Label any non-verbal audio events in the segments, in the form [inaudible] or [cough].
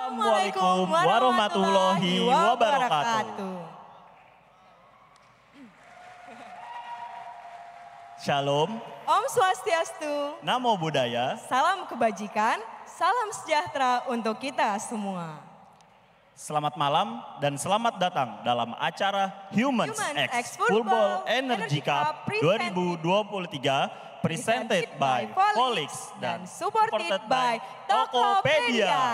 Assalamualaikum warahmatullahi wabarakatuh. Shalom. Om Swastiastu. Namo Buddhaya. Salam kebajikan, salam sejahtera untuk kita semua. Selamat malam dan selamat datang dalam acara Humans, Humans X, X Football, Football Energy Cup 2023 presented by Polix dan supported by Tokopedia.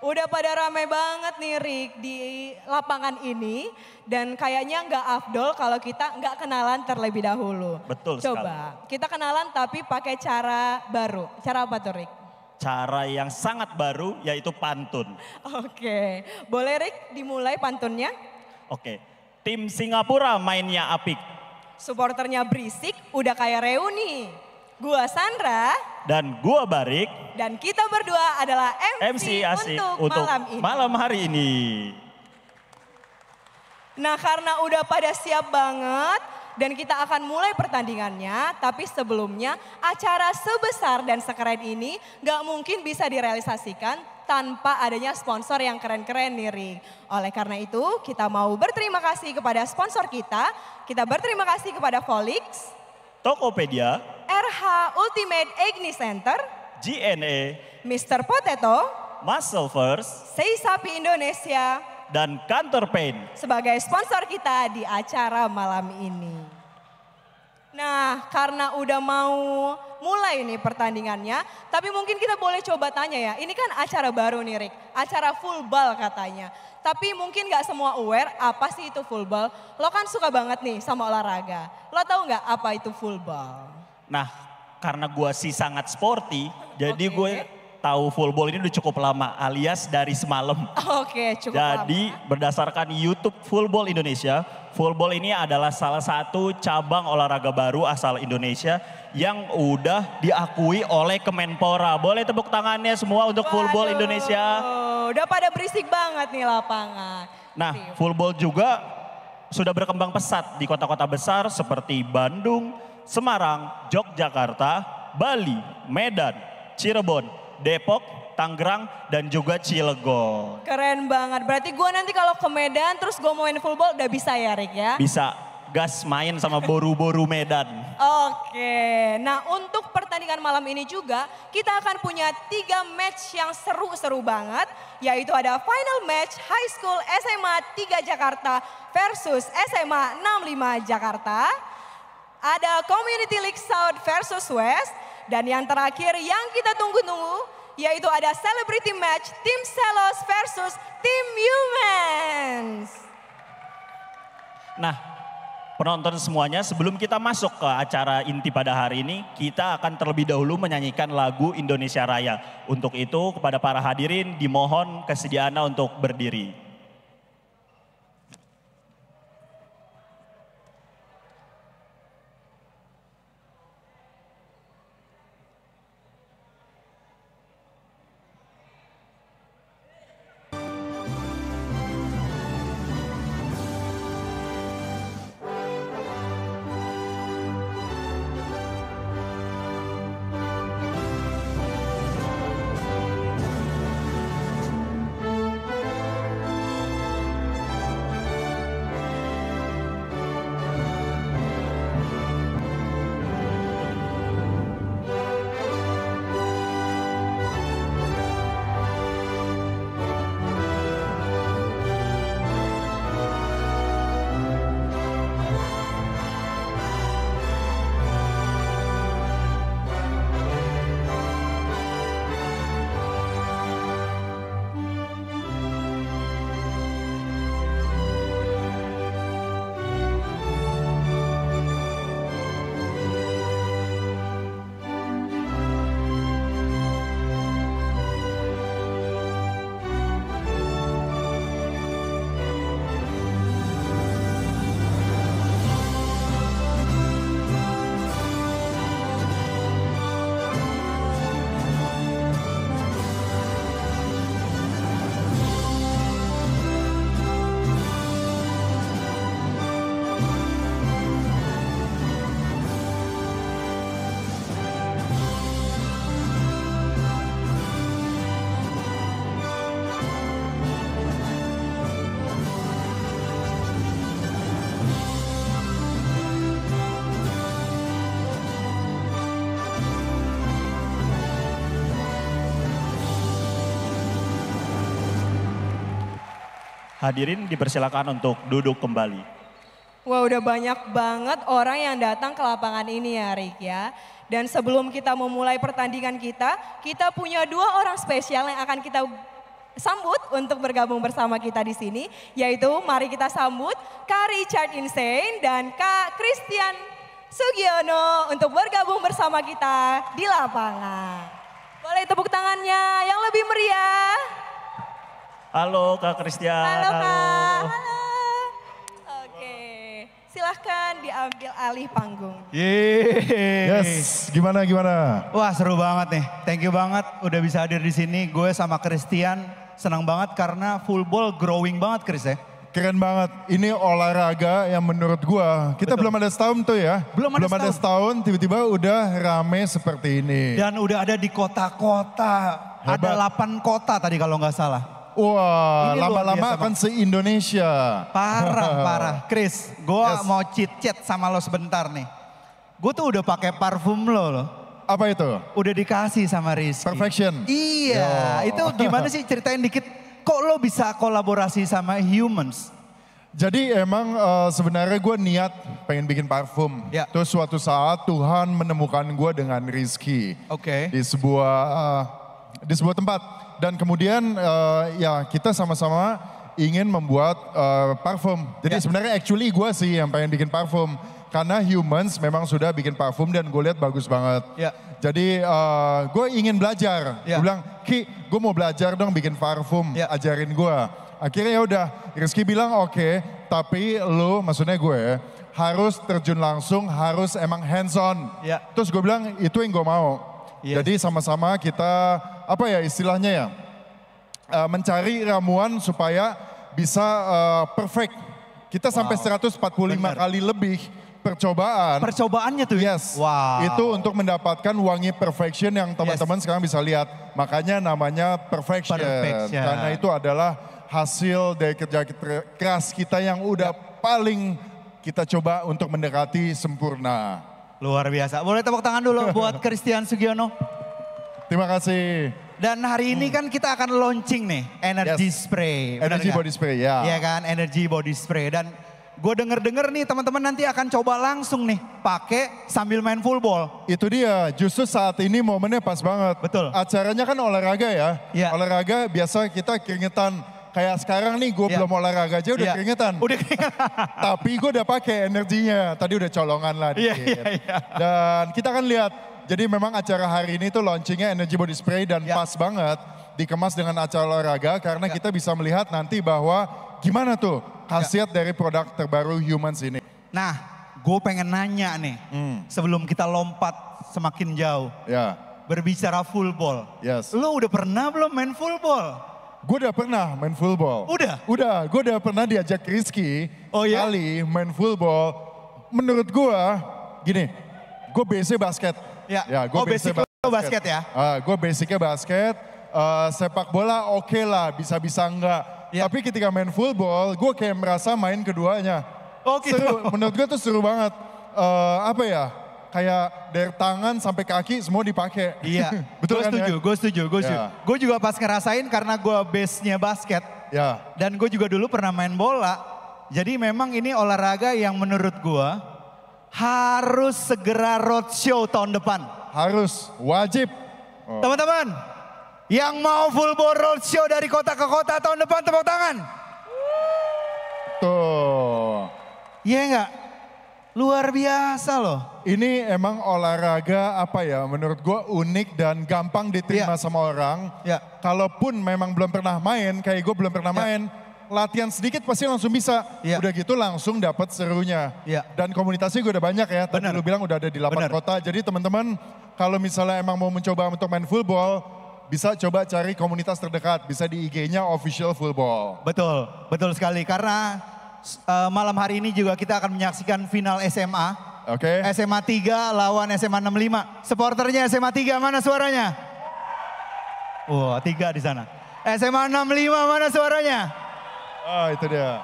Udah pada rame banget nih Rick, di lapangan ini dan kayaknya nggak afdol kalau kita nggak kenalan terlebih dahulu. Betul Coba sekali. kita kenalan tapi pakai cara baru. Cara apa tuh Rick? Cara yang sangat baru yaitu pantun. Oke, boleh Rick? dimulai pantunnya? Oke, tim Singapura mainnya apik. Supporternya berisik, udah kayak reuni. Gua Sandra, dan gua Barik. Dan kita berdua adalah MC, MC asik untuk, untuk malam, ini. malam hari ini. Nah karena udah pada siap banget dan kita akan mulai pertandingannya. Tapi sebelumnya acara sebesar dan sekeren ini gak mungkin bisa direalisasikan tanpa adanya sponsor yang keren-keren nih Ring. Oleh karena itu kita mau berterima kasih kepada sponsor kita. Kita berterima kasih kepada Folix. Tokopedia. RH Ultimate Agni Center, GNA, e, Mr. Potato, Muscle First, Sei Sapi Indonesia, dan Kantor Pain sebagai sponsor kita di acara malam ini. Nah, karena udah mau mulai nih pertandingannya, tapi mungkin kita boleh coba tanya ya, ini kan acara baru nih Rick, acara full ball katanya. Tapi mungkin gak semua aware apa sih itu full ball, lo kan suka banget nih sama olahraga, lo tahu gak apa itu full ball? Nah, karena gue sih sangat sporty, jadi okay. gue tahu ball ini udah cukup lama, alias dari semalam. Oke, okay, cukup Jadi lama. berdasarkan YouTube Full Ball Indonesia, full ball ini adalah salah satu cabang olahraga baru asal Indonesia yang udah diakui oleh Kemenpora. Boleh tepuk tangannya semua untuk Waduh, ball Indonesia. Udah pada berisik banget nih lapangan. Nah, full ball juga sudah berkembang pesat di kota-kota besar seperti Bandung, Semarang, Yogyakarta, Bali, Medan, Cirebon, Depok, Tangerang, dan juga Cilegon. Keren banget. Berarti gue nanti kalau ke Medan terus gue mau main football, udah bisa ya Rick ya? Bisa. Gas main sama boru-boru Medan. Oke. Nah untuk pertandingan malam ini juga kita akan punya tiga match yang seru-seru banget. Yaitu ada final match High School SMA 3 Jakarta versus SMA 65 Jakarta ada Community League South versus West, dan yang terakhir yang kita tunggu-tunggu yaitu ada Celebrity Match tim Selos versus tim Humans. Nah, penonton semuanya sebelum kita masuk ke acara inti pada hari ini, kita akan terlebih dahulu menyanyikan lagu Indonesia Raya. Untuk itu kepada para hadirin dimohon kesediaan untuk berdiri. Hadirin dipersilakan untuk duduk kembali. Wah udah banyak banget orang yang datang ke lapangan ini ya Rik ya. Dan sebelum kita memulai pertandingan kita, kita punya dua orang spesial yang akan kita sambut untuk bergabung bersama kita di sini. Yaitu mari kita sambut Kak Richard Insane dan Kak Christian Sugiono untuk bergabung bersama kita di lapangan. Boleh tepuk tangannya yang lebih meriah. Halo Kak Christian. Halo Kak. Halo. Oke. Silahkan diambil alih panggung. Yeay. Yes. Gimana gimana? Wah seru banget nih. Thank you banget udah bisa hadir di sini. Gue sama Christian senang banget karena full ball growing banget Chris ya. Keren banget. Ini olahraga yang menurut gua kita Betul. belum ada setahun tuh ya. Belum ada belum setahun. tiba-tiba udah rame seperti ini. Dan udah ada di kota-kota. Ada delapan kota tadi kalau nggak salah. Wah, lama-lama akan se-Indonesia. Parah, [laughs] parah. Chris, gue yes. mau chit-chat sama lo sebentar nih. Gue tuh udah pakai parfum lo loh. Apa itu? Udah dikasih sama Rizky. Perfection. Iya, Yo. itu oh. gimana sih ceritain dikit. Kok lo bisa kolaborasi sama humans? Jadi emang uh, sebenarnya gue niat pengen bikin parfum. Ya. Terus suatu saat Tuhan menemukan gue dengan Rizky. Oke. Okay. Di sebuah uh, di sebuah tempat dan kemudian uh, ya kita sama-sama ingin membuat uh, parfum. Jadi yeah. sebenarnya actually gue sih yang pengen bikin parfum karena humans memang sudah bikin parfum dan gue lihat bagus banget. Yeah. Jadi uh, eh, gue ingin belajar. Yeah. Gue bilang Ki, gue mau belajar dong bikin parfum, Yeah. ajarin gue. Akhirnya ya udah Rizky bilang oke, okay, tapi lo maksudnya gue ya, harus terjun langsung, harus emang hands on. Yeah. Terus gue bilang itu yang gue mau Yes. Iya. Jadi sama-sama kita apa ya istilahnya ya eh, mencari ramuan supaya bisa uh, perfect. Kita wow. sampai 145 Bener. kali lebih percobaan. Percobaannya tuh. Ya? Yes. Wow. Itu untuk mendapatkan wangi perfection yang teman-teman yes. sekarang bisa lihat. Makanya namanya perfection. perfection. Karena itu adalah hasil dari kerja keras kita yang udah paling kita coba untuk mendekati sempurna. Luar biasa. Boleh tepuk tangan dulu buat [laughs] Christian Sugiono. Terima kasih. Dan hari ini kan kita akan launching nih energy yes. spray. Energy gak? body spray ya. Iya kan, energy body spray dan gue denger-denger nih teman-teman nanti akan coba langsung nih pakai sambil main full ball. Itu dia, justru saat ini momennya pas banget. Betul. Acaranya kan olahraga ya. ya. Olahraga biasa kita keringetan kayak sekarang nih gue yeah. belum olahraga aja udah yeah. keringetan. Udah keringetan. [laughs] Tapi gue udah pakai energinya. Tadi udah colongan lah iya, dikit. Yeah, yeah, Dan kita kan lihat. Jadi memang acara hari ini tuh launchingnya Energy Body Spray dan yeah. pas banget dikemas dengan acara olahraga karena yeah. kita bisa melihat nanti bahwa gimana tuh khasiat yeah. dari produk terbaru Humans ini. Nah, gue pengen nanya nih hmm. sebelum kita lompat semakin jauh. Ya. Yeah. Berbicara full ball. Yes. Lu udah pernah belum main full ball? Gue udah pernah main full ball. Udah? Udah, gue udah pernah diajak Rizky oh, iya? kali main full ball. Menurut gue, gini, gue basic basket. Ya, ya gue oh, basic basket. basket ya? Uh, ah, gue basicnya basket, uh, sepak bola oke okay lah, bisa-bisa enggak. Ya. Tapi ketika main full ball, gue kayak merasa main keduanya. Oke. gitu. menurut gue tuh seru banget. Uh, apa ya, kayak dari tangan sampai kaki semua dipakai. Iya. [laughs] Betul gue kan setuju, ya? gue setuju, gue setuju. Yeah. Gue juga pas ngerasain karena gue base-nya basket. Ya. Yeah. Dan gue juga dulu pernah main bola. Jadi memang ini olahraga yang menurut gue harus segera roadshow tahun depan. Harus, wajib. teman oh. Teman-teman, yang mau full ball roadshow dari kota ke kota tahun depan tepuk tangan. Tuh. Iya enggak? Luar biasa loh. Ini emang olahraga apa ya menurut gue unik dan gampang diterima yeah. sama orang. Yeah. Kalaupun memang belum pernah main, kayak gue belum pernah yeah. main, latihan sedikit pasti langsung bisa. Ya. Udah gitu langsung dapat serunya. Ya. Dan komunitasnya gue udah banyak ya. Tadi lu bilang udah ada di 8 kota. Jadi teman-teman kalau misalnya emang mau mencoba untuk main football, bisa coba cari komunitas terdekat. Bisa di IG-nya official football. Betul, betul sekali. Karena uh, malam hari ini juga kita akan menyaksikan final SMA. Oke. Okay. SMA 3 lawan SMA 65. Supporternya SMA 3 mana suaranya? Wah, oh, tiga di sana. SMA 65 mana suaranya? Ah, oh, itu dia.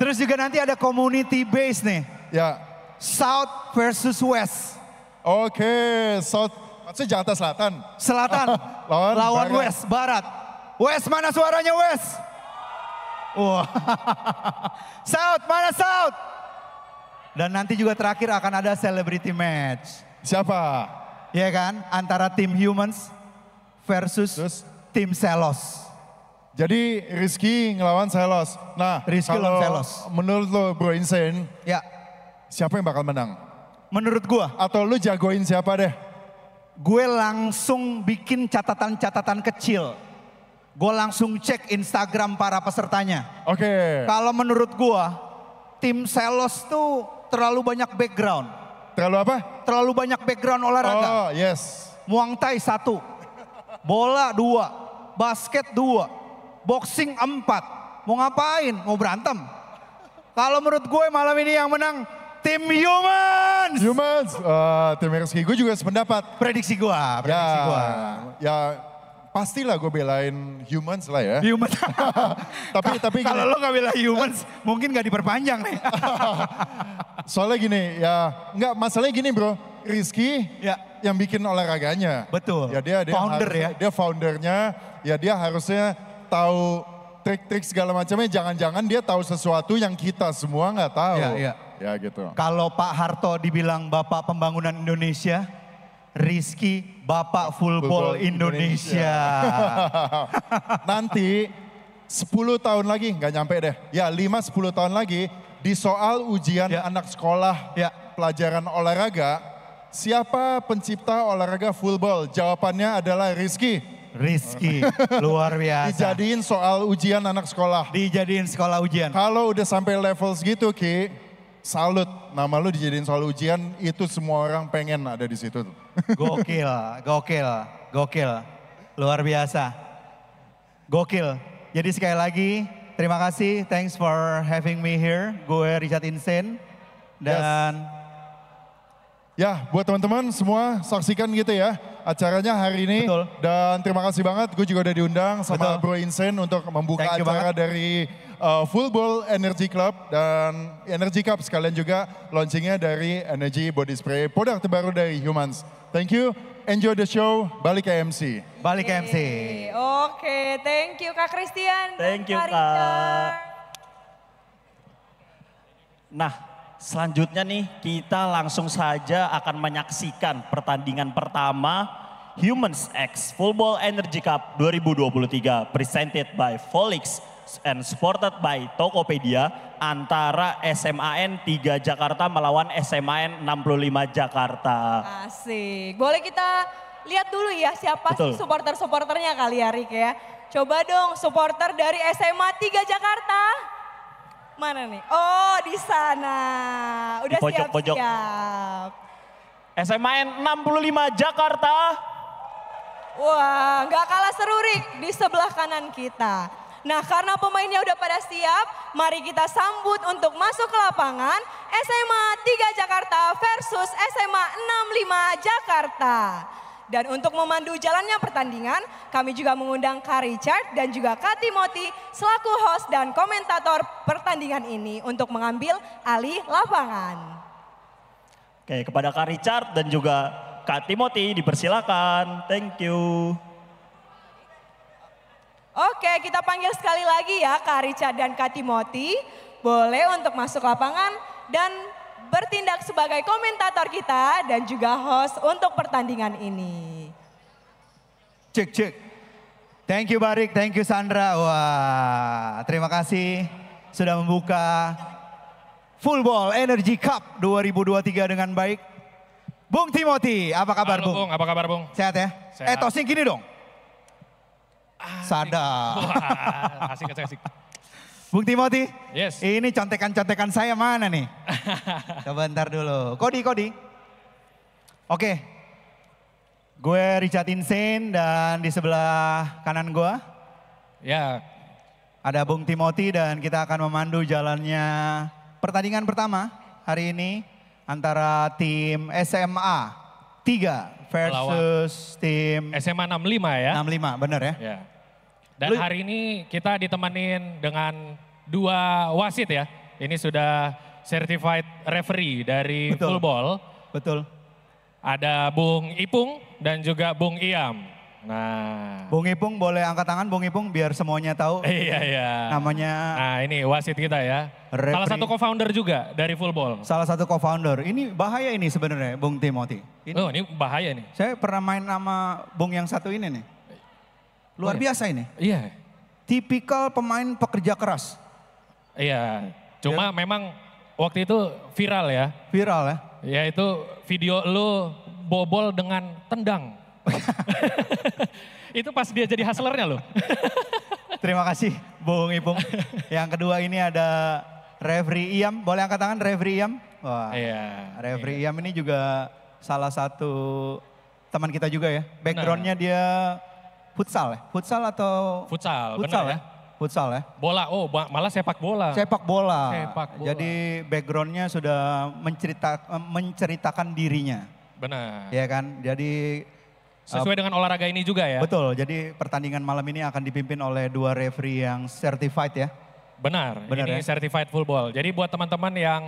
Terus juga nanti ada community base nih. Ya. South versus West. Oke, okay. South maksudnya Jakarta Selatan. Selatan. [laughs] lawan lawan West, Barat. West mana suaranya West? Wah. Wow. [laughs] South, mana South? Dan nanti juga terakhir akan ada celebrity match. Siapa? Ya kan? Antara tim humans versus Terus? tim Selos. Jadi Rizky ngelawan Celos. Nah, Rizky kalau Selos. Menurut lo Bro Insane, ya. Siapa yang bakal menang? Menurut gue Atau lo jagoin siapa deh? Gue langsung bikin catatan-catatan kecil gue langsung cek Instagram para pesertanya. Oke. Okay. Kalau menurut gue, tim Selos tuh terlalu banyak background. Terlalu apa? Terlalu banyak background olahraga. Oh, yes. Muang Thai satu, bola dua, basket dua, boxing empat. Mau ngapain? Mau berantem? Kalau menurut gue malam ini yang menang tim humans. Humans, uh, tim Rizky gue juga sependapat. Prediksi gue, prediksi ya, gue. Ya, pastilah gue belain humans lah ya. Humans. [laughs] tapi tapi kalau lo gak bela humans mungkin gak diperpanjang nih. [laughs] Soalnya gini ya, nggak masalahnya gini bro, Rizky ya. yang bikin olahraganya. Betul. Ya dia dia founder harusnya, ya. Dia foundernya, ya dia harusnya tahu trik-trik segala macamnya. Jangan-jangan dia tahu sesuatu yang kita semua nggak tahu. Ya, ya. ya gitu. Kalau Pak Harto dibilang bapak pembangunan Indonesia, Rizky Bapak Fullball Indonesia. Indonesia. [laughs] Nanti 10 tahun lagi, nggak nyampe deh. Ya 5-10 tahun lagi di soal ujian ya. anak sekolah ya. pelajaran olahraga. Siapa pencipta olahraga fullball? Jawabannya adalah Rizky. Rizky, [laughs] luar biasa. Dijadiin soal ujian anak sekolah. Dijadiin sekolah ujian. Kalau udah sampai level segitu Ki, salut. Nama lu dijadiin soal ujian, itu semua orang pengen ada di situ. Gokil, gokil, gokil. Luar biasa. Gokil. Jadi sekali lagi, terima kasih. Thanks for having me here. Gue Richard Insen. Dan... Yes. Ya, buat teman-teman semua saksikan gitu ya acaranya hari ini. Betul. Dan terima kasih banget, gue juga udah diundang sama Betul. Bro Insen untuk membuka Thank acara dari uh, Full Energy Club dan Energy Cup sekalian juga launchingnya dari Energy Body Spray, produk terbaru dari Humans. Thank you. Enjoy the show. Balik ke MC. Balik ke MC. Oke, thank you Kak Christian. Thank you Kak. Nah, selanjutnya nih kita langsung saja akan menyaksikan pertandingan pertama Humans X Football Energy Cup 2023 presented by Folix and supported by Tokopedia antara SMAN 3 Jakarta melawan SMAN 65 Jakarta. Asik. Boleh kita lihat dulu ya siapa sih supporter-supporternya kali ya Rik ya. Coba dong supporter dari SMA 3 Jakarta. Mana nih? Oh di sana. Udah siap-siap. SMAN 65 Jakarta. Wah, nggak kalah seru Rik di sebelah kanan kita. Nah karena pemainnya udah pada siap, mari kita sambut untuk masuk ke lapangan SMA 3 Jakarta versus SMA 65 Jakarta. Dan untuk memandu jalannya pertandingan, kami juga mengundang Kak Richard dan juga Kak Timothy selaku host dan komentator pertandingan ini untuk mengambil alih lapangan. Oke, kepada Kak Richard dan juga Kak Timothy dipersilakan. Thank you. Oke, kita panggil sekali lagi ya Kak Rica dan Kak Timothy. Boleh untuk masuk lapangan dan bertindak sebagai komentator kita dan juga host untuk pertandingan ini. Cek, cek. Thank you Barik, thank you Sandra. Wah, terima kasih sudah membuka Full Ball Energy Cup 2023 dengan baik. Bung Timothy, apa kabar Halo, Bung? Bung? Apa kabar Bung? Sehat ya? Sehat. Eh, tosing gini dong. Sada. asik asik. asik. Bung Timothy, yes. ini contekan-contekan saya mana nih? [laughs] Coba ntar dulu. Kodi, Kodi. Oke. Gue Richard Insane dan di sebelah kanan gue. Ya. Ada Bung Timothy dan kita akan memandu jalannya pertandingan pertama hari ini antara tim SMA 3 versus tim SMA 65 ya. 65, bener ya. ya. Dan Lu... hari ini kita ditemenin dengan dua wasit ya. Ini sudah certified referee dari Betul. football. Betul. Ada Bung Ipung dan juga Bung Iam. Nah. Bung Ipung boleh angkat tangan Bung Ipung biar semuanya tahu. [laughs] Iya iya. Namanya. Nah ini wasit kita ya. Repri. Salah satu co-founder juga dari Fullball. Salah satu co-founder. Ini bahaya ini sebenarnya Bung Timothy. Ini, oh ini bahaya nih. Saya pernah main sama Bung yang satu ini nih. Luar oh, iya. biasa ini. Iya. Tipikal pemain pekerja keras. Iya. Cuma ya. memang waktu itu viral ya. Viral ya. Ya itu video lu bobol dengan tendang. [laughs] itu pas dia jadi hustlernya loh. [laughs] Terima kasih Bung Ipung. Yang kedua ini ada Referee Iam. Boleh angkat tangan Referee Iam? Wah, iya, Referee iya. Iam ini juga salah satu teman kita juga ya. Backgroundnya dia futsal ya? Futsal atau? Futsal, futsal benar ya? ya. Futsal ya? Bola, oh malah sepak bola. Sepak bola. Sepak bola. Jadi backgroundnya sudah mencerita, menceritakan dirinya. Benar. Iya kan? Jadi Sesuai dengan olahraga ini juga ya? Betul, jadi pertandingan malam ini akan dipimpin oleh dua referee yang certified ya? Benar, Benar ini ya? certified full ball. Jadi buat teman-teman yang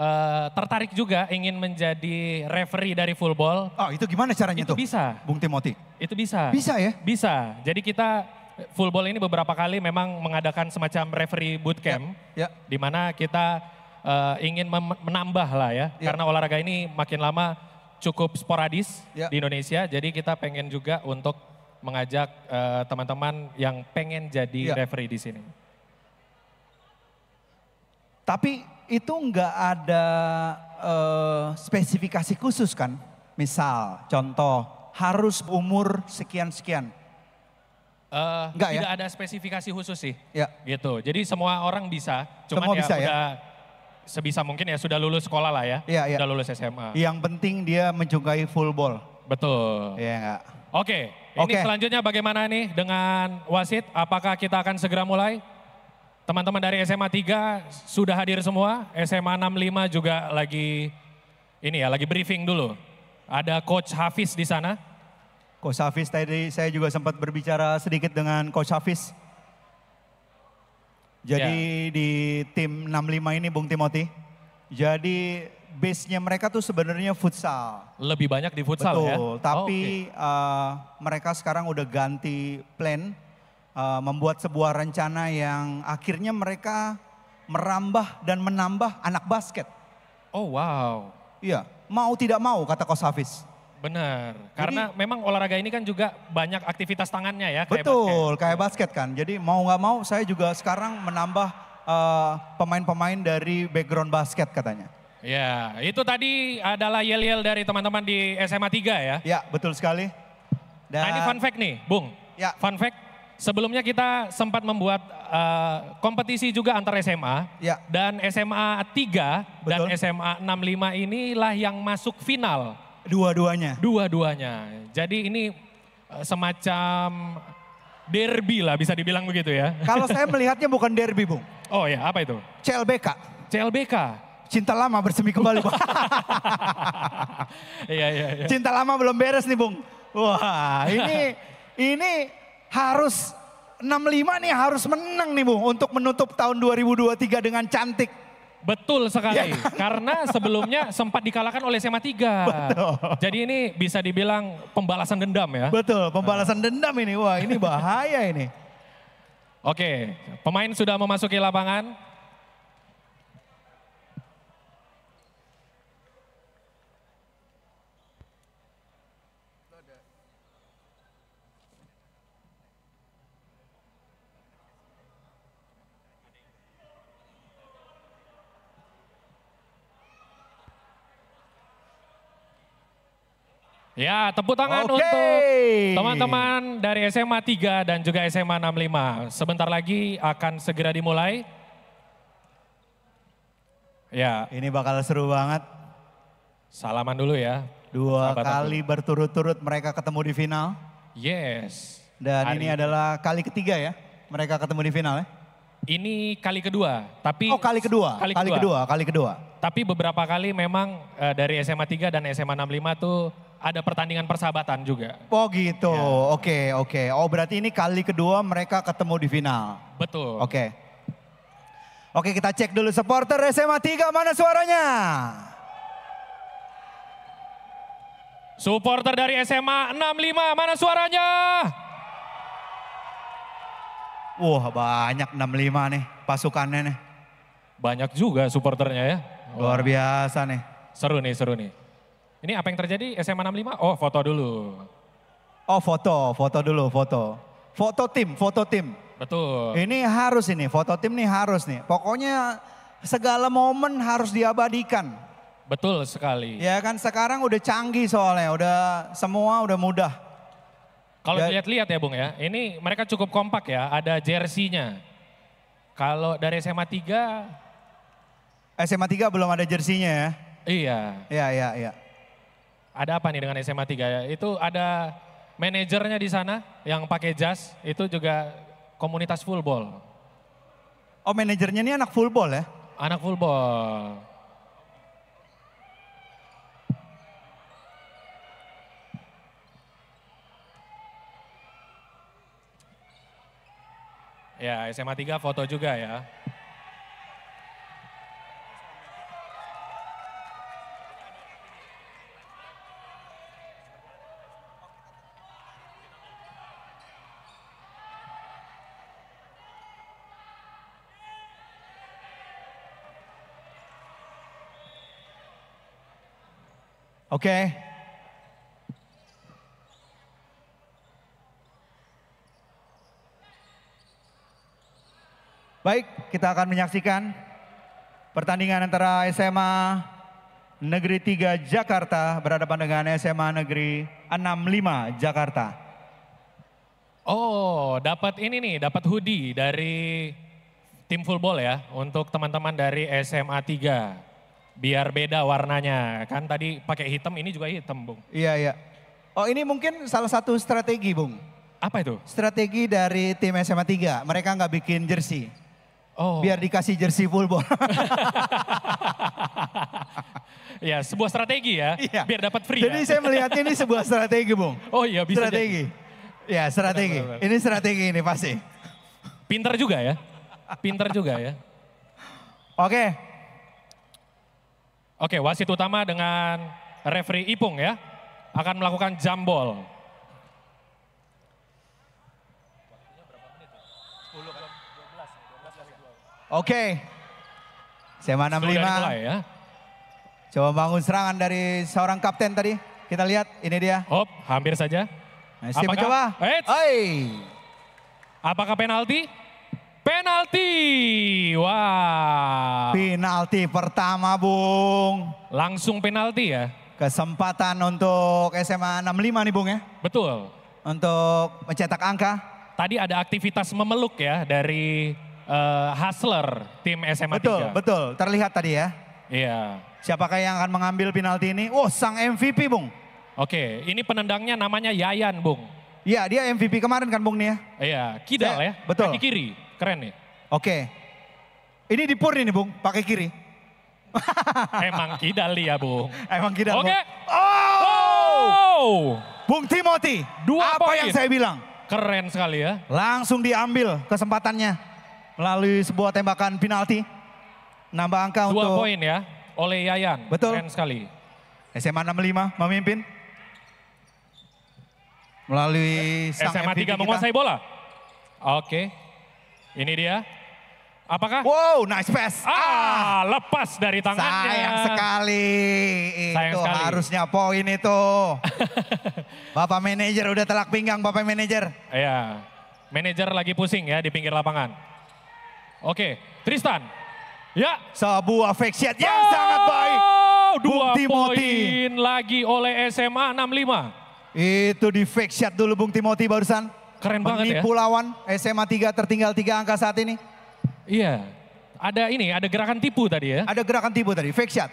uh, tertarik juga ingin menjadi referee dari full ball. Oh itu gimana caranya itu? Itu bisa. Bung timoti. Itu bisa. Bisa ya? Bisa. Jadi kita full ball ini beberapa kali memang mengadakan semacam referee bootcamp. Ya. ya. Di mana kita uh, ingin menambah lah ya. ya. Karena olahraga ini makin lama cukup sporadis ya. di Indonesia. Jadi kita pengen juga untuk mengajak eh, teman-teman uh, yang pengen jadi ya. referee di sini. Tapi itu nggak ada uh, spesifikasi khusus kan? Misal, contoh harus umur sekian sekian. Uh, Enggak, ya? tidak ya? ada spesifikasi khusus sih. Ya. Gitu. Jadi semua orang bisa. Cuman semua ya bisa ya? udah ya sebisa mungkin ya sudah lulus sekolah lah ya. Iya, iya. Sudah lulus SMA. Yang penting dia mencungkai full ball. Betul. Iya enggak? Oke, ini Oke. selanjutnya bagaimana nih dengan wasit? Apakah kita akan segera mulai? Teman-teman dari SMA 3 sudah hadir semua, SMA 65 juga lagi ini ya, lagi briefing dulu. Ada Coach Hafiz di sana. Coach Hafiz tadi saya juga sempat berbicara sedikit dengan Coach Hafiz. Jadi yeah. di tim 65 ini Bung Timothy. Jadi base-nya mereka tuh sebenarnya futsal. Lebih banyak di futsal Betul, ya. Betul, tapi oh, okay. uh, eh, mereka sekarang udah ganti plan uh, membuat sebuah rencana yang akhirnya mereka merambah dan menambah anak basket. Oh wow. Iya, mau tidak mau kata Kos Benar, karena Jadi, memang olahraga ini kan juga banyak aktivitas tangannya ya. Kayak betul, basket. kayak basket kan. Jadi mau nggak mau saya juga sekarang menambah eh, pemain-pemain uh, dari background basket katanya. Ya, itu tadi adalah yel-yel dari teman-teman di SMA 3 ya. Ya, betul sekali. Dan... Nah ini fun fact nih, Bung. Ya. Fun fact, sebelumnya kita sempat membuat uh, kompetisi juga antar SMA. Ya. Dan SMA 3 betul. dan SMA 65 inilah yang masuk final Dua-duanya. Dua-duanya. Jadi ini eh, semacam derby lah bisa dibilang begitu ya. [laughs] Kalau saya melihatnya bukan derby, Bung. Oh ya, apa itu? CLBK. CLBK. Cinta lama bersemi kembali, Bung. [laughs] Iya, iya, iya. Cinta lama belum beres nih, Bung. Wah, ini ini harus 65 nih harus menang nih Bung untuk menutup tahun 2023 dengan cantik. Betul sekali. Ya. [laughs] Karena sebelumnya sempat dikalahkan oleh SMA 3. Betul. Jadi ini bisa dibilang pembalasan dendam ya. Betul, pembalasan uh. dendam ini. Wah, ini bahaya ini. Oke, pemain sudah memasuki lapangan. Ya, tepuk tangan okay. untuk teman-teman dari SMA 3 dan juga SMA 65. Sebentar lagi akan segera dimulai. Ya. Ini bakal seru banget. Salaman dulu ya. Dua kali berturut-turut mereka ketemu di final. Yes. Dan Hari. ini adalah kali ketiga ya mereka ketemu di final ya. Ini kali kedua, tapi Oh, kali kedua. Kali, kali kedua. kedua, kali kedua. Tapi beberapa kali memang uh, dari SMA 3 dan SMA 65 tuh ada pertandingan persahabatan juga. Oh gitu, iya. oke ya. oke. Okay, okay. Oh berarti ini kali kedua mereka ketemu di final. Betul. Oke. Okay. Oke kita cek dulu supporter SMA 3 mana suaranya. Supporter dari SMA 65 mana suaranya? Wah banyak 65 nih pasukannya nih. Banyak juga supporternya ya. Luar biasa nih. Seru nih, seru nih. Ini apa yang terjadi SMA 65? Oh foto dulu. Oh foto, foto dulu, foto. Foto tim, foto tim. Betul. Ini harus ini, foto tim nih harus nih. Pokoknya segala momen harus diabadikan. Betul sekali. Ya kan sekarang udah canggih soalnya, udah semua udah mudah. Kalau ya. lihat lihat ya Bung ya, ini mereka cukup kompak ya, ada jersinya. Kalau dari SMA 3... SMA 3 belum ada jersinya ya? Iya. Iya, iya, iya. Ada apa nih dengan SMA 3 ya? Itu ada manajernya di sana yang pakai jas, itu juga komunitas full ball. Oh manajernya ini anak full ball ya? Anak full ball. Ya SMA 3 foto juga ya. Okay? Baik, kita akan menyaksikan pertandingan antara SMA Negeri 3 Jakarta berhadapan dengan SMA Negeri 65 Jakarta. Oh, dapat ini nih, dapat hoodie dari tim full ya untuk teman-teman dari SMA 3 biar beda warnanya. Kan tadi pakai hitam, ini juga hitam, Bung. Iya, iya. Oh, ini mungkin salah satu strategi, Bung. Apa itu? Strategi dari tim SMA 3. Mereka nggak bikin jersey. Oh. Biar dikasih jersey full bung [laughs] ya, sebuah strategi ya. Iya. Biar dapat free. Jadi ya? saya melihat ini sebuah strategi, Bung. Oh iya, bisa. Strategi. Jadi. Ya, strategi. Benar, benar. Ini strategi ini pasti. Pinter juga ya. Pinter juga ya. Oke, Oke, wasit utama dengan referee Ipung ya akan melakukan jambol. Oke. Sema 65. Ya. Coba bangun serangan dari seorang kapten tadi. Kita lihat, ini dia. Hop, hampir saja. Messi Apakah, mencoba. Apakah penalti? penalti. Wah. Wow. Penalti pertama, Bung. Langsung penalti ya. Kesempatan untuk SMA 65 nih, Bung ya. Betul. Untuk mencetak angka. Tadi ada aktivitas memeluk ya dari uh, hustler tim SMA betul, 3. Betul, betul. Terlihat tadi ya. Iya. Siapakah yang akan mengambil penalti ini? Oh, sang MVP, Bung. Oke, ini penendangnya namanya Yayan, Bung. Iya, dia MVP kemarin kan, Bung nih ya? Iya, kidal Saya, ya. Betul. Kaki kiri. Keren nih. Ya? Oke. Ini di pur ini Bung, pakai kiri. [laughs] Emang kidal ya Bung. Emang kidal Oke. Okay. Oh! oh! Bung Timothy, Dua apa poin. yang saya bilang? Keren sekali ya. Langsung diambil kesempatannya melalui sebuah tembakan penalti. Nambah angka Dua untuk... Dua poin ya oleh Yayan. Betul. Keren sekali. SMA 65 memimpin. Melalui sang SMA 3 menguasai bola. Oke. Okay. Ini dia. Apakah? Wow, nice pass. Ah, ah. lepas dari tangannya. Sayang sekali. Sayang itu sekali. harusnya poin itu. [laughs] Bapak manajer udah telak pinggang Bapak manajer. Iya. Manajer lagi pusing ya di pinggir lapangan. Oke, Tristan. Ya. Sebuah fake yang sangat baik. Dua poin lagi oleh SMA 65. Itu di fake dulu Bung Timothy barusan. Keren banget ya. Penipu lawan SMA 3 tertinggal 3 angka saat ini. Iya. Ada ini, ada gerakan tipu tadi ya. Ada gerakan tipu tadi, fake shot.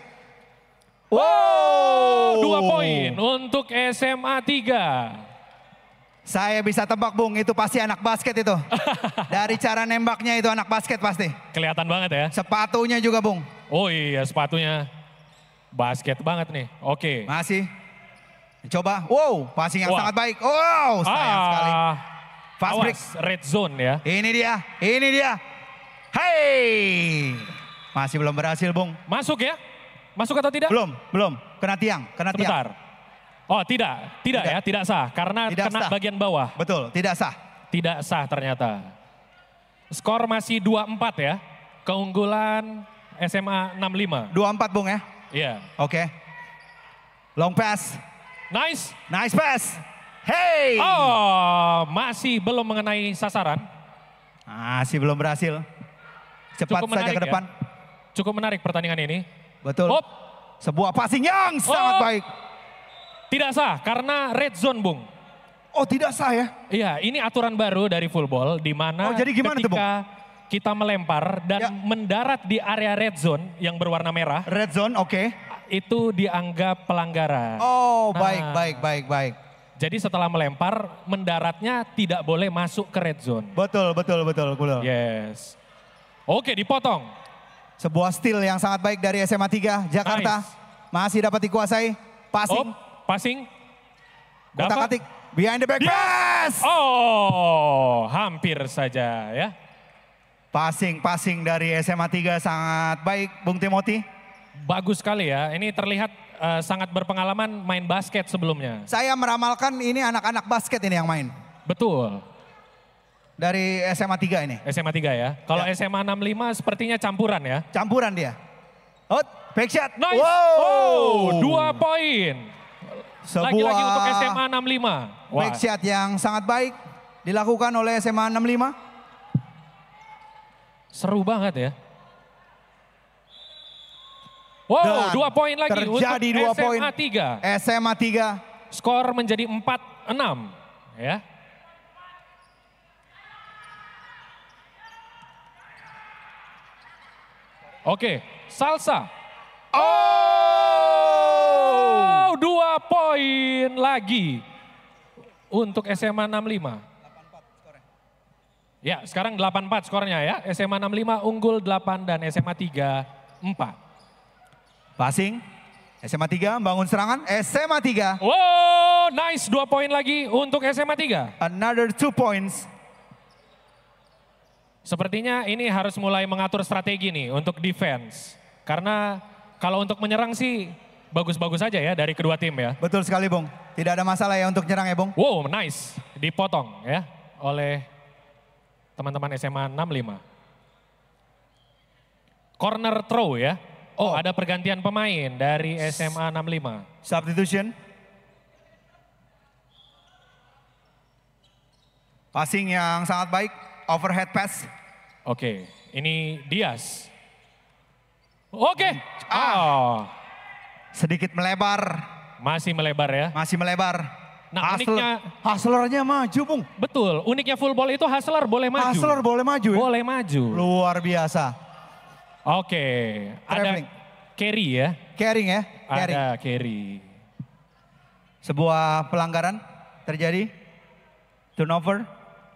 Wow, dua poin untuk SMA 3. Saya bisa tebak Bung, itu pasti anak basket itu. [laughs] Dari cara nembaknya itu anak basket pasti. Kelihatan banget ya. Sepatunya juga Bung. Oh iya sepatunya basket banget nih. Oke. Masih. Coba, wow passing yang sangat baik. Wow sayang ah. sekali. Fast Awas, break. red zone ya. Ini dia, ini dia. Hey! Masih belum berhasil, Bung. Masuk ya? Masuk atau tidak? Belum, belum. Kena tiang, kena Sebentar. tiang. Oh, tidak, tidak, tidak ya, tidak sah karena tidak kena sah. bagian bawah. Betul, tidak sah. Tidak sah ternyata. Skor masih 2-4 ya. Keunggulan SMA 65. 2-4, Bung ya? Iya. Yeah. Oke. Okay. Long pass. Nice. Nice pass. Hey! Oh, masih belum mengenai sasaran. Masih belum berhasil. Cepat Cukup saja ke ya? depan. Ya? Cukup menarik pertandingan ini. Betul. Hop. Sebuah passing yang Hop. sangat oh! baik. Tidak sah karena red zone, Bung. Oh, tidak sah ya? Iya, ini aturan baru dari football di mana oh, jadi gimana ketika itu, Bung? kita melempar dan ya. mendarat di area red zone yang berwarna merah. Red zone, oke. Okay. Itu dianggap pelanggaran. Oh, nah, baik, baik, baik, baik. Jadi setelah melempar, mendaratnya tidak boleh masuk ke red zone. Betul, betul, betul. Betul. Yes. Oke, dipotong. Sebuah steal yang sangat baik dari SMA 3 Jakarta. Nice. Masih dapat dikuasai. Passing. Oh, passing. Kotak atik. Behind the back Yes. pass. Oh, hampir saja ya. Passing-passing dari SMA 3 sangat baik, Bung Timothy. Bagus sekali ya. Ini terlihat uh, sangat berpengalaman main basket sebelumnya. Saya meramalkan ini anak-anak basket ini yang main. Betul. Dari SMA 3 ini. SMA 3 ya. Kalau ya. SMA 65 sepertinya campuran ya. Campuran dia. Oh, back shot. Nice. Wow. Oh, dua poin. Sebuah Lagi-lagi untuk SMA 65. Wah. Back shot yang sangat baik dilakukan oleh SMA 65. Seru banget ya. Wow, Dan dua poin lagi terjadi untuk dua SMA poin. 3. SMA 3. Skor menjadi 4-6 ya. Oke, Salsa. Oh! oh, dua poin lagi untuk SMA 65. Ya, sekarang 8-4 skornya ya. SMA 65 unggul 8 dan SMA 3 4. Passing. SMA 3 bangun serangan. SMA 3. Wow, nice. Dua poin lagi untuk SMA 3. Another two points. Sepertinya ini harus mulai mengatur strategi nih untuk defense. Karena kalau untuk menyerang sih bagus-bagus aja ya dari kedua tim ya. Betul sekali Bung. Tidak ada masalah ya untuk menyerang ya Bung. Wow, nice. Dipotong ya oleh teman-teman SMA 65. Corner throw ya. Oh, ada pergantian pemain dari SMA 65. Substitution. Passing yang sangat baik, overhead pass. Oke, ini Dias. Oke. Ah. Oh. Sedikit melebar. Masih melebar ya. Masih melebar. Nah Hustle, uniknya hustlernya maju Bung. Betul, uniknya full ball itu hustler boleh maju. Hustler boleh maju ya? Boleh maju. Luar biasa. Oke, okay. ada carry ya. Caring ya. Caring. Ada carry. Sebuah pelanggaran terjadi. Turnover.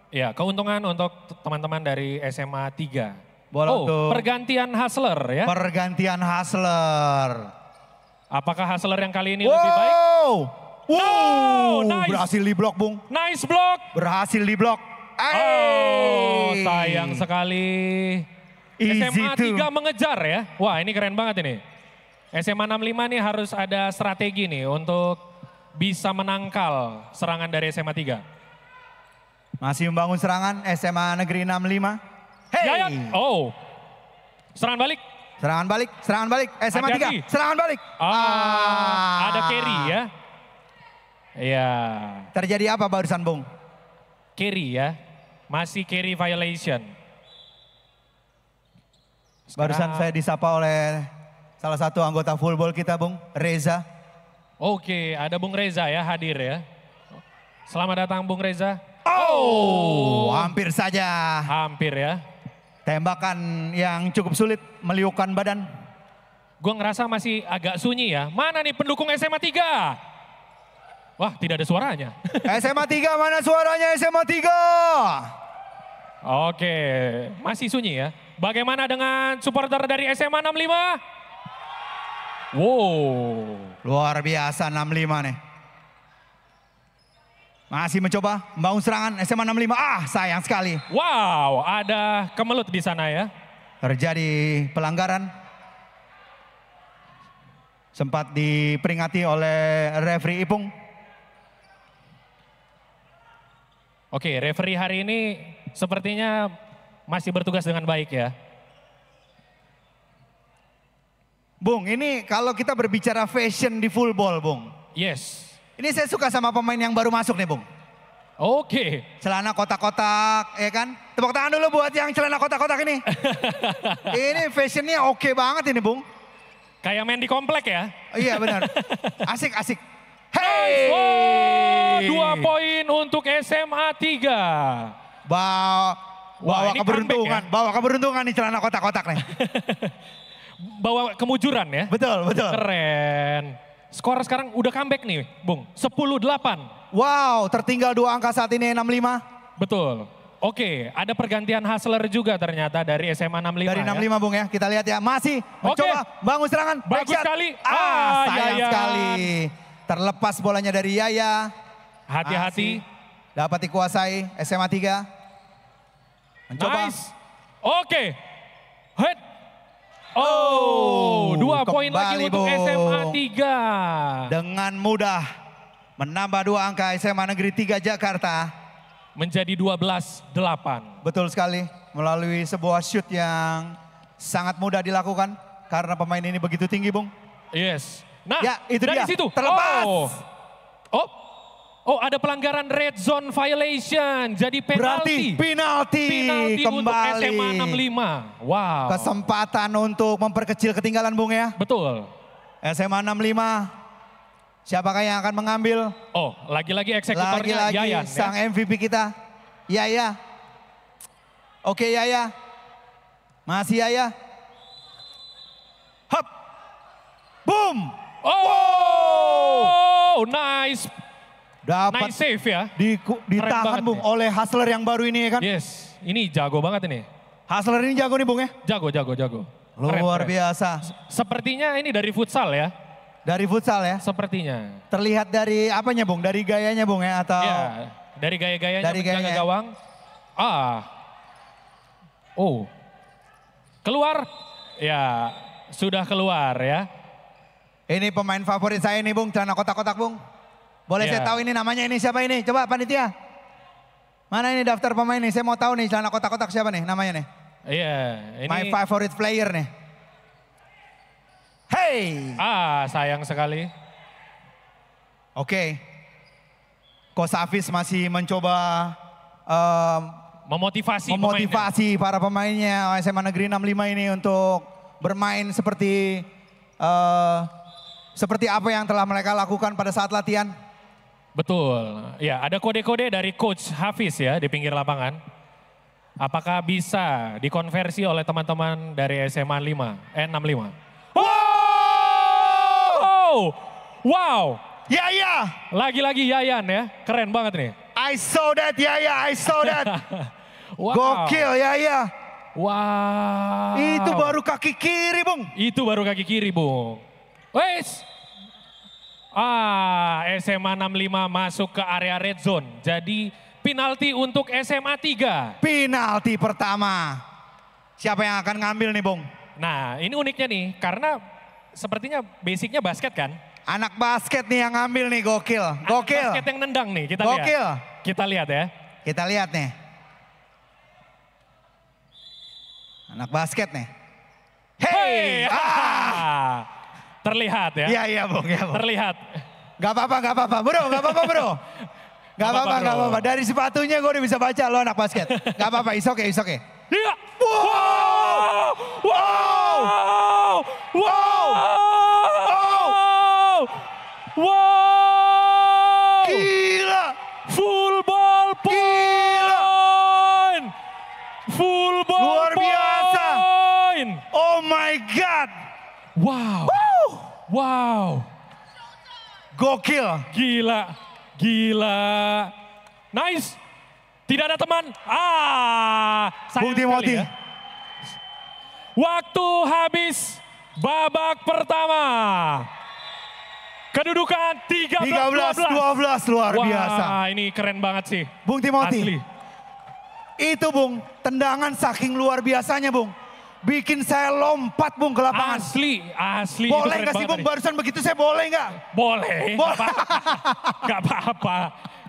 Ya, keuntungan untuk teman-teman dari SMA 3. Bola oh, untuk pergantian hustler ya. Pergantian hustler. Apakah hustler yang kali ini wow. lebih baik? Wow, no, nice. berhasil di blok Bung. Nice block. Berhasil di blok. Ayy. Oh, sayang sekali. SMA 3 mengejar ya. Wah ini keren banget ini. SMA 65 nih harus ada strategi nih untuk bisa menangkal serangan dari SMA 3. Masih membangun serangan SMA Negeri 65. Hey! Yayat. Oh. Serangan balik. Serangan balik, serangan balik. SMA Hati 3, serangan balik. Ah, ah. Ada carry ya. Iya. Terjadi apa barusan Bung? Carry ya. Masih carry violation. Barusan saya disapa oleh salah satu anggota full ball kita, Bung Reza. Oke, ada Bung Reza ya hadir ya. Selamat datang Bung Reza. Oh, oh. hampir saja. Hampir ya. Tembakan yang cukup sulit meliukan badan. Gue ngerasa masih agak sunyi ya. Mana nih pendukung SMA 3? Wah, tidak ada suaranya. SMA [laughs] 3 mana suaranya SMA 3? Oke, masih sunyi ya. Bagaimana dengan supporter dari SMA 65? Wow. Luar biasa 65 nih. Masih mencoba membangun serangan SMA 65. Ah, sayang sekali. Wow, ada kemelut di sana ya. Terjadi pelanggaran. Sempat diperingati oleh referee Ipung. Oke, referee hari ini sepertinya masih bertugas dengan baik ya. Bung, ini kalau kita berbicara fashion di full ball, Bung. Yes. Ini saya suka sama pemain yang baru masuk nih, Bung. Oke. Okay. Celana kotak-kotak, ya kan? Tepuk tangan dulu buat yang celana kotak-kotak ini. [laughs] ini fashionnya oke okay banget ini, Bung. Kayak main di komplek ya? iya, benar. [laughs] Asik, asik. Hey! Wow, dua poin untuk SMA 3. Wow, Wah, bawa keberuntungan, ya? bawa keberuntungan nih celana kotak-kotak nih. [laughs] bawa kemujuran ya. Betul, betul. Keren. Skor sekarang udah comeback nih, Bung. 10-8. Wow, tertinggal dua angka saat ini 65. Betul. Oke, ada pergantian hustler juga ternyata dari SMA 65 Dari 65 ya. Bung ya, kita lihat ya. Masih Oke. bangun serangan. Bagus sekali. Ah, ah sayang Yayan. sekali. Terlepas bolanya dari Yaya. Hati-hati. Dapat dikuasai SMA 3. Mencoba. Nice. Oke. Okay. Head. Oh, oh, dua poin lagi untuk SMA 3. Dengan mudah menambah dua angka SMA Negeri 3 Jakarta. Menjadi 12-8. Betul sekali, melalui sebuah shoot yang sangat mudah dilakukan. Karena pemain ini begitu tinggi, Bung. Yes. Nah, ya, itu dari dia. situ. Terlepas. Oh. oh, Oh ada pelanggaran red zone violation. Jadi penalti. Berarti penalti, penalti kembali. Untuk SMA 65. Wow. Kesempatan untuk memperkecil ketinggalan Bung ya. Betul. SMA 65. Siapakah yang akan mengambil? Oh lagi-lagi eksekutornya lagi-lagi Yayan. Ya. sang ya? MVP kita. Yaya. Iya. Oke Yaya. Iya. Masih Yaya. Iya. Hap. Boom. Oh, wow. nice Dapat nice save ya. Di, ditahan Bung nih. oleh hustler yang baru ini ya kan? Yes, ini jago banget ini. Hustler ini jago nih Bung ya? Jago, jago, jago. Luar keren. biasa. Sepertinya ini dari futsal ya? Dari futsal ya? Sepertinya. Terlihat dari apanya Bung? Dari gayanya Bung ya atau? Ya, dari gaya-gayanya dari menjaga gayanya. gawang. Ah. Oh. Keluar. Ya, sudah keluar ya. Ini pemain favorit saya nih Bung, celana kotak-kotak Bung. Boleh yeah. saya iya. tahu ini namanya ini siapa ini? Coba panitia. Mana ini daftar pemain ini Saya mau tahu nih celana kotak-kotak siapa nih namanya nih? Iya, yeah, ini My favorite player nih. Hey! Ah, sayang sekali. Oke. Okay. Kosafis masih mencoba um, memotivasi memotivasi pemainnya. para pemainnya SMA Negeri 65 ini untuk bermain seperti uh, seperti apa yang telah mereka lakukan pada saat latihan. Betul. Ya, ada kode-kode dari coach Hafiz ya di pinggir lapangan. Apakah bisa dikonversi oleh teman-teman dari SMA 5, eh 65? Wow! Wow! Ya, ya. Lagi-lagi Yayan ya. Keren banget nih. I saw that, ya, ya. I saw that. [laughs] wow. Gokil, ya, ya. Wow. Itu baru kaki kiri, Bung. Itu baru kaki kiri, Bung. Wes, Ah, SMA 65 masuk ke area red zone. Jadi penalti untuk SMA 3. Penalti pertama. Siapa yang akan ngambil nih, Bung? Nah, ini uniknya nih karena sepertinya basicnya basket kan? Anak basket nih yang ngambil nih, gokil. Gokil. Anak basket yang nendang nih, kita gokil. lihat. Gokil. Kita lihat ya. Kita lihat nih. Anak basket nih. Hey! hey! Ah! Terlihat ya? Iya, iya Bung. Ya, bung. Terlihat. Gak apa-apa, gak apa-apa. Bro, gak apa-apa bro. Gak apa-apa, gak apa-apa. Dari sepatunya gue udah bisa baca lo anak basket. Gak apa-apa, isok okay, isok okay. Iya. Wow! Wow! Wow! Wow! Wow! wow. Gila! Full ball point! Gila. Full ball Luar biasa! Point. Oh my God! Wow! wow. Wow. Gokil. Gila. Gila. Nice. Tidak ada teman. Ah, Bung Timothy. Ya. Waktu habis babak pertama. Kedudukan 13 12. 13 12 luar Wah, biasa. ini keren banget sih. Bung Timothy. Asli. Itu Bung, tendangan saking luar biasanya Bung bikin saya lompat Bung ke lapangan. Asli, asli. Boleh nggak sih Bung barusan begitu saya boleh nggak? Boleh, Boleh. nggak apa-apa.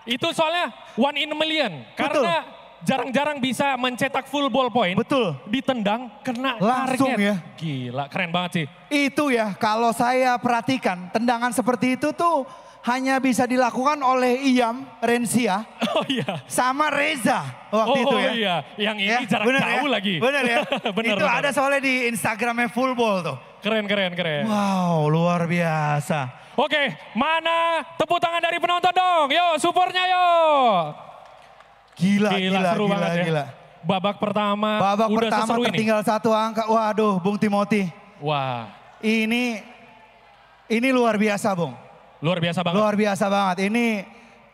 Itu soalnya one in a million. Karena jarang-jarang bisa mencetak full ball point. Betul. Ditendang, kena Langsung target. ya. Gila, keren banget sih. Itu ya, kalau saya perhatikan tendangan seperti itu tuh hanya bisa dilakukan oleh Iam Rensia [laughs] oh, iya. sama Reza waktu oh, itu ya. Oh iya, yang ini ya, jarak bener jauh ya? lagi. Benar ya, [laughs] bener, itu bener. ada soalnya di Instagramnya Fullball tuh. Keren, keren, keren. Wow, luar biasa. Oke, mana tepuk tangan dari penonton dong. Yo, supernya yo. Gila, gila, gila, seru gila, ya. gila. Ya. Babak pertama Babak udah pertama tertinggal ini. satu angka. Waduh, Bung Timoti. Wah. Ini ini luar biasa, Bung. Luar biasa banget. Luar biasa banget. Ini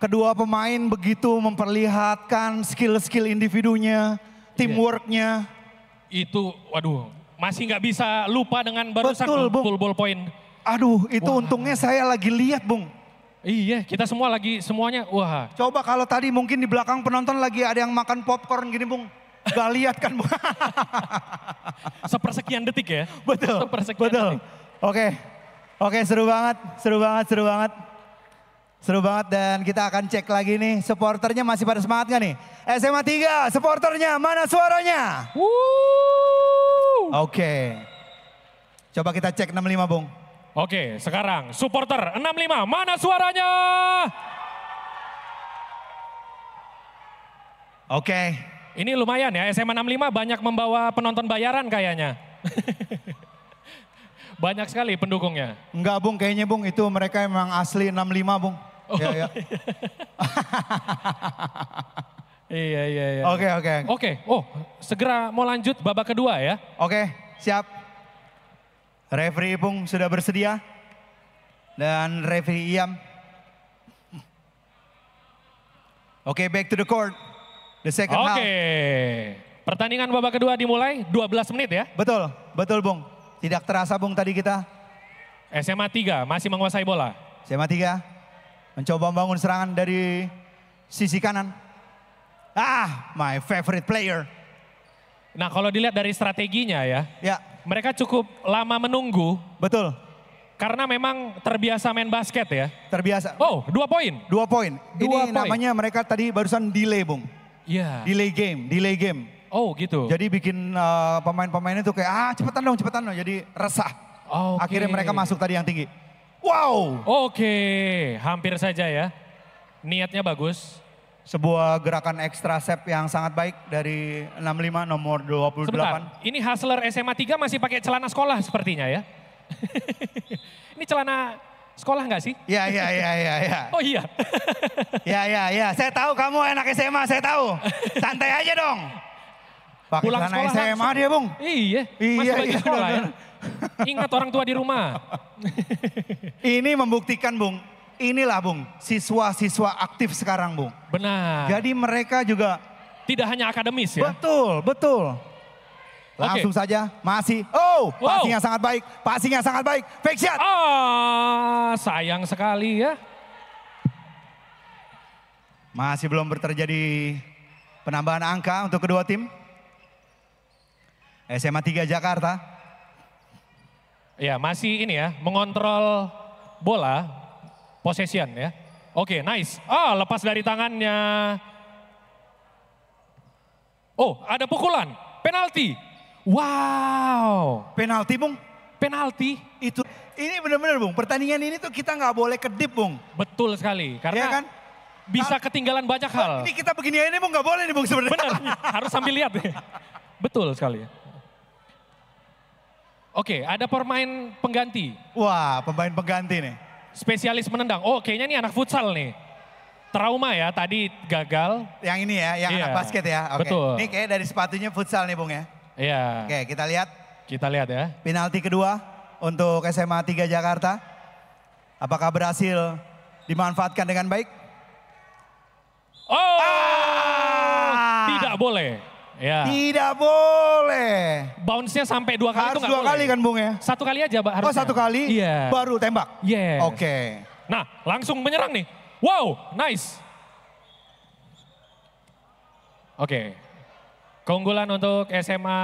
kedua pemain begitu memperlihatkan skill-skill individunya, iya. teamworknya. Itu, waduh, masih nggak bisa lupa dengan barusan Betul, Bung. full ball point. Aduh, itu Wah. untungnya saya lagi lihat, Bung. Iya, kita semua lagi semuanya. Wah. Coba kalau tadi mungkin di belakang penonton lagi ada yang makan popcorn gini, Bung. Gak lihat kan, Bung. [laughs] Sepersekian detik ya. Betul. Sepersekian betul. detik. Oke. Okay. Oke seru banget, seru banget, seru banget. Seru banget dan kita akan cek lagi nih supporternya masih pada semangat gak nih? SMA 3 supporternya mana suaranya? Oke. Okay. Coba kita cek 65 Bung. Oke sekarang supporter 65 mana suaranya? Oke. Okay. Ini lumayan ya SMA 65 banyak membawa penonton bayaran kayaknya. [laughs] Banyak sekali pendukungnya. Enggak, Bung. Kayaknya, Bung, itu mereka emang asli 65, Bung. Oh, ya, ya. [laughs] iya, iya, iya. Oke, okay, oke. Okay. Oke, okay. oh segera mau lanjut babak kedua ya. Oke, siap. Referee Bung sudah bersedia. Dan referee Iam. Oke, okay, back to the court. The second okay. half. Oke. Pertandingan babak kedua dimulai 12 menit ya. Betul, betul Bung. Tidak terasa Bung tadi kita. SMA 3 masih menguasai bola. SMA 3 mencoba membangun serangan dari sisi kanan. Ah, my favorite player. Nah kalau dilihat dari strateginya ya. Ya. Mereka cukup lama menunggu. Betul. Karena memang terbiasa main basket ya. Terbiasa. Oh, dua poin. Dua poin. Ini dua namanya mereka tadi barusan delay, Bung. Iya. Yeah. Delay game, delay game. Oh gitu. Jadi bikin uh, eh, pemain-pemainnya tuh kayak ah cepetan dong cepetan dong. Jadi resah. Okay. Akhirnya mereka masuk tadi yang tinggi. Wow. Oke, okay. hampir saja ya. Niatnya bagus. Sebuah gerakan ekstra sep yang sangat baik dari 65 nomor 28. Sebentar, ini hustler SMA 3 masih pakai celana sekolah sepertinya ya. [laughs] ini celana sekolah nggak sih? Iya, iya, iya, iya. Ya. [laughs] Oh iya? Iya, iya, iya. Saya tahu kamu enaknya SMA, saya tahu. [laughs] Santai aja dong. Pak pulang sekolah SMA langsung. dia, Bung. Iya, iya masih iya, sekolah ya. Ingat orang tua di rumah. [laughs] ini membuktikan, Bung. Inilah, Bung, siswa-siswa aktif sekarang, Bung. Benar. Jadi mereka juga tidak hanya akademis ya. Betul, betul. Langsung okay. saja, masih. Oh, wow. yang sangat baik. Passingnya sangat baik. Fake shot. Oh, sayang sekali ya. Masih belum terjadi penambahan angka untuk kedua tim. SMA 3 Jakarta. Ya, masih ini ya, mengontrol bola, possession ya. Oke, okay, nice. Ah, oh, lepas dari tangannya. Oh, ada pukulan, penalti. Wow. Penalti, Bung? Penalti. Itu ini benar-benar, Bung. Pertandingan ini tuh kita nggak boleh kedip, Bung. Betul sekali, karena ya kan? bisa ketinggalan banyak hal. Ini kita begini aja Bung, nggak boleh nih, Bung sebenarnya. Benar, harus sambil lihat. [laughs] Betul sekali. Oke, ada pemain pengganti. Wah, pemain pengganti nih. Spesialis menendang. Oh, kayaknya ini anak futsal nih. Trauma ya, tadi gagal. Yang ini ya, yang yeah. anak basket ya. Okay. Betul. Ini kayak dari sepatunya futsal nih, Bung ya. Iya. Oke, kita lihat. Kita lihat ya. Penalti kedua untuk SMA 3 Jakarta. Apakah berhasil dimanfaatkan dengan baik? Oh, ah! tidak boleh. Ya. Tidak boleh. Bounce-nya sampai dua kali harus itu dua boleh. kali kan Bung ya? Satu kali aja Pak. Oh satu kali? Iya. Baru tembak? Iya. Oke. Okay. Nah langsung menyerang nih. Wow, nice. Oke. Okay. Keunggulan untuk SMA.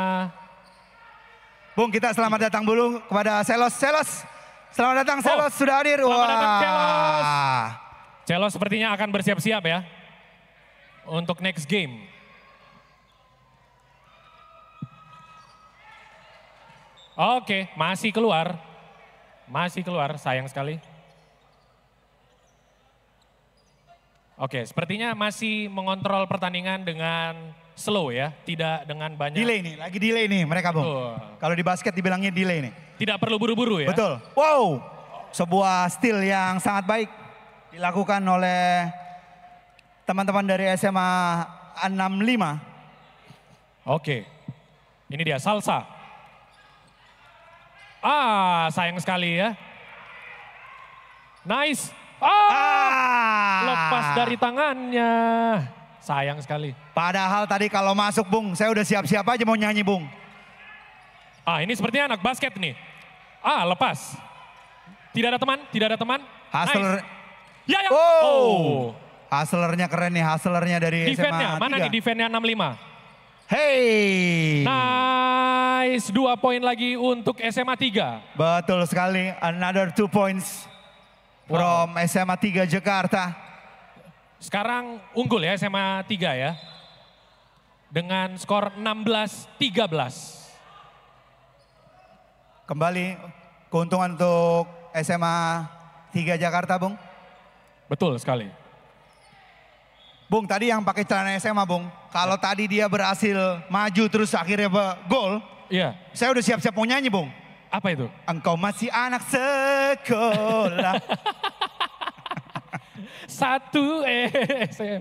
Bung kita selamat datang dulu kepada Selos. Selos, selamat datang Selos oh, sudah hadir. Selamat Wah. datang Celos. Celos sepertinya akan bersiap-siap ya. Untuk next game. Oke, masih keluar. Masih keluar, sayang sekali. Oke, sepertinya masih mengontrol pertandingan dengan slow ya, tidak dengan banyak. Delay nih, lagi delay nih mereka, Bung. Kalau di basket dibilangnya delay nih. Tidak perlu buru-buru ya. Betul. Wow. Sebuah steal yang sangat baik dilakukan oleh teman-teman dari SMA 65. Oke. Ini dia salsa. Ah, sayang sekali ya. Nice. Ah, ah. lepas dari tangannya. Sayang sekali. Padahal tadi kalau masuk Bung, saya udah siap-siap aja mau nyanyi Bung. Ah, ini sepertinya anak basket nih. Ah, lepas. Tidak ada teman, tidak ada teman. Hustler. Nice. Ya, ya. Oh. oh. Hustlernya keren nih, hustlernya dari defense SMA 3. Mana nih defense-nya 65? Hey. Nice. Dua poin lagi untuk SMA 3. Betul sekali. Another two points wow. from SMA 3 Jakarta. Sekarang unggul ya SMA 3 ya. Dengan skor 16-13. Kembali keuntungan untuk SMA 3 Jakarta, Bung. Betul sekali. Bung tadi yang pakai celana SMA Bung, kalau yeah. tadi dia berhasil maju terus akhirnya gol, iya. saya udah siap-siap mau nyanyi Bung. Apa itu? Engkau masih anak sekolah. [laughs] Satu eh saya.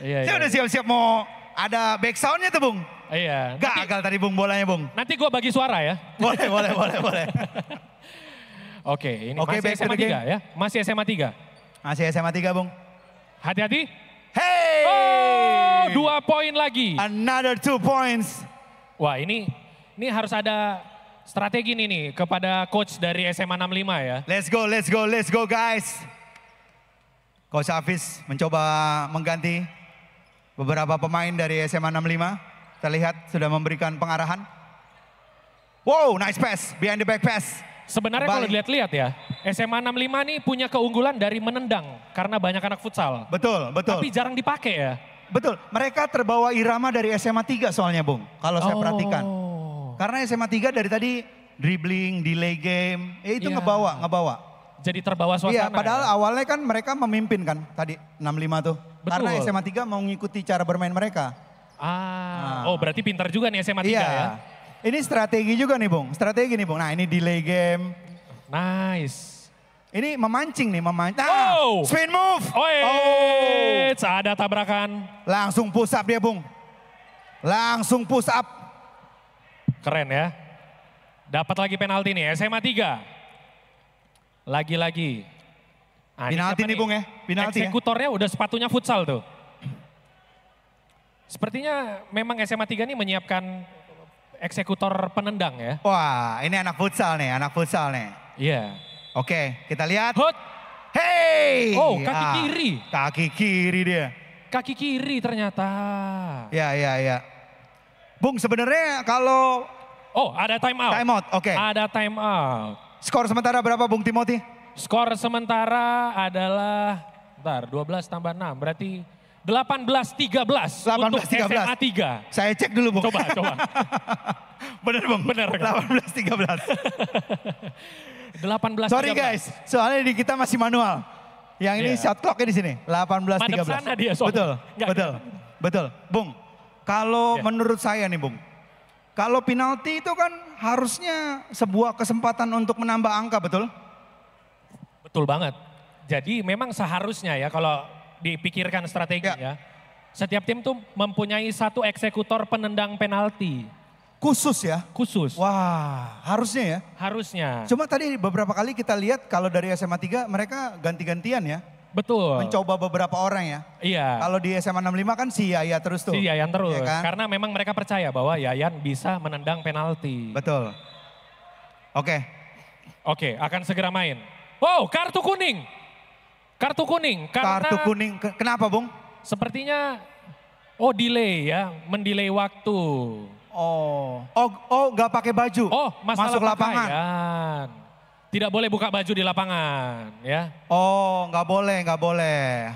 Iya, saya udah siap-siap mau ada back soundnya tuh Bung. Iya. Gagal nanti, tadi Bung bolanya Bung. Nanti gua bagi suara ya. Boleh, boleh, boleh, boleh. [laughs] Oke, ini okay, masih SMA 3 ya. Masih SMA tiga. Masih SMA tiga Bung. Hati-hati. Hey! Oh, dua poin lagi. Another two points. Wah, ini ini harus ada strategi nih nih kepada coach dari SMA 65 ya. Let's go, let's go, let's go guys. Coach Hafiz mencoba mengganti beberapa pemain dari SMA 65. Terlihat sudah memberikan pengarahan. Wow, nice pass, behind the back pass. Sebenarnya kalau dilihat-lihat ya, SMA 65 nih punya keunggulan dari menendang karena banyak anak futsal. Betul, betul. Tapi jarang dipakai ya. Betul, mereka terbawa irama dari SMA 3 soalnya Bung, kalau saya oh. perhatikan. Karena SMA 3 dari tadi dribbling, delay game, ya itu yeah. ngebawa, ngebawa. Jadi terbawa suasana. Iya, ya? padahal ya? awalnya kan mereka memimpin kan tadi 65 tuh. Betul. Karena SMA 3 mau ngikuti cara bermain mereka. Ah, nah. oh berarti pintar juga nih SMA 3 iya. ya. Ini strategi juga nih Bung, strategi nih Bung. Nah ini delay game. Nice. Ini memancing nih, memancing. Nah, oh. spin move. Oh, eh, oh. ada tabrakan. Langsung push up dia, Bung. Langsung push up. Keren ya. Dapat lagi penalti nih, SMA 3. Lagi-lagi. Nah, penalti nih, Bung ya. Penalti ya? Eksekutornya ya. udah sepatunya futsal tuh. Sepertinya memang SMA 3 ini menyiapkan eksekutor penendang ya. Wah, ini anak futsal nih, anak futsal nih. Iya. Yeah. Oke, kita lihat. Hut. Hey. Oh, kaki ah, kiri. Kaki kiri dia. Kaki kiri ternyata. Ya, ya, ya. Bung, sebenarnya kalau Oh, ada time out. Time out, oke. Okay. Ada time out. Skor sementara berapa Bung Timothy? Skor sementara adalah bentar, 12 tambah 6, berarti 1813 18, untuk 13. SMA 3. Saya cek dulu, Bung. Coba, coba. [laughs] Bener, Bung. Bener. 1813. Kan? 18 [laughs] Sorry 13. guys, soalnya di kita masih manual. Yang ini yeah. shot clock di sini, 18 Madep 13. sana dia Betul, Nggak, betul, betul. Bung, kalau yeah. menurut saya nih, Bung. Kalau penalti itu kan harusnya sebuah kesempatan untuk menambah angka, betul? Betul banget. Jadi memang seharusnya ya kalau dipikirkan strategi ya. ya. Setiap tim tuh mempunyai satu eksekutor penendang penalti. Khusus ya? Khusus. Wah, harusnya ya? Harusnya. Cuma tadi beberapa kali kita lihat kalau dari SMA 3 mereka ganti-gantian ya? Betul. Mencoba beberapa orang ya? Iya. Kalau di SMA 65 kan si Yayan terus tuh. Si Yayan iya terus. Ya kan? Karena memang mereka percaya bahwa Yayan bisa menendang penalti. Betul. Oke. Okay. Oke, okay, akan segera main. Wow, kartu kuning. Kartu kuning. Karena Kartu kuning. Kenapa, Bung? Sepertinya oh delay ya, mendelay waktu. Oh. Oh, oh nggak pakai baju. Oh, masuk lapangan. Pakaian. Tidak boleh buka baju di lapangan, ya. Oh, nggak boleh, nggak boleh.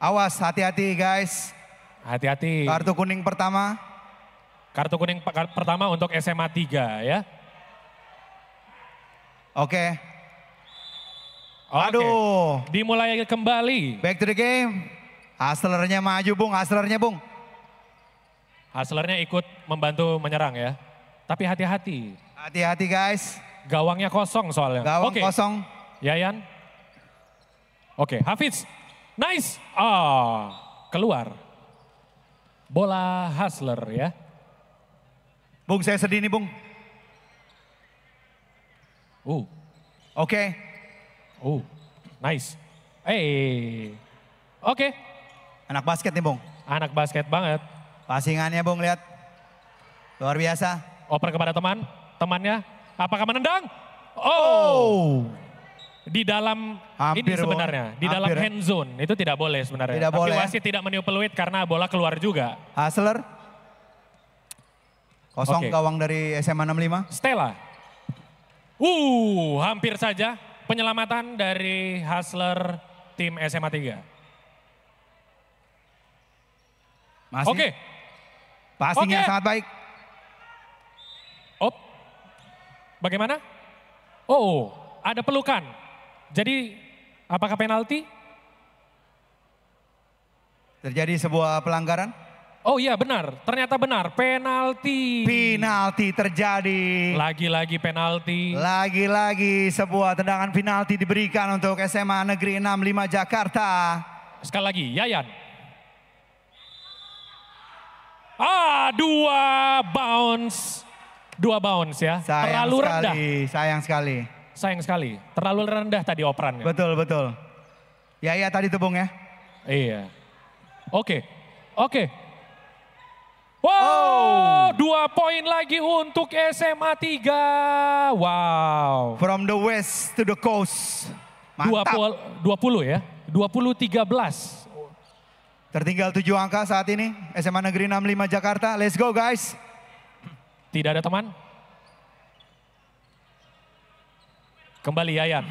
Awas, hati-hati guys. Hati-hati. Kartu kuning pertama. Kartu kuning pertama untuk SMA 3 ya. Oke. Aduh. Dimulai kembali. Back to the game. Hustlernya maju Bung, hustlernya Bung. Hustlernya ikut membantu menyerang ya. Tapi hati-hati. Hati-hati guys. Gawangnya kosong soalnya. Gawang okay. kosong. Yayan. Oke, okay. Hafiz. Nice. Ah, oh, keluar. Bola hustler ya. Bung, saya sedih nih Bung. Uh. Oke. Okay. Oh, nice. Hey, oke. Okay. Anak basket nih Bung. Anak basket banget. Pasingannya Bung lihat. Luar biasa. Oper kepada teman, temannya. Apakah menendang? Oh. oh. Di dalam hampir, ini sebenarnya, bong. di hampir. dalam hand zone itu tidak boleh sebenarnya. Tidak Tapi boleh. wasit tidak meniup peluit karena bola keluar juga. Hasler. Kosong okay. gawang dari SMA 65. Stella. Uh, hampir saja penyelamatan dari Hustler tim SMA 3. Masih. Oke. pastinya Passing sangat baik. Op. Bagaimana? Oh, oh, ada pelukan. Jadi apakah penalti? Terjadi sebuah pelanggaran? Oh iya benar, ternyata benar, penalti. Penalti terjadi. Lagi-lagi penalti. Lagi-lagi sebuah tendangan penalti diberikan untuk SMA Negeri 65 Jakarta. Sekali lagi, Yayan. Ah, dua bounce. Dua bounce ya. Sayang Terlalu sekali, rendah. Sayang sekali. Sayang sekali. Terlalu rendah tadi operannya. Betul, betul. Ya, ya tadi tepung ya. Iya. Oke. Okay. Oke. Okay. Wow, oh. dua poin lagi untuk SMA 3. Wow. From the west to the coast. Mantap. 20, ya, 20 13. Tertinggal tujuh angka saat ini, SMA Negeri 65 Jakarta. Let's go guys. Tidak ada teman. Kembali Yayan.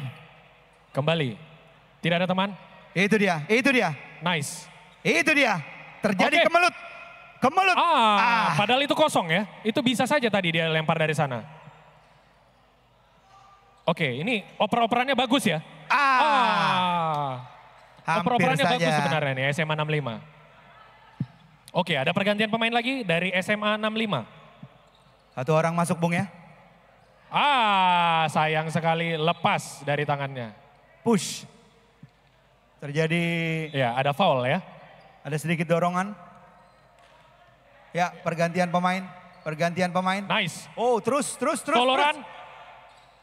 Kembali. Tidak ada teman. Itu dia, itu dia. Nice. Itu dia. Terjadi okay. kemelut ke Ah, ah. Padahal itu kosong ya. Itu bisa saja tadi dia lempar dari sana. Oke, ini oper-operannya bagus ya. Ah. ah. Oper-operannya bagus sebenarnya nih SMA 65. Oke, ada pergantian pemain lagi dari SMA 65. Satu orang masuk Bung ya. Ah, sayang sekali lepas dari tangannya. Push. Terjadi... Ya, ada foul ya. Ada sedikit dorongan. Ya, pergantian pemain. Pergantian pemain. Nice. Oh, terus, terus, terus. Toloran.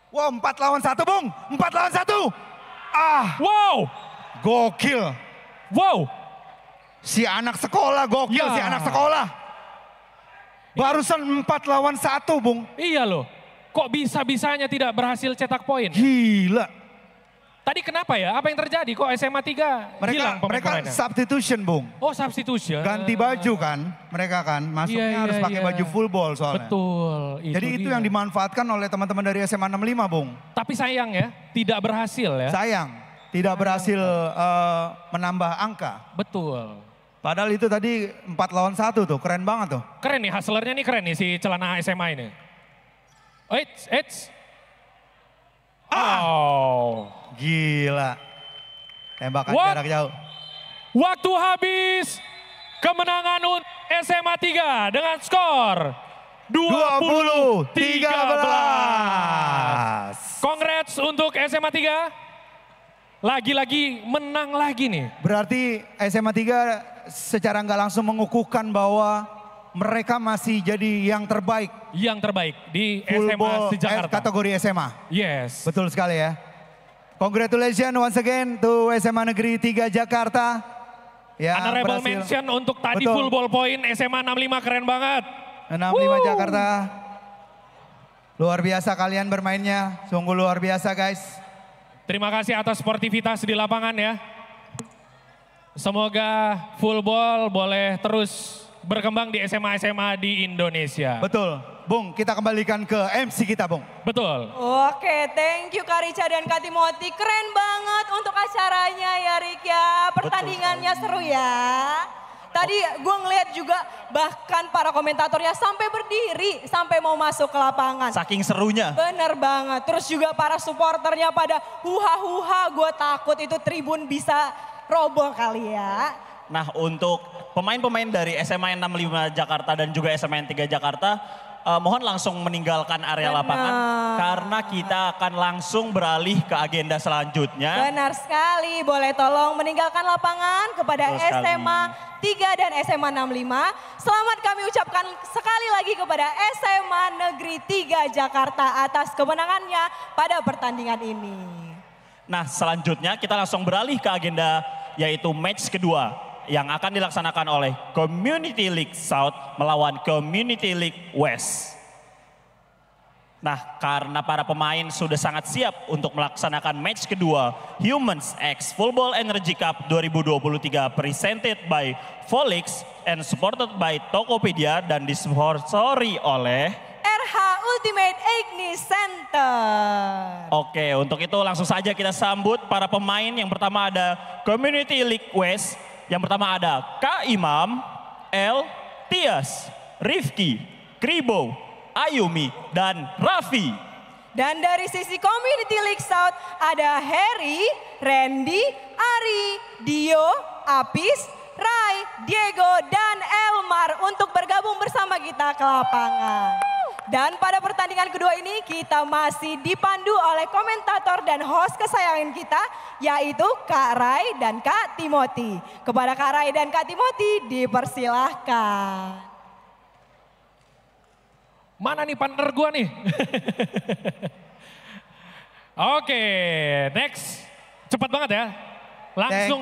Wow, empat lawan satu, Bung. Empat lawan satu. Ah. Wow. Gokil. Wow. Si anak sekolah, gokil ya. si anak sekolah. Barusan empat lawan satu, Bung. Iya loh. Kok bisa-bisanya tidak berhasil cetak poin? Gila. Tadi kenapa ya? Apa yang terjadi? Kok SMA 3 mereka, hilang Mereka pemainnya? substitution, Bung. Oh, substitution. Ganti baju kan mereka kan. Masuknya yeah, yeah, harus pakai yeah. baju full ball soalnya. Betul. Itu Jadi itu yang dimanfaatkan oleh teman-teman dari SMA 65, Bung. Tapi sayang ya, tidak berhasil ya. Sayang, tidak berhasil uh, menambah angka. Betul. Padahal itu tadi 4 lawan 1 tuh, keren banget tuh. Keren nih, hustlernya nih keren nih si celana SMA ini. Eits, eits, Oh. Gila. Tembakan Wak jarak jauh. Waktu habis. Kemenangan SMA 3 dengan skor 20 13. Congrats untuk SMA 3. Lagi-lagi menang lagi nih. Berarti SMA 3 secara nggak langsung mengukuhkan bahwa mereka masih jadi yang terbaik. Yang terbaik di SMA Jakarta. Kategori SMA. Yes. Betul sekali ya. Congratulations once again to SMA Negeri 3 Jakarta. Ya, Honorable berhasil. mention untuk tadi Betul. full ball point SMA 65 keren banget. 65 Woo. Jakarta. Luar biasa kalian bermainnya. Sungguh luar biasa guys. Terima kasih atas sportivitas di lapangan ya. Semoga full ball boleh terus berkembang di SMA-SMA di Indonesia. Betul. Bung, kita kembalikan ke MC kita, Bung. Betul. Oke, thank you Kak dan Kak Keren banget untuk acaranya ya, Rik ya. Pertandingannya Betul. seru ya. Tadi gue ngeliat juga bahkan para komentatornya sampai berdiri, sampai mau masuk ke lapangan. Saking serunya. Bener banget. Terus juga para supporternya pada huha-huha gue takut itu tribun bisa roboh kali ya. Nah untuk pemain-pemain dari SMA 65 Jakarta dan juga SMA 3 Jakarta uh, mohon langsung meninggalkan area Benar. lapangan karena kita akan langsung beralih ke agenda selanjutnya. Benar sekali, boleh tolong meninggalkan lapangan kepada SMA 3 dan SMA 65. Selamat kami ucapkan sekali lagi kepada SMA Negeri 3 Jakarta atas kemenangannya pada pertandingan ini. Nah selanjutnya kita langsung beralih ke agenda yaitu match kedua yang akan dilaksanakan oleh Community League South melawan Community League West. Nah, karena para pemain sudah sangat siap untuk melaksanakan match kedua Humans X Ball Energy Cup 2023 presented by Volix and supported by Tokopedia dan disponsori oleh RH Ultimate Ignis Center. Oke, untuk itu langsung saja kita sambut para pemain. Yang pertama ada Community League West yang pertama ada K. Imam, L. Tias, Rifki, Kribo, Ayumi, dan Raffi. Dan dari sisi community League South ada Harry, Randy, Ari, Dio, Apis, Rai, Diego, dan Elmar untuk bergabung bersama kita ke lapangan. Dan pada pertandingan kedua ini kita masih dipandu oleh komentator dan host kesayangan kita yaitu Kak Rai dan Kak Timoti. Kepada Kak Rai dan Kak Timoti dipersilahkan. Mana nih partner gua nih? [laughs] Oke, okay, next. Cepat banget ya. Langsung.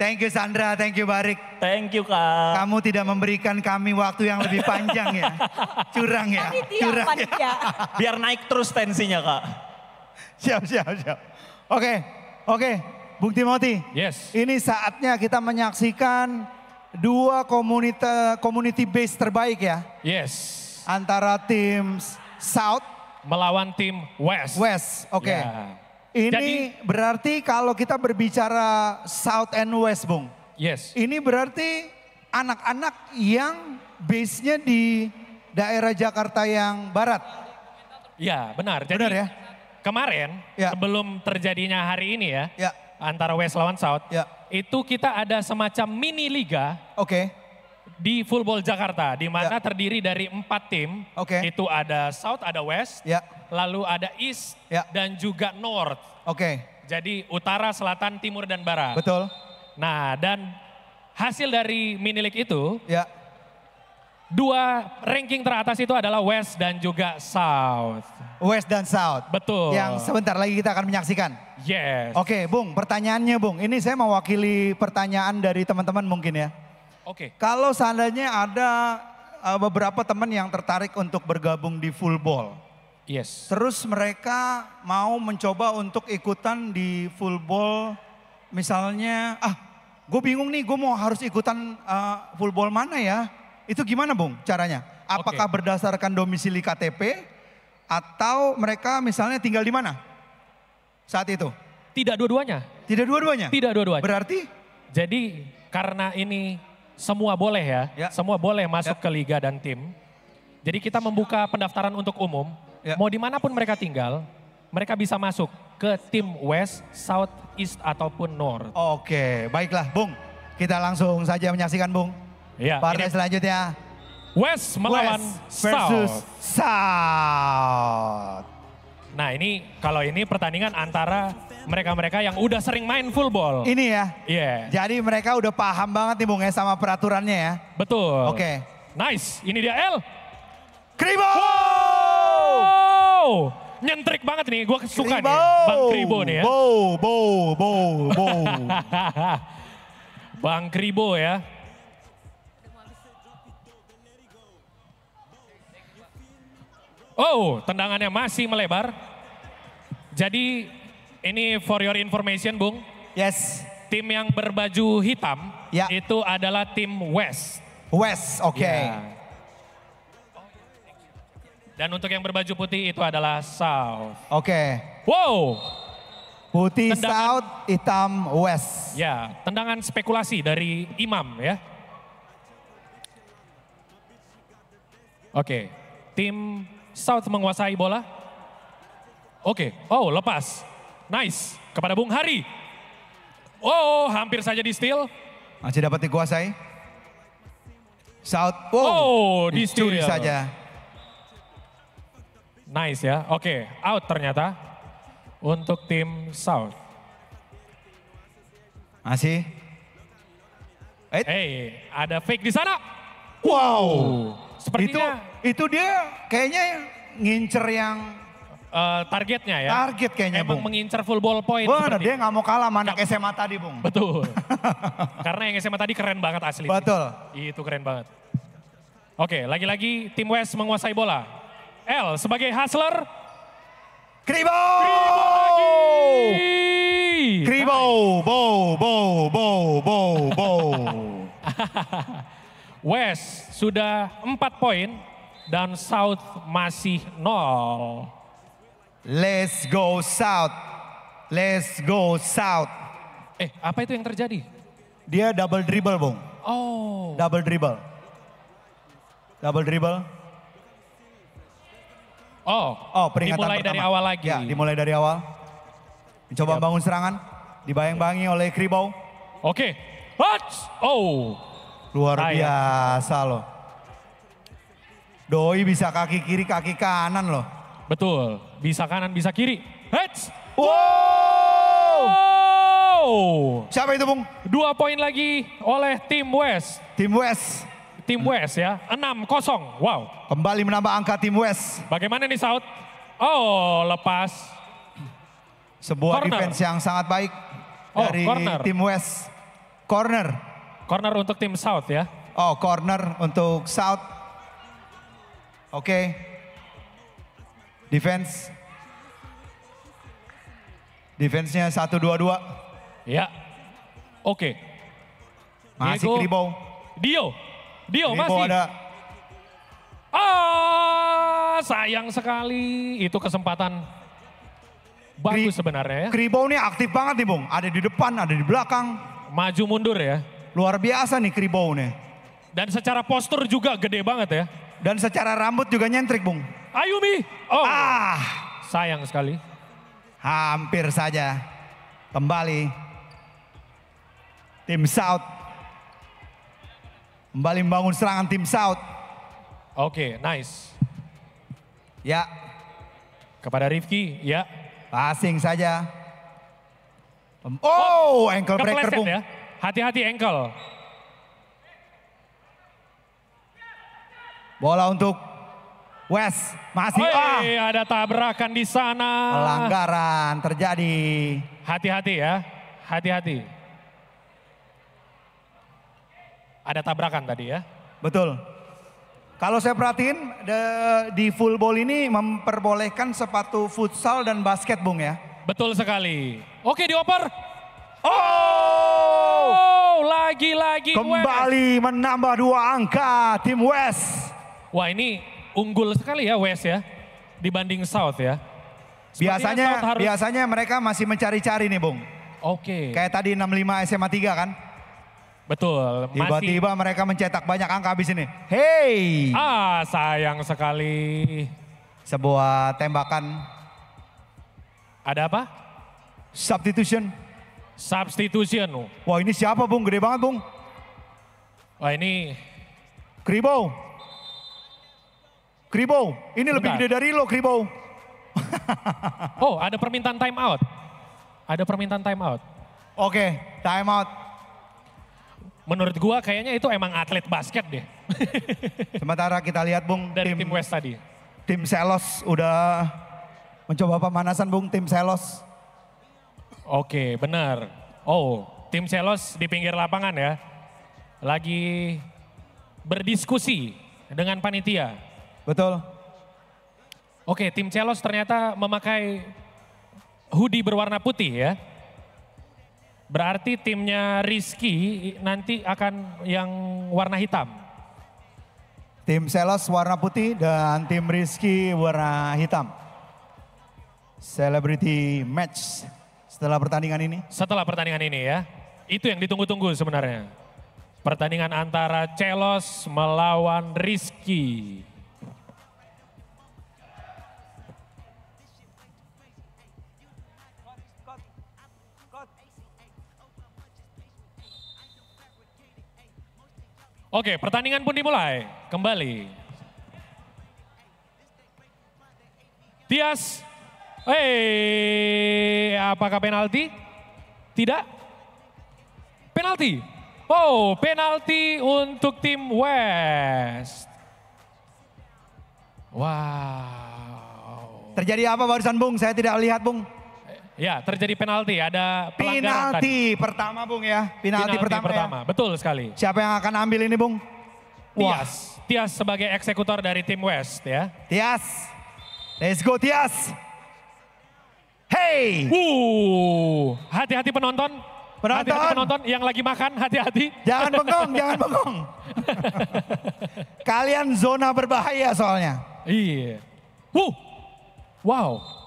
Thank you Sandra, thank you Barik. Thank you Kak. Kamu tidak memberikan kami waktu yang lebih panjang ya. [laughs] Curang ya. Panitia, Curang panitia. ya. [laughs] Biar naik terus tensinya Kak. Siap, siap, siap. Oke, oke. Bung Timoti. Yes. Ini saatnya kita menyaksikan dua komunitas community base terbaik ya. Yes. Antara tim South melawan tim West. West, oke. Okay. Ya. Yeah. Ini Jadi, berarti kalau kita berbicara South and West, Bung. Yes. Ini berarti anak-anak yang base-nya di daerah Jakarta yang barat. Ya, benar. Jadi, benar ya? Kemarin ya. sebelum terjadinya hari ini ya, ya. antara West lawan South, ya. itu kita ada semacam mini liga. Oke. Okay di Full Jakarta di mana ya. terdiri dari empat tim. Okay. Itu ada South, ada West. Ya lalu ada east ya. dan juga north. Oke. Okay. Jadi utara, selatan, timur dan barat. Betul. Nah, dan hasil dari mini league itu ya. Dua ranking teratas itu adalah West dan juga South. West dan South. Betul. Yang sebentar lagi kita akan menyaksikan. Yes. Oke, Bung, pertanyaannya Bung. Ini saya mewakili pertanyaan dari teman-teman mungkin ya. Oke. Okay. Kalau seandainya ada eh, beberapa teman yang tertarik untuk bergabung di full ball. Yes. Terus mereka mau mencoba untuk ikutan di full ball misalnya ah gue bingung nih gue mau harus ikutan uh, full ball mana ya? Itu gimana Bung caranya? Apakah okay. berdasarkan domisili KTP atau mereka misalnya tinggal di mana saat itu? Tidak dua-duanya. Tidak dua-duanya? Tidak dua-duanya. Berarti? Jadi karena ini semua boleh ya, ya. semua boleh ya. masuk ya. ke liga dan tim. Jadi kita membuka pendaftaran untuk umum ya. mau dimanapun mereka tinggal, mereka bisa masuk ke tim West, South, East ataupun North. Oke, baiklah Bung. Kita langsung saja menyaksikan Bung. Ya, Partai selanjutnya. West melawan West versus South. South. Nah ini kalau ini pertandingan antara mereka-mereka yang udah sering main full ball. Ini ya? Iya. Yeah. Jadi mereka udah paham banget nih Bung ya sama peraturannya ya? Betul. Oke. Okay. Nice, ini dia L. Kribo! Wow! Oh, Nyentrik banget nih, gue suka ya. Kribo. nih. Bang Kribo nih ya. Bow, bow, bow, bow. [laughs] Bang Kribo ya. Oh, tendangannya masih melebar. Jadi ini for your information, Bung. Yes. Tim yang berbaju hitam ya. itu adalah tim West. West, oke. Okay. Ya. Yeah. Dan untuk yang berbaju putih itu adalah South. Oke. Okay. Wow. Putih tendangan, South, hitam West. Ya, tendangan spekulasi dari Imam ya. Oke, okay. tim South menguasai bola. Oke, okay. oh lepas. Nice, kepada Bung Hari. Oh, hampir saja di steal. Masih dapat dikuasai. South, wow. oh, di steal. saja. Nice ya. Oke, okay, out ternyata untuk tim South. Masih. Eh, hey, ada fake di sana. Wow. seperti itu itu dia kayaknya ngincer yang uh, targetnya ya. Target kayaknya, Emang Bung. mengincar full ball point. Benar, dia nggak mau kalah sama anak SMA tadi, Bung. Betul. [laughs] Karena yang SMA tadi keren banget asli. Betul. Itu keren banget. Oke, lagi-lagi tim West menguasai bola. L sebagai hustler. Kribo! Kribo lagi! bo, bo, bo, bo, bo. West sudah 4 poin dan South masih 0. Let's go South. Let's go South. Eh, apa itu yang terjadi? Dia double dribble, Bung. Oh. Double dribble. Double dribble. Oh, oh peringatan dimulai pertama. dari awal lagi. Ya, dimulai dari awal. Mencoba bangun serangan, dibayang-bayangi oleh Kribau. Oke. Okay. Oh. Luar Ayah. biasa loh. Doi bisa kaki kiri, kaki kanan loh. Betul. Bisa kanan, bisa kiri. Watch. Wow. wow. Siapa itu, Bung? Dua poin lagi oleh tim West. Tim West tim West ya. 6-0. Wow. Kembali menambah angka tim West. Bagaimana nih South? Oh, lepas. Sebuah corner. defense yang sangat baik oh, dari corner. tim West. Corner. Corner untuk tim South ya. Oh, corner untuk South. Oke. Okay. Defense. Defense-nya 1-2-2. Ya. Oke. Okay. Masih Diego. Kribo. Dio. Dio Ini masih. Ada... Ah, sayang sekali. Itu kesempatan bagus Kri sebenarnya ya. Kribo ini aktif banget nih Bung. Ada di depan, ada di belakang. Maju mundur ya. Luar biasa nih Kribo nih. Dan secara postur juga gede banget ya. Dan secara rambut juga nyentrik Bung. Ayumi. Oh. Ah. Sayang sekali. Hampir saja. Kembali. Tim South Kembali membangun serangan tim South. Oke, okay, nice. Ya. Kepada Rifki, ya. Passing saja. Oh, oh ankle breaker pun. Ya. Hati-hati ankle. Bola untuk West. Masih Oi, ah. ada tabrakan di sana. Pelanggaran terjadi. Hati-hati ya. Hati-hati. Ada tabrakan tadi ya? Betul. Kalau saya perhatiin de, di full ball ini memperbolehkan sepatu futsal dan basket Bung ya? Betul sekali. Oke dioper. Oh! lagi oh, lagi-lagi Kembali West. menambah dua angka tim West. Wah ini unggul sekali ya West ya dibanding South ya. Sepertinya biasanya harus... biasanya mereka masih mencari-cari nih, Bung. Oke. Okay. Kayak tadi 65 SMA 3 kan? Betul. Tiba-tiba masih... mereka mencetak banyak angka habis ini. Hey. Ah, sayang sekali. Sebuah tembakan. Ada apa? Substitution. Substitution. Wah ini siapa Bung? Gede banget Bung. Wah ini. Kribo. Kribo. Ini Bentar. lebih gede dari lo Kribo. oh ada permintaan time out. Ada permintaan time out. Oke, okay, time out menurut gua kayaknya itu emang atlet basket deh. [laughs] Sementara kita lihat Bung dari tim, tim West tadi. Tim Selos udah mencoba pemanasan Bung tim Selos. Oke, benar. Oh, tim Selos di pinggir lapangan ya. Lagi berdiskusi dengan panitia. Betul. Oke, tim Celos ternyata memakai hoodie berwarna putih ya. Berarti timnya Rizky nanti akan yang warna hitam. Tim Selos warna putih dan tim Rizky warna hitam. Celebrity match setelah pertandingan ini. Setelah pertandingan ini ya. Itu yang ditunggu-tunggu sebenarnya. Pertandingan antara Celos melawan Rizky. Oke, pertandingan pun dimulai. Kembali. Tias. Hei, eh, apakah penalti? Tidak. Penalti. Oh, penalti untuk tim West. Wow. Terjadi apa barusan Bung? Saya tidak lihat Bung. Ya, terjadi penalti. Ada penalti tadi. pertama, Bung ya. Penalti, penalti pertama. Ya. pertama. Ya. Betul sekali. Siapa yang akan ambil ini, Bung? Tias. Wah. Tias sebagai eksekutor dari tim West ya. Tias. Let's go Tias. Hey. Wuh. Hati-hati penonton. Penonton. Hati-hati penonton yang lagi makan, hati-hati. Jangan [laughs] bengong, jangan bengong. Kalian zona berbahaya soalnya. Iya. Wuh. Wow.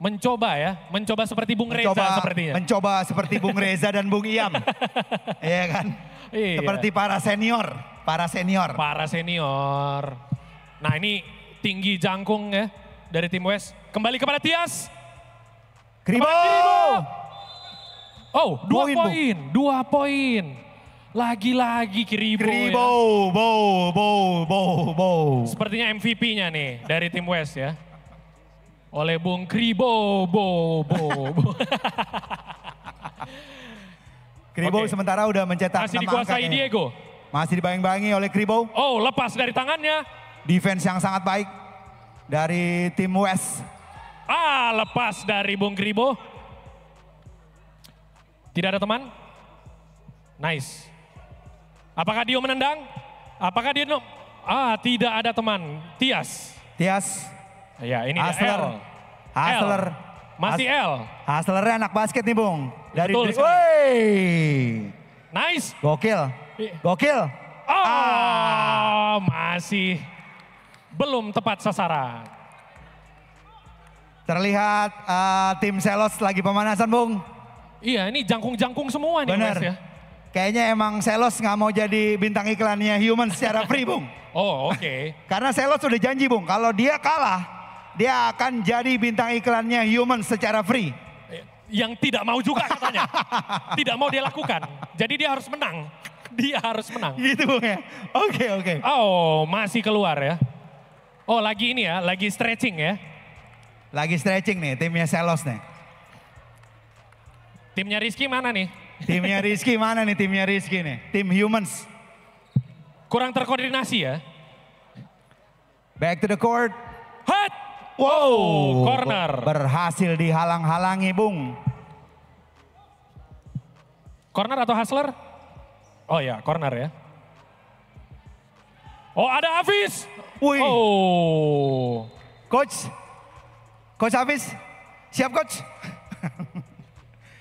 Mencoba ya, mencoba seperti Bung mencoba, Reza sepertinya. Mencoba seperti Bung Reza dan Bung Iam. [laughs] iya kan? Iya. Seperti para senior, para senior. Para senior. Nah ini tinggi jangkung ya dari tim West. Kembali kepada Tias. Kribo. Oh, dua poin, dua poin. Lagi-lagi kribo. Ya. Kribo, ya. bow, bow, bow, bow. Sepertinya MVP-nya nih dari tim West ya oleh Bung Kribo Bo Bo. bo. [laughs] Kribo okay. sementara udah mencetak Masih dikuasai Diego. Masih dibayang-bayangi oleh Kribo. Oh, lepas dari tangannya. Defense yang sangat baik dari tim West. Ah, lepas dari Bung Kribo. Tidak ada teman? Nice. Apakah Dio menendang? Apakah Dio? Ah, tidak ada teman. Tias. Tias Ya ini Hustler. L. Hustler. Masih L. Hustlernya anak basket nih Bung. Dari Betul, Woi. Nice. Gokil. Gokil. Oh, ah. masih belum tepat sasaran. Terlihat uh, tim Selos lagi pemanasan, Bung. Iya, ini jangkung-jangkung semua nih, Bener. Mas ya. Kayaknya emang Selos nggak mau jadi bintang iklannya Human secara [laughs] free, Bung. oh, oke. Okay. Karena Selos sudah janji, Bung, kalau dia kalah, dia akan jadi bintang iklannya human secara free. Yang tidak mau juga katanya. tidak mau dia lakukan. Jadi dia harus menang. Dia harus menang. Gitu Bung ya. Oke, okay, oke. Okay. Oh, masih keluar ya. Oh, lagi ini ya, lagi stretching ya. Lagi stretching nih timnya Selos nih. Timnya Rizky mana nih? Timnya Rizky mana nih timnya Rizky nih? Tim Humans. Kurang terkoordinasi ya. Back to the court. Wow, oh, corner. Berhasil dihalang-halangi, Bung. Corner atau hustler? Oh ya, corner ya. Oh, ada Hafiz. Wih. Oh. Coach. Coach Hafiz. Siap, coach. [laughs]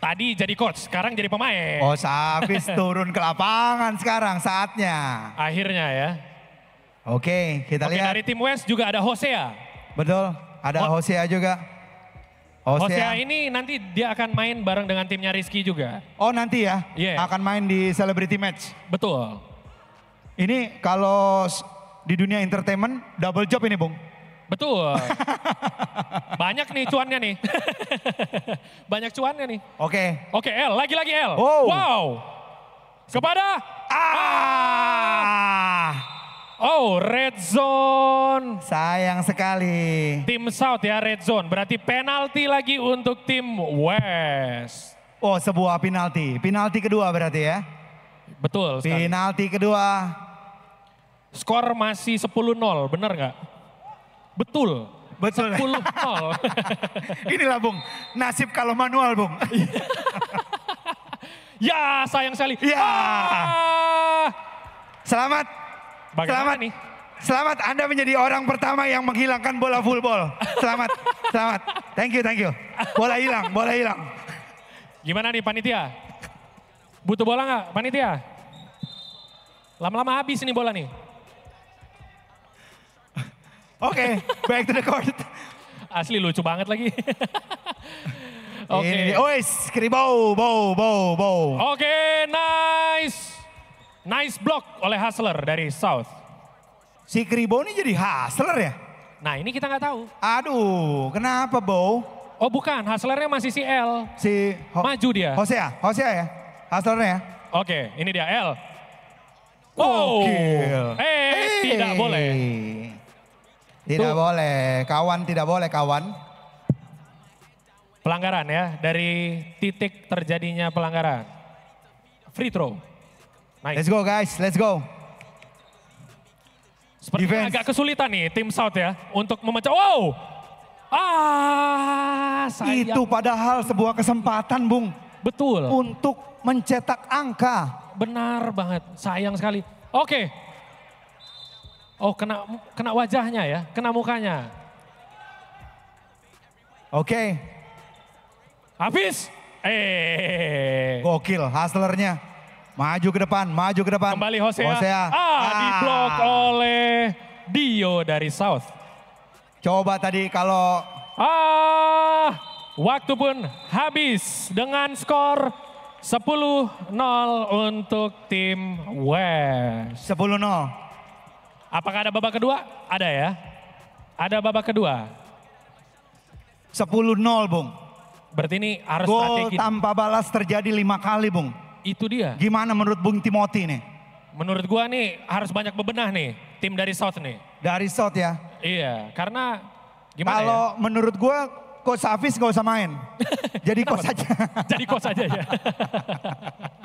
Tadi jadi coach, sekarang jadi pemain. Oh, Hafiz [laughs] turun ke lapangan sekarang saatnya. Akhirnya ya. Oke, kita Oke, lihat. Dari tim West juga ada Hosea. Betul, ada oh. Hosea juga. Hosea. Hosea ini nanti dia akan main bareng dengan timnya Rizky juga. Oh nanti ya, yeah. akan main di Celebrity Match. Betul. Ini kalau di dunia entertainment double job ini Bung. Betul. [laughs] Banyak nih cuannya nih. [laughs] Banyak cuannya nih. Oke. Okay. Oke okay, L, lagi-lagi L. Wow. wow. Kepada... Ah. ah. Oh, red zone. Sayang sekali. Tim South ya red zone. Berarti penalti lagi untuk tim West. Oh, sebuah penalti. Penalti kedua berarti ya. Betul sekali. Penalti kedua. Skor masih 10-0, benar nggak? Betul. Betul. 10-0. [laughs] Inilah Bung, nasib kalau manual Bung. [laughs] ya, sayang sekali. Ya. Ah. Selamat Bagaimana selamat nih? Selamat Anda menjadi orang pertama yang menghilangkan bola full ball. Selamat, [laughs] selamat. Thank you, thank you. Bola hilang, bola hilang. Gimana nih panitia? Butuh bola nggak panitia? Lama-lama habis ini bola nih. [laughs] Oke, okay, back to the court. Asli lucu banget lagi. [laughs] Oke. okay. Ois, keribau, bau, bau, bau. Oke, okay, nice. Nice block oleh Hustler dari South. Si Kribo ini jadi Hustler ya? Nah ini kita nggak tahu. Aduh, kenapa Bo? Oh bukan, Hustlernya masih si L. Si Ho Maju dia. Hosea, Hosea ya? Hustlernya ya? Oke, ini dia L. Oh, Oh, eh, hey. tidak boleh. Tidak Tuh. boleh, kawan tidak boleh kawan. Pelanggaran ya, dari titik terjadinya pelanggaran. Free throw. Nice. Let's go guys, let's go. Sepertinya agak kesulitan nih tim South ya untuk memecah. Wow! Ah, sayang. Itu padahal sebuah kesempatan, Bung. Betul. Untuk mencetak angka. Benar banget, sayang sekali. Oke. Oh, kena kena wajahnya ya, kena mukanya. Oke. Habis. Eh. Gokil hustlernya. Maju ke depan, maju ke depan. Kembali Hosea. Hosea. Ah, ah. diblok oleh Dio dari South. Coba tadi kalau... Ah, waktu pun habis dengan skor 10-0 untuk tim West. 10-0. Apakah ada babak kedua? Ada ya. Ada babak kedua. 10-0, Bung. Berarti ini harus Goal strategi. tanpa balas terjadi lima kali, Bung. Itu dia. Gimana menurut Bung Timothy nih? Menurut gua nih harus banyak bebenah nih tim dari South nih. Dari South ya? Iya, karena gimana Kalau ya? menurut gua Coach Hafiz gak usah main. [laughs] Jadi coach aja. [laughs] Jadi coach aja ya.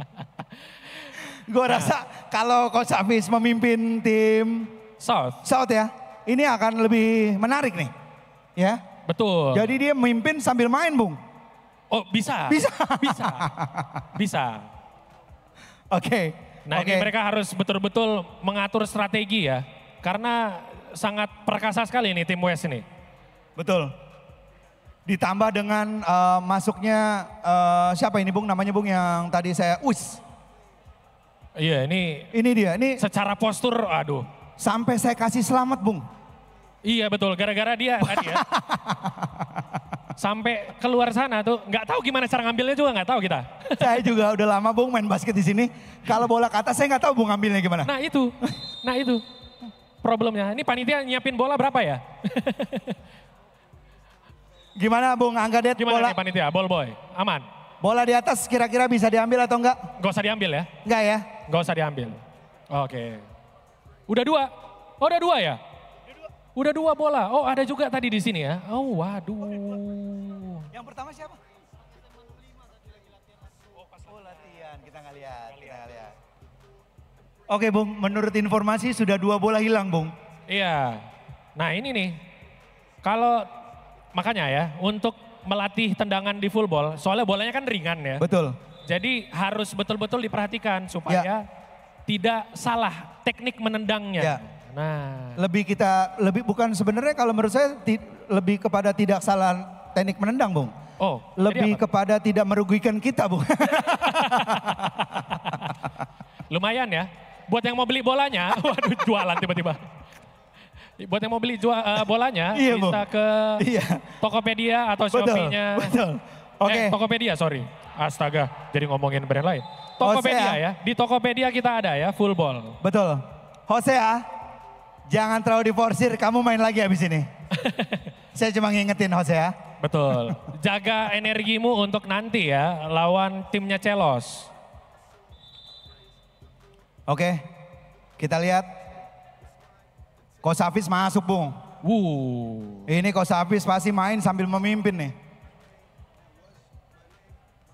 [laughs] gua nah. rasa kalau Coach Hafiz memimpin tim South. South ya. Ini akan lebih menarik nih. Ya. Betul. Jadi dia memimpin sambil main, Bung. Oh, bisa. Bisa. Bisa. bisa. Oke. Okay. Nah okay. ini mereka harus betul-betul mengatur strategi ya. Karena sangat perkasa sekali ini tim West ini. Betul. Ditambah dengan uh, masuknya uh, siapa ini Bung namanya Bung yang tadi saya us. Iya ini. Ini dia ini. Secara postur aduh. Sampai saya kasih selamat Bung. Iya betul gara-gara dia tadi ya. [laughs] sampai keluar sana tuh nggak tahu gimana cara ngambilnya juga nggak tahu kita. [laughs] Saya juga udah lama Bung main basket di sini. Kalau bola ke atas saya nggak tahu Bung ngambilnya gimana. Nah itu, nah itu problemnya. Ini panitia nyiapin bola berapa ya? [laughs] gimana Bung Angga Det gimana bola? Nih, panitia, ball boy, aman. Bola di atas kira-kira bisa diambil atau enggak? Gak usah diambil ya? Enggak ya? Gak usah diambil. Oke. Udah dua? Oh, udah dua ya? Udah dua bola. Oh ada juga tadi di sini ya. Oh waduh. yang pertama siapa? Oh latihan, kita nggak lihat, kita nggak lihat. Oke Bung, menurut informasi sudah dua bola hilang Bung. Iya, nah ini nih. Kalau makanya ya untuk melatih tendangan di full ball, soalnya bolanya kan ringan ya. Betul. Jadi harus betul-betul diperhatikan supaya ya. tidak salah teknik menendangnya. Ya. Nah, lebih kita lebih bukan sebenarnya kalau menurut saya ti, lebih kepada tidak salah teknik menendang, Bung. Oh, lebih kepada tidak merugikan kita, Bung. [laughs] Lumayan ya. Buat yang mau beli bolanya, [laughs] waduh jualan tiba-tiba. Buat yang mau beli jual, uh, eh, bolanya iya, bisa bung. ke iya. Tokopedia atau Shopee-nya. Betul. Eh, Oke. Okay. Tokopedia, sorry. Astaga, jadi ngomongin brand lain. Tokopedia Hosea. ya. Di Tokopedia kita ada ya, full ball. Betul. Hosea Jangan terlalu diforsir, kamu main lagi habis ini. [laughs] Saya cuma ngingetin Jose ya. Betul. Jaga energimu untuk nanti ya, lawan timnya Celos. Oke, kita lihat. Kosafis masuk, Bung. Wuh. Ini Kosafis pasti main sambil memimpin nih.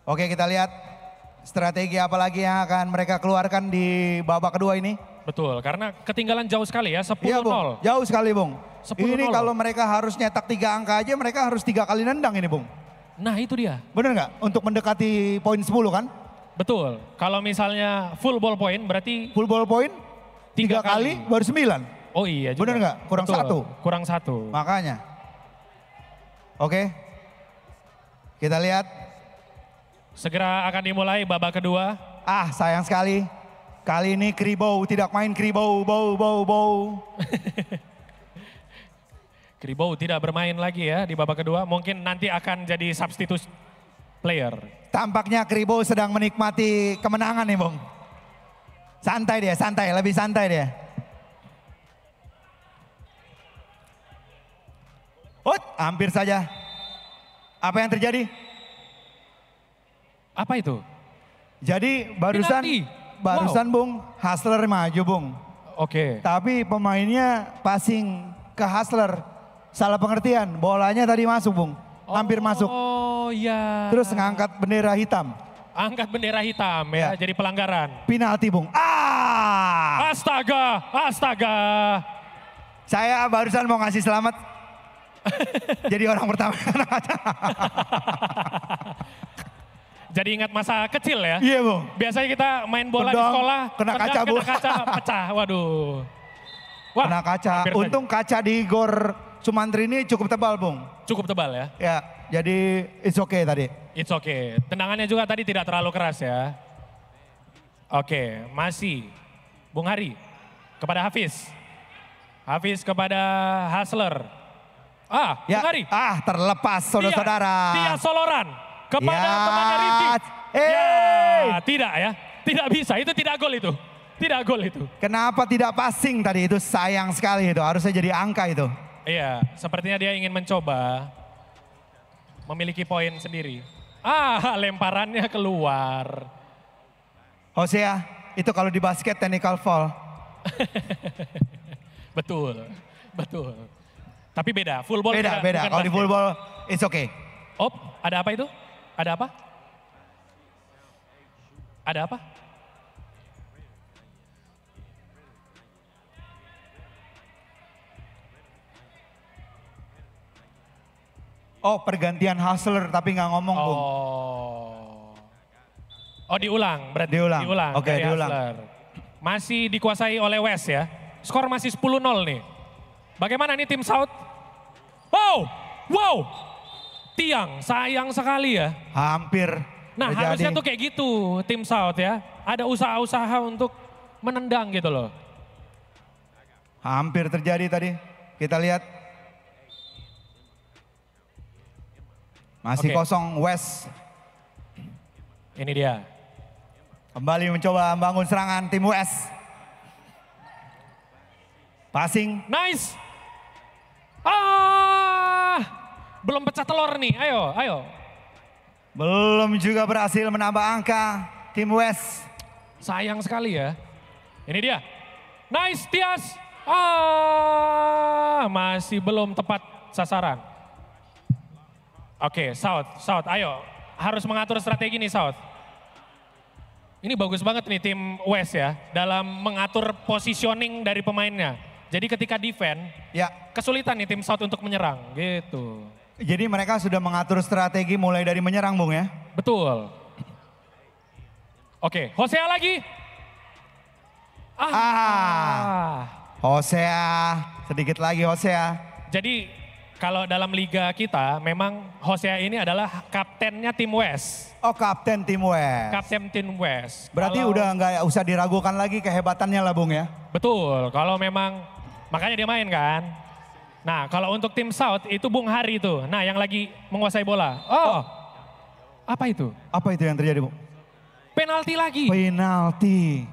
Oke, kita lihat strategi apa lagi yang akan mereka keluarkan di babak kedua ini. Betul, karena ketinggalan jauh sekali ya, 10-0. Iya, Jauh sekali, Bung. 10 Ini kalau mereka harus nyetak tiga angka aja, mereka harus tiga kali nendang ini, Bung. Nah, itu dia. Bener nggak? Untuk mendekati poin 10 kan? Betul. Kalau misalnya full ball point, berarti... Full ball point, tiga, kali, kali baru 9. Oh iya juga. Bener nggak? Kurang Betul. satu. Kurang satu. Makanya. Oke. Kita lihat. Segera akan dimulai babak kedua. Ah, sayang sekali. Kali ini Kribau tidak main Kribau, bau, bau, bau. [laughs] Kribau tidak bermain lagi ya di babak kedua. Mungkin nanti akan jadi substitute player. Tampaknya Kribau sedang menikmati kemenangan nih Bung. Santai dia, santai, lebih santai dia. Oh, hampir saja. Apa yang terjadi? Apa itu? Jadi barusan... Penalti barusan wow. Bung, Hustler maju Bung. Oke. Okay. Tapi pemainnya passing ke Hustler. Salah pengertian, bolanya tadi masuk Bung. Oh, Hampir masuk. Oh iya. Terus ngangkat bendera hitam. Angkat bendera hitam ya, ya. jadi pelanggaran. Penalti Bung. Ah! Astaga, astaga. Saya barusan mau ngasih selamat. [laughs] jadi orang pertama. [laughs] jadi ingat masa kecil ya. Iya, bu. Biasanya kita main bola di sekolah, kena kaca, Bu. Kena kaca [laughs] pecah. Waduh. Wah, kena kaca. Untung kaca di gor Sumantri ini cukup tebal, Bung. Cukup tebal ya. Ya, jadi it's okay tadi. It's okay. Tendangannya juga tadi tidak terlalu keras ya. Oke, masih Bung Hari kepada Hafiz. Hafiz kepada Hasler. Ah, ya. Bung Hari. Ah, terlepas saudara-saudara. Dia, dia Soloran kepada ya. temannya Rifki. Eh. Ya, tidak ya. Tidak bisa, itu tidak gol itu. Tidak gol itu. Kenapa tidak passing tadi itu sayang sekali itu. Harusnya jadi angka itu. Iya, sepertinya dia ingin mencoba memiliki poin sendiri. Ah, lemparannya keluar. Hosea, itu kalau di basket technical foul. [laughs] betul, betul. Tapi beda, full ball. Beda, beda. Kalau di full ball, it's okay. Op, ada apa itu? Ada apa? Ada apa? Oh, pergantian hustler tapi nggak ngomong, oh. Bung. Oh, diulang. Berarti diulang. diulang Oke, okay, diulang. Hustler. Masih dikuasai oleh West ya. Skor masih 10-0 nih. Bagaimana nih tim South? Wow! Wow! tiang. Sayang sekali ya. Hampir. Nah jadi. harusnya tuh kayak gitu tim South ya. Ada usaha-usaha untuk menendang gitu loh. Hampir terjadi tadi. Kita lihat. Masih okay. kosong West. Ini dia. Kembali mencoba membangun serangan tim West. Passing. Nice. Ah! Belum pecah telur nih, ayo, ayo. Belum juga berhasil menambah angka tim West. Sayang sekali ya. Ini dia. Nice Tias. Ah, masih belum tepat sasaran. Oke, okay, South, South, ayo. Harus mengatur strategi nih South. Ini bagus banget nih tim West ya dalam mengatur positioning dari pemainnya. Jadi ketika defend, ya kesulitan nih tim South untuk menyerang gitu. Jadi mereka sudah mengatur strategi mulai dari menyerang, Bung ya? Betul. Oke, Hosea lagi. Ah. ah. Hosea, sedikit lagi Hosea. Jadi kalau dalam liga kita memang Hosea ini adalah kaptennya tim West. Oh, kapten tim West. Kapten tim West. Berarti kalau, udah nggak usah diragukan lagi kehebatannya lah, Bung ya? Betul. Kalau memang makanya dia main kan? Nah, kalau untuk tim South itu Bung Hari itu. Nah, yang lagi menguasai bola. Oh. oh. Apa itu? Apa itu yang terjadi, Bu? Penalti lagi. Penalti.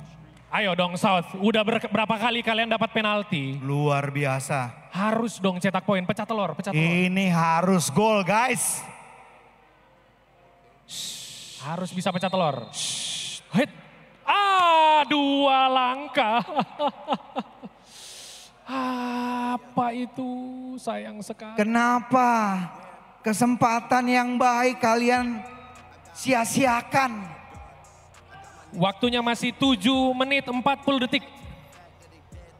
Ayo dong South, udah ber berapa kali kalian dapat penalti? Luar biasa. Harus dong cetak poin, pecah telur, pecah telur. Ini harus gol, guys. Shhh. Harus bisa pecah telur. Shhh. Hit. Ah, dua langkah. [laughs] Apa itu sayang sekali. Kenapa kesempatan yang baik kalian sia-siakan? Waktunya masih 7 menit 40 detik.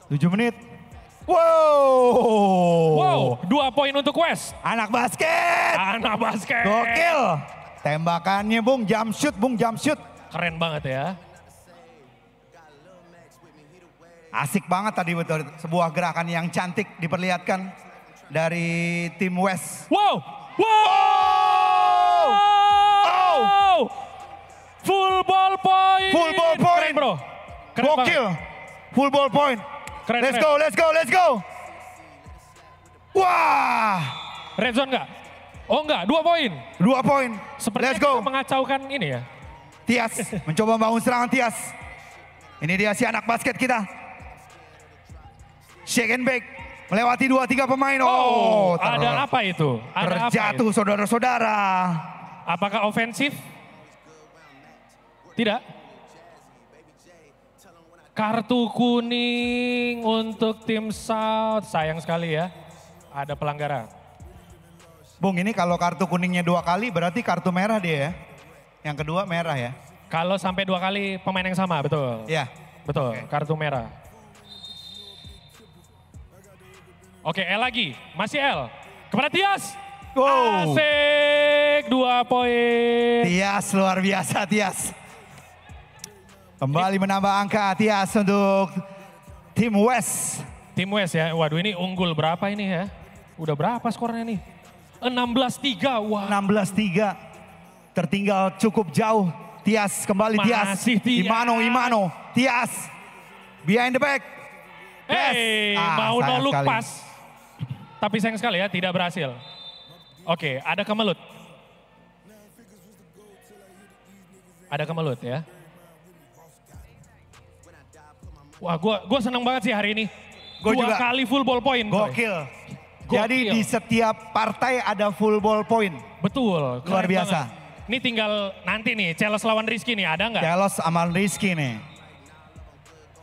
7 menit. Wow. Wow, dua poin untuk West. Anak basket. Anak basket. Gokil. Tembakannya Bung, jump shoot, Bung jump shoot. Keren banget ya. Asik banget tadi betul sebuah gerakan yang cantik diperlihatkan dari tim West. Wow! Wow! Oh! oh! Full ball point. Full ball point. Keren bro. Keren Gokil. Banget. Full ball point. Keren, let's keren. go, let's go, let's go. Wah. Red zone enggak? Oh enggak, dua poin. Dua poin. Sepertinya let's go. mengacaukan ini ya. Tias mencoba bangun serangan Tias. Ini dia si anak basket kita shake and back. Melewati dua tiga pemain. Oh, oh ter... ada apa itu? Ada terjatuh saudara-saudara. Apakah ofensif? Tidak. Kartu kuning untuk tim South. Sayang sekali ya. Ada pelanggaran. Bung ini kalau kartu kuningnya dua kali berarti kartu merah dia ya. Yang kedua merah ya. Kalau sampai dua kali pemain yang sama betul. Iya. Betul, okay. kartu merah. Oke, L lagi. Masih L. Kepada Tias. Wow. Asik, dua poin. Tias luar biasa Tias. Kembali menambah angka Tias untuk tim West. Tim West ya, waduh ini unggul berapa ini ya? Udah berapa skornya nih? 16-3, wah. 16-3, tertinggal cukup jauh. Tias kembali Masih Tias. Imano, Imano, Tias. Behind the back. Hey, ah, mau noluk sekali. pas. Tapi sayang sekali ya, tidak berhasil. Oke, okay, ada kemelut. Ada kemelut ya. Wah, gue gua seneng banget sih hari ini. Gua Dua juga. kali full ball point. Gokil. Gokil. Jadi di setiap partai ada full ball point. Betul. Luar biasa. Banget. Ini tinggal nanti nih, Celos lawan Rizky nih, ada nggak? Celos sama Rizky nih.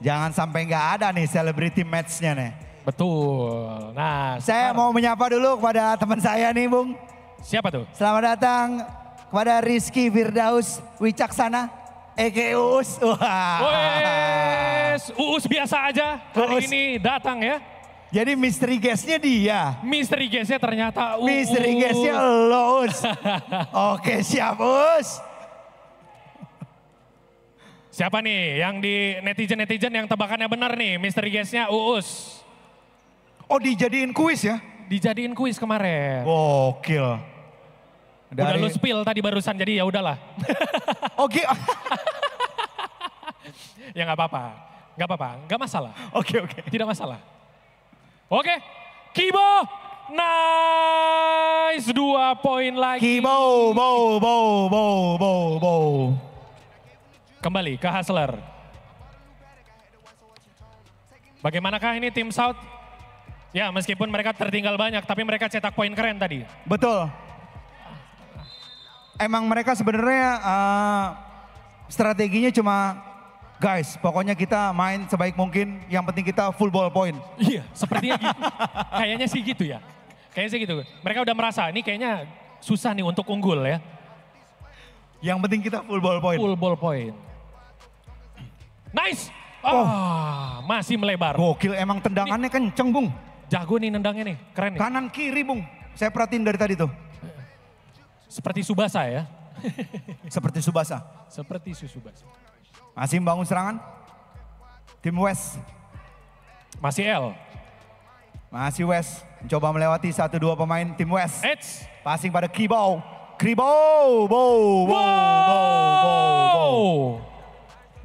Jangan sampai nggak ada nih selebriti nya nih. Betul. Nah, saya sekarang. mau menyapa dulu kepada teman saya nih, Bung. Siapa tuh? Selamat datang kepada Rizky Firdaus Wicaksana, Eke Wah. Wes, Uus biasa aja hari Uus. ini datang ya. Jadi misteri guestnya dia. Misteri guestnya ternyata Uus. Misteri guestnya lo Uus. [laughs] Oke siap Uus. Siapa nih yang di netizen-netizen yang tebakannya benar nih misteri guestnya Uus. Oh dijadiin kuis ya? Dijadiin kuis kemarin. Gokil. Dari... Udah lu spill tadi barusan jadi ya udahlah. Oke. [laughs] Okay. Oh, [laughs] ya nggak apa-apa, nggak apa-apa, nggak masalah. Oke okay, oke. Okay. Tidak masalah. Oke, okay. Kibo nice dua poin lagi. Kibo, bow, bow, bow, bow, bow. Kembali ke Hustler. Bagaimanakah ini tim South? Ya, meskipun mereka tertinggal banyak, tapi mereka cetak poin keren tadi. Betul. Emang mereka sebenarnya uh, strateginya cuma guys, pokoknya kita main sebaik mungkin, yang penting kita full ball point. Iya, sepertinya gitu. Kayaknya sih gitu ya. Kayaknya sih gitu. Mereka udah merasa, ini kayaknya susah nih untuk unggul ya. Yang penting kita full ball point. Full ball point. Nice. Oh, oh. masih melebar. Gokil emang tendangannya ini, kenceng, Bung. Jago nih nendangnya nih, keren nih. Kanan kiri Bung, saya perhatiin dari tadi tuh. Seperti Subasa ya. [laughs] Seperti Subasa. Seperti Subasa. Masih membangun serangan. Tim West. Masih L. Masih West. Mencoba melewati satu dua pemain tim West. Eits. Passing pada Kibau. Kribau. Bow. Bow. Bow. Bow. Bow.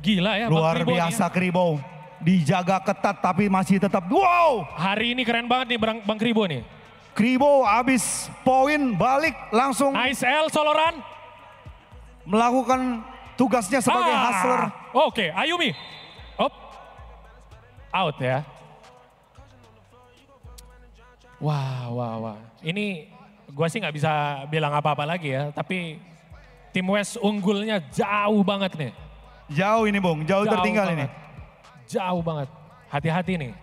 Gila ya. Luar ya. biasa Kribau dijaga ketat tapi masih tetap wow. Hari ini keren banget nih Bang, Kribo nih. Kribo abis poin balik langsung. ASL Soloran. Melakukan tugasnya sebagai ah. hustler. Oke, okay. Ayumi. Up. Out ya. Wah, wah, wah. Ini gue sih nggak bisa bilang apa-apa lagi ya. Tapi tim West unggulnya jauh banget nih. Jauh ini Bung, jauh, jauh tertinggal banget. ini jauh banget. Hati-hati nih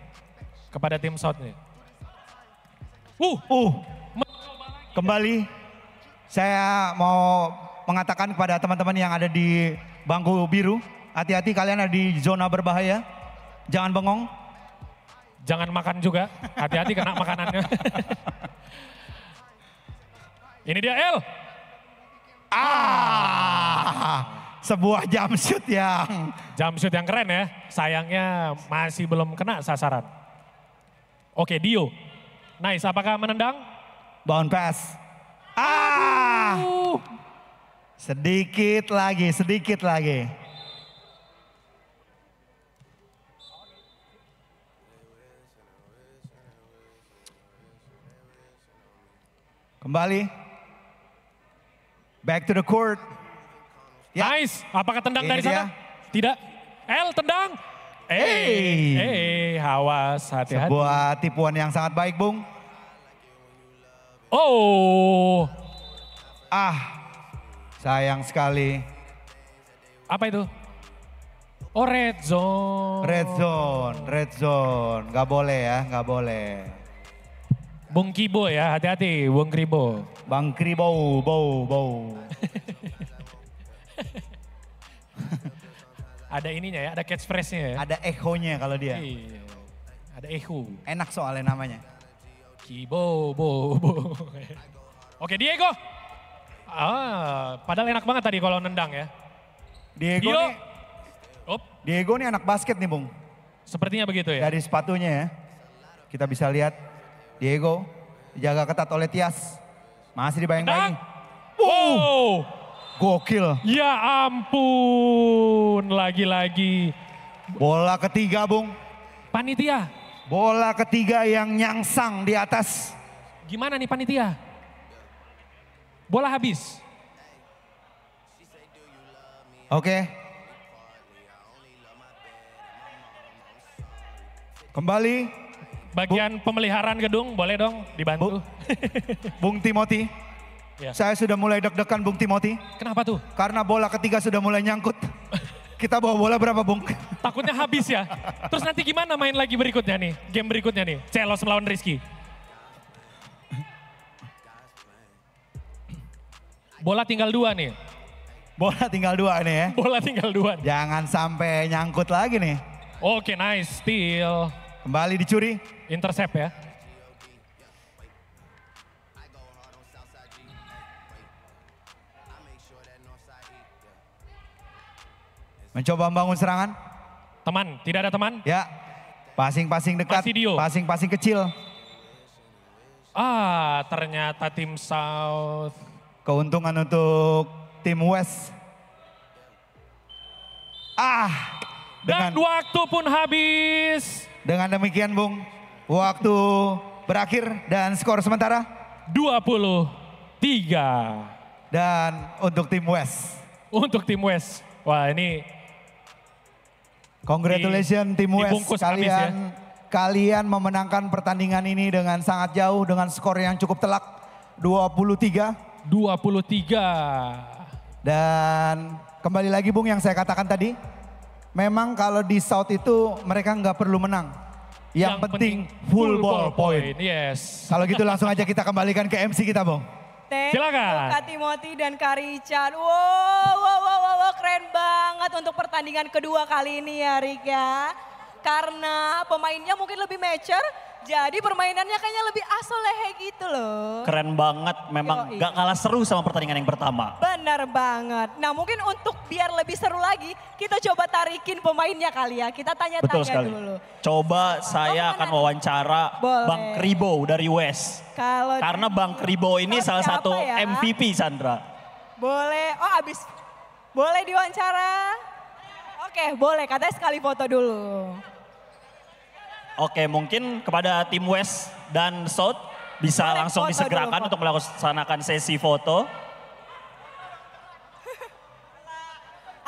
kepada tim shot nih. Uh, uh. Kembali saya mau mengatakan kepada teman-teman yang ada di bangku biru, hati-hati kalian ada di zona berbahaya. Jangan bengong. Jangan makan juga. Hati-hati kena makanannya. [laughs] Ini dia L. Ah sebuah jumpsuit yang... jumpsuit yang keren ya. Sayangnya masih belum kena sasaran. Oke, Dio. Nice, apakah menendang? Bound pass. Ah! Aduh. Sedikit lagi, sedikit lagi. Kembali. Back to the court. Ya. Nice. Apakah tendang Ini dari dia. sana? Tidak. L tendang. Eh, hey. hey, eh, hawas hati-hati. Sebuah tipuan yang sangat baik, Bung. Oh. Ah, sayang sekali. Apa itu? Oh, red zone. Red zone, red zone. Gak boleh ya, gak boleh. Bung Kibo ya, hati-hati, Bung Kribo. Bang Kribo, bow, bow. Ada ininya ya, ada catchphrase-nya ya. Ada echo-nya kalau dia. Iya. iya, iya. Ada echo. Enak soalnya namanya. Kibo bo bo. [laughs] Oke Diego. Ah, padahal enak banget tadi kalau nendang ya. Diego Dio. nih. Op. Diego nih anak basket nih, Bung. Sepertinya begitu ya. Dari sepatunya ya. Kita bisa lihat Diego dijaga ketat oleh Tias. Masih dibayang bayang Wow. wow. Gokil. Ya ampun, lagi-lagi. Bola ketiga, Bung. Panitia. Bola ketiga yang nyangsang di atas. Gimana nih panitia? Bola habis. Oke. Kembali. Bagian Bung. pemeliharaan gedung boleh dong dibantu. Bung, Bung Timothy. Ya. Saya sudah mulai deg-degan Bung Timothy. Kenapa tuh? Karena bola ketiga sudah mulai nyangkut. [laughs] Kita bawa bola berapa Bung? Takutnya habis ya. Terus nanti gimana main lagi berikutnya nih? Game berikutnya nih. Celos melawan Rizky. Bola tinggal dua nih. Bola tinggal dua nih ya. Bola tinggal dua. Nih. Jangan sampai nyangkut lagi nih. Oke, okay, nice. Steal. Kembali dicuri. Intercept ya. Mencoba membangun serangan. Teman, tidak ada teman? Ya. pasing-pasing dekat, pasing-pasing kecil. Ah, ternyata tim South. Keuntungan untuk tim West. Ah, dengan Dan waktu pun habis. Dengan demikian, Bung, waktu berakhir dan skor sementara 23. Dan untuk tim West. Untuk tim West. Wah, ini Congratulations di, tim US ya. kalian ya. kalian memenangkan pertandingan ini dengan sangat jauh dengan skor yang cukup telak 23 23 dan kembali lagi Bung yang saya katakan tadi memang kalau di South itu mereka nggak perlu menang yang, yang penting, penting full ball, ball point. point. Yes. Kalau gitu langsung aja kita kembalikan ke MC kita, Bung. Thank Silakan. Kak Timoti dan Kak Richard. Wow, wow, wow, wow, wow, keren banget untuk pertandingan kedua kali ini ya Rika. Ya. Karena pemainnya mungkin lebih mature, jadi permainannya kayaknya lebih asolehe gitu loh. Keren banget, memang Yoi. gak kalah seru sama pertandingan yang pertama. Benar banget. Nah mungkin untuk biar lebih seru lagi, kita coba tarikin pemainnya kali ya. Kita tanya-tanya dulu. Coba saya oh, akan wawancara Boleh. Bang Kribo dari West. Kalau Karena Bang Kribo ini salah satu ya? MVP Sandra. Boleh, oh abis. Boleh diwawancara? Oke, boleh. Katanya sekali foto dulu. Oke, mungkin kepada tim West dan South bisa Boleh langsung disegerakan untuk melaksanakan sesi foto.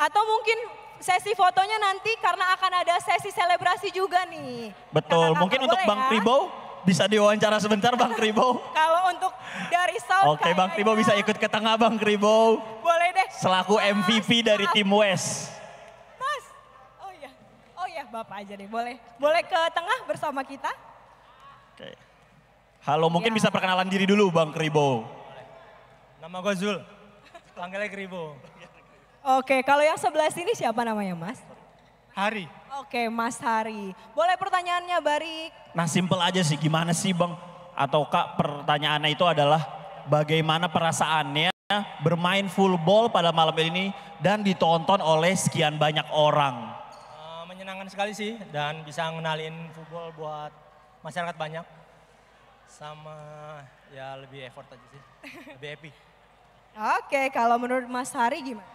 Atau mungkin sesi fotonya nanti karena akan ada sesi selebrasi juga nih. Betul, kakak mungkin untuk Bang ya? bisa diwawancara sebentar Bang Kribo. [laughs] Kalau untuk dari South Oke, Bang Kribo bisa ikut ke tengah Bang Kribo. Boleh deh. Selaku MVP dari tim West. Bapak aja deh, boleh. Boleh ke tengah bersama kita. Oke. Halo, mungkin ya. bisa perkenalan diri dulu Bang Kribo. Nama gue Zul, panggilnya Kribo. Oke, kalau yang sebelah sini siapa namanya Mas? Hari. Oke, Mas Hari. Boleh pertanyaannya Barik? Nah simple aja sih, gimana sih Bang? Atau Kak pertanyaannya itu adalah bagaimana perasaannya bermain full ball pada malam ini dan ditonton oleh sekian banyak orang kangen sekali sih dan bisa ngenalin football buat masyarakat banyak. Sama ya lebih effort aja sih, [laughs] lebih happy. Oke, kalau menurut Mas Hari gimana?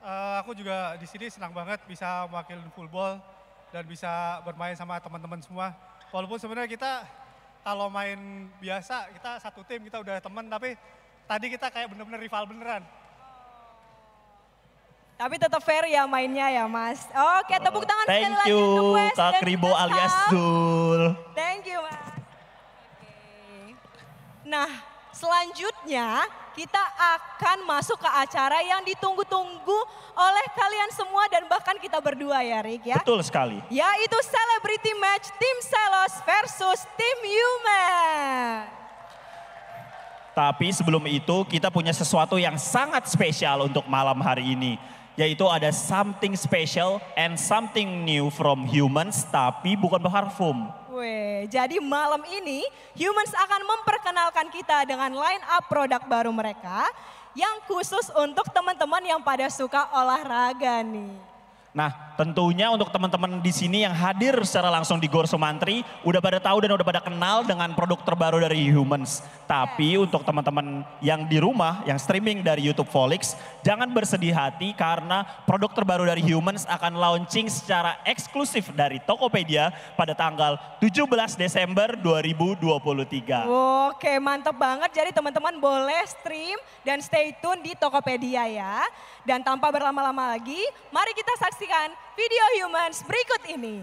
Uh, aku juga di sini senang banget bisa mewakili football dan bisa bermain sama teman-teman semua. Walaupun sebenarnya kita kalau main biasa kita satu tim kita udah teman tapi tadi kita kayak bener-bener rival beneran. Tapi tetap fair ya mainnya ya Mas. Oke tepuk tangan sekali lagi untuk Wes Kak alias Zul. Thank you Mas. Nah selanjutnya kita akan masuk ke acara yang ditunggu-tunggu oleh kalian semua dan bahkan kita berdua ya Rick ya. Betul sekali. Yaitu Celebrity Match Tim Selos versus Tim Human. Tapi sebelum itu kita punya sesuatu yang sangat spesial untuk malam hari ini yaitu ada something special and something new from humans tapi bukan parfum. Weh, jadi malam ini humans akan memperkenalkan kita dengan line up produk baru mereka yang khusus untuk teman-teman yang pada suka olahraga nih. Nah, tentunya untuk teman-teman di sini yang hadir secara langsung di Gor Sumantri, udah pada tahu dan udah pada kenal dengan produk terbaru dari Humans. Tapi iya. untuk teman-teman yang di rumah, yang streaming dari YouTube Folix jangan bersedih hati karena produk terbaru dari Humans akan launching secara eksklusif dari Tokopedia pada tanggal 17 Desember 2023. Oke, mantep banget. Jadi teman-teman boleh stream dan stay tune di Tokopedia ya. Dan tanpa berlama-lama lagi, mari kita saksikan menyaksikan video Humans berikut ini.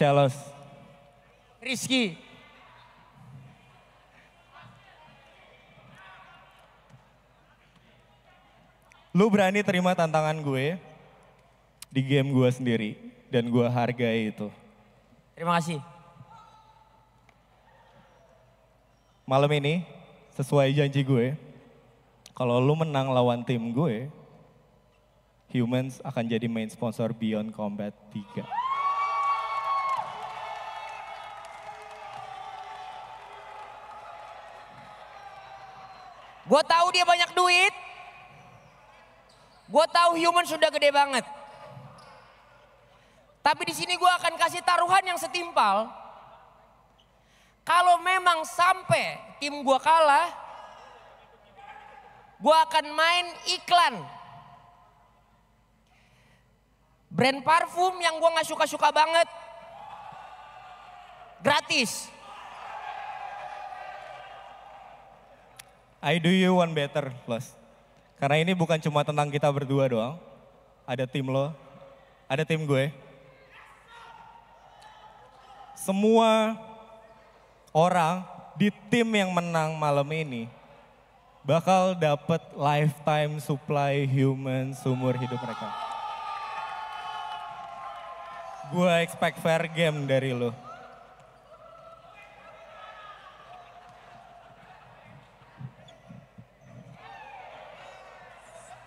Celos. Rizky. Lu berani terima tantangan gue di game gue sendiri dan gue hargai itu. Terima kasih. Malam ini sesuai janji gue, kalau lu menang lawan tim gue, Humans akan jadi main sponsor Beyond Combat 3. Gue tahu dia banyak duit. Gue tahu human sudah gede banget. Tapi di sini gue akan kasih taruhan yang setimpal. Kalau memang sampai tim gue kalah, gue akan main iklan. Brand parfum yang gue gak suka-suka banget. Gratis. I do you one better plus. Karena ini bukan cuma tentang kita berdua doang. Ada tim lo, ada tim gue. Semua orang di tim yang menang malam ini bakal dapat lifetime supply human sumur hidup mereka. Gue expect fair game dari lo.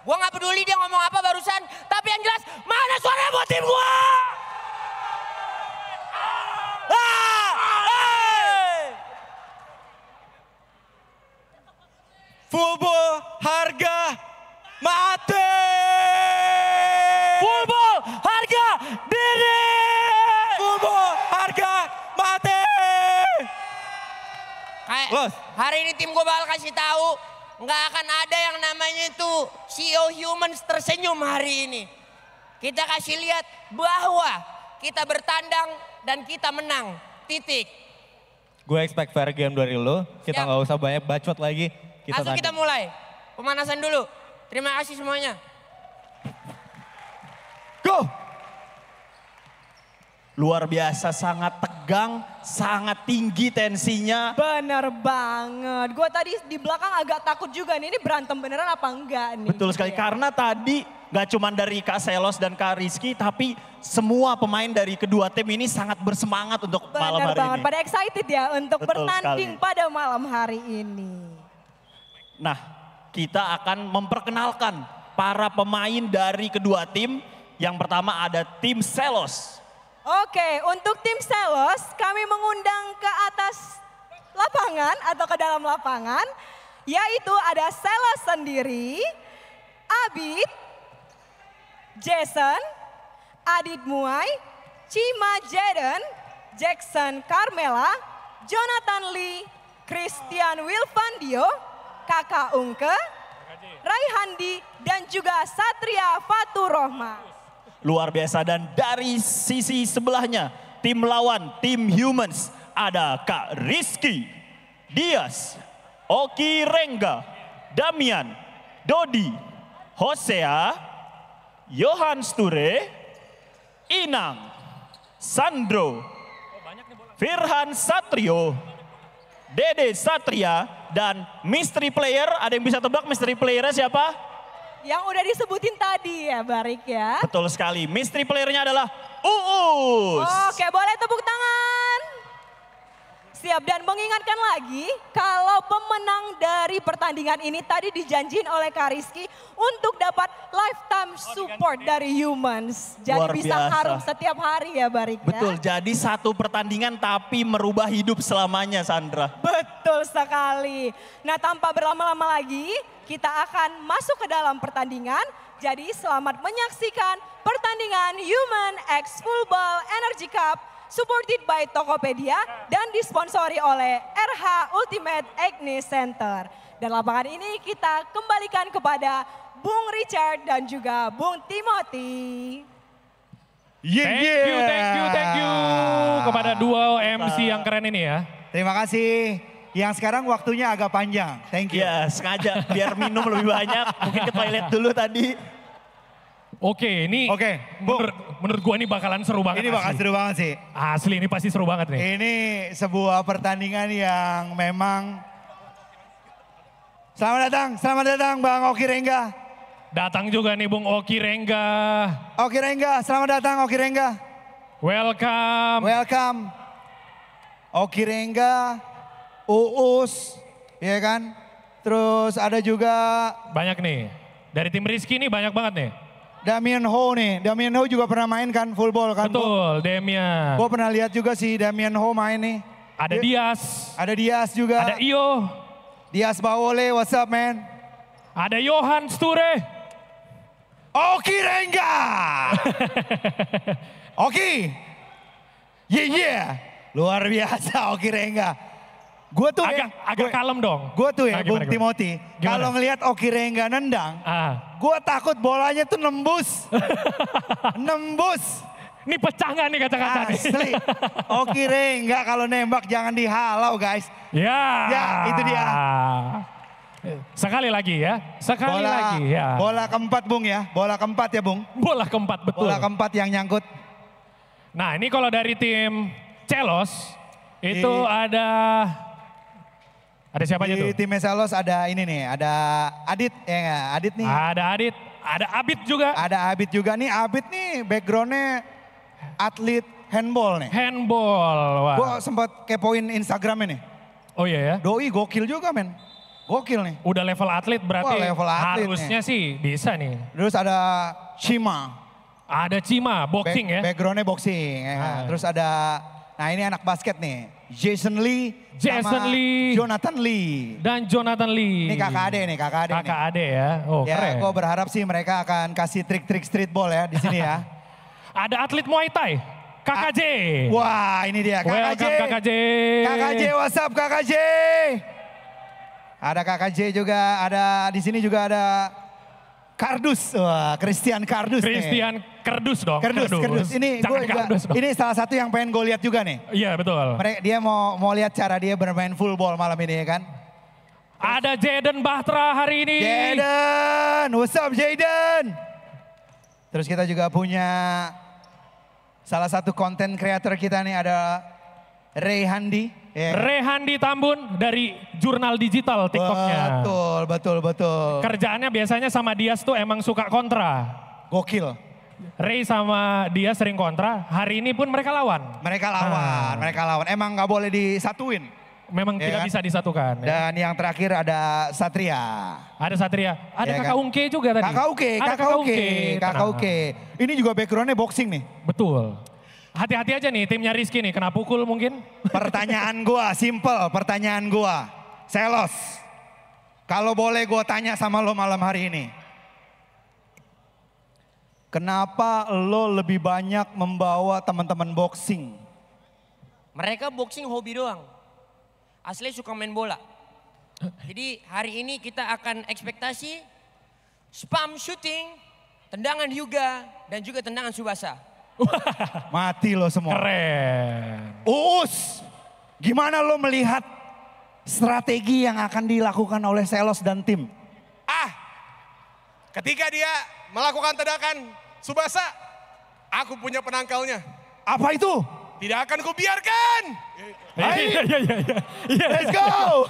Gue gak peduli dia ngomong apa barusan, tapi yang jelas mana suaranya buat tim gue? Ah, Fulbo harga mati. Fulbo harga diri. Fulbo harga mati. Kayak hari ini tim gue bakal kasih tahu nggak akan ada yang namanya itu CEO Humans tersenyum hari ini. Kita kasih lihat bahwa kita bertandang dan kita menang. Titik. Gue expect fair game dari lo. Kita ya. nggak usah banyak bacot lagi. Kita Langsung kita mulai. Pemanasan dulu. Terima kasih semuanya. Go! Luar biasa, sangat tegang, sangat tinggi tensinya. Bener banget. Gue tadi di belakang agak takut juga nih, ini berantem beneran apa enggak nih? Betul sekali, ya. karena tadi gak cuma dari Kak Selos dan Kak Rizky, tapi semua pemain dari kedua tim ini sangat bersemangat untuk Bener malam hari banget. ini. Pada excited ya untuk Betul bertanding sekali. pada malam hari ini. Nah, kita akan memperkenalkan para pemain dari kedua tim. Yang pertama ada tim Selos. Oke, untuk tim Selos kami mengundang ke atas lapangan atau ke dalam lapangan, yaitu ada Selos sendiri, Abid, Jason, Adit Muay, Cima Jaden, Jackson Carmela, Jonathan Lee, Christian Wilfandio, Kakak Ungke, Raihandi, dan juga Satria Fatur Rohma luar biasa. Dan dari sisi sebelahnya tim lawan, tim humans ada Kak Rizky, Dias, Oki Rengga, Damian, Dodi, Hosea, Johan Sture, Inang, Sandro, Firhan Satrio, Dede Satria, dan mystery player. Ada yang bisa tebak mystery playernya siapa? Yang udah disebutin tadi. Iya, Barik ya. Betul sekali. Misteri playernya adalah Uus. Oke, boleh tepuk tangan. Siap, dan mengingatkan lagi kalau pemenang dari pertandingan ini tadi dijanjiin oleh Kariski untuk dapat lifetime oh, support oh, dari humans. Jadi Luar bisa biasa. harum setiap hari ya Barik ya? Betul, jadi satu pertandingan tapi merubah hidup selamanya Sandra. Betul sekali. Nah tanpa berlama-lama lagi kita akan masuk ke dalam pertandingan jadi selamat menyaksikan pertandingan Human X Football Energy Cup supported by Tokopedia dan disponsori oleh RH Ultimate Acne Center. Dan lapangan ini kita kembalikan kepada Bung Richard dan juga Bung Timothy. Yeah, thank you, thank you, thank you kepada dua MC yang keren ini ya. Terima kasih. Yang sekarang waktunya agak panjang. Thank you. Ya, sengaja biar minum lebih banyak. Mungkin ke toilet dulu tadi. Oke, ini Oke, Bung. menur menurut gua ini bakalan seru banget. Ini bakal seru banget sih. Asli ini pasti seru banget nih. Ini sebuah pertandingan yang memang Selamat datang, selamat datang Bang Oki Rengga. Datang juga nih Bung Oki Rengga. Oki Rengga, selamat datang Oki Rengga. Welcome. Welcome. Oki Rengga, Uus, ya kan? Terus ada juga banyak nih. Dari tim Rizky nih banyak banget nih. Damien Ho nih. Damien Ho juga pernah main kan full ball kan? Betul, Bo? Damien. Gue pernah lihat juga sih Damien Ho main nih. Ada Dia, Dias. Ada Dias juga. Ada Iyo. Dias Bawole, what's up man? Ada Johan Sture. Oki Rengga. [laughs] Oki. Yeah, yeah. Luar biasa Oki Rengga. Gue tuh agak, ya, agak gua, kalem dong. Gue tuh ya, nah, gimana, Bung gimana? Timothy. Kalau ngelihat Oki Rengga nendang, ah Gue takut bolanya tuh nembus. [laughs] nembus. Ini pecah nggak nih kata-kata nih? Asli. Oke reng, nggak kalau nembak jangan dihalau guys. Ya. Ya, itu dia. Sekali lagi ya, sekali bola, lagi ya. Bola keempat Bung ya, bola keempat ya Bung. Bola keempat betul. Bola keempat yang nyangkut. Nah ini kalau dari tim Celos, itu Di... Iya. ada ada siapa aja tuh? Di timnya Salos ada ini nih, ada Adit ya gak? Adit nih. Ada Adit, ada Abit juga. Ada Abit juga nih, Abit nih backgroundnya atlet handball nih. Handball, wah. Gue sempat kepoin Instagramnya nih. Oh iya ya? Doi gokil juga men. Gokil nih. Udah level atlet berarti Wah, level atlet harusnya nih. sih bisa nih. Terus ada Cima. Ada Cima, boxing Back, ya? Backgroundnya boxing. Ya. Ah. Terus ada, nah ini anak basket nih. Jason Lee, Jason Lee, Jonathan Lee, dan Jonathan Lee. Ini kakak ade nih, kakak ade. Kakak nih. ade ya. Oh, ya, keren. Gue berharap sih mereka akan kasih trik-trik streetball ya di sini ya. [laughs] Ada atlet Muay Thai, Kakak J. Wah, ini dia Kakak J. Kakak J. Kakak J what's up J. Ada Kakak J juga, ada di sini juga ada Kardus, wah Christian Kardus Christian nih. Kardus dong. Kardus, Kardus. Kardus. Ini gua, Kardus ini salah satu yang pengen gue lihat juga nih. Iya betul. Mereka, dia mau mau lihat cara dia bermain full ball malam ini ya kan. Ada Jaden Bahtera hari ini. Jaden, what's up Jaden? Terus kita juga punya salah satu konten kreator kita nih ada Ray Handi. Yeah. Rehandi Tambun dari Jurnal Digital TikToknya. Betul, betul, betul. Kerjaannya biasanya sama Dias tuh emang suka kontra. Gokil. Ray sama dia sering kontra, hari ini pun mereka lawan. Mereka lawan, nah. mereka lawan. Emang nggak boleh disatuin. Memang yeah. tidak ya. bisa disatukan. Ya. Dan ya. yang terakhir ada Satria. Ada Satria. Ada yeah, Kakak kan? Ungke juga tadi. Kakak Ungke, Kakak Ungke, Kakak Ungke. Ini juga backgroundnya boxing nih. Betul. Hati-hati aja nih timnya Rizky nih, kena pukul mungkin. Pertanyaan gua simple, pertanyaan gua. Selos. Kalau boleh gua tanya sama lo malam hari ini. Kenapa lo lebih banyak membawa teman-teman boxing? Mereka boxing hobi doang. Asli suka main bola. Jadi hari ini kita akan ekspektasi spam shooting, tendangan Yuga dan juga tendangan Subasa. [laughs] Mati lo semua. Keren. Uus, gimana lo melihat strategi yang akan dilakukan oleh Selos dan tim? Ah, ketika dia melakukan tedakan Subasa, aku punya penangkalnya. Apa itu? Tidak akan kubiarkan. biarkan. Iya, iya, iya, Let's go. [laughs]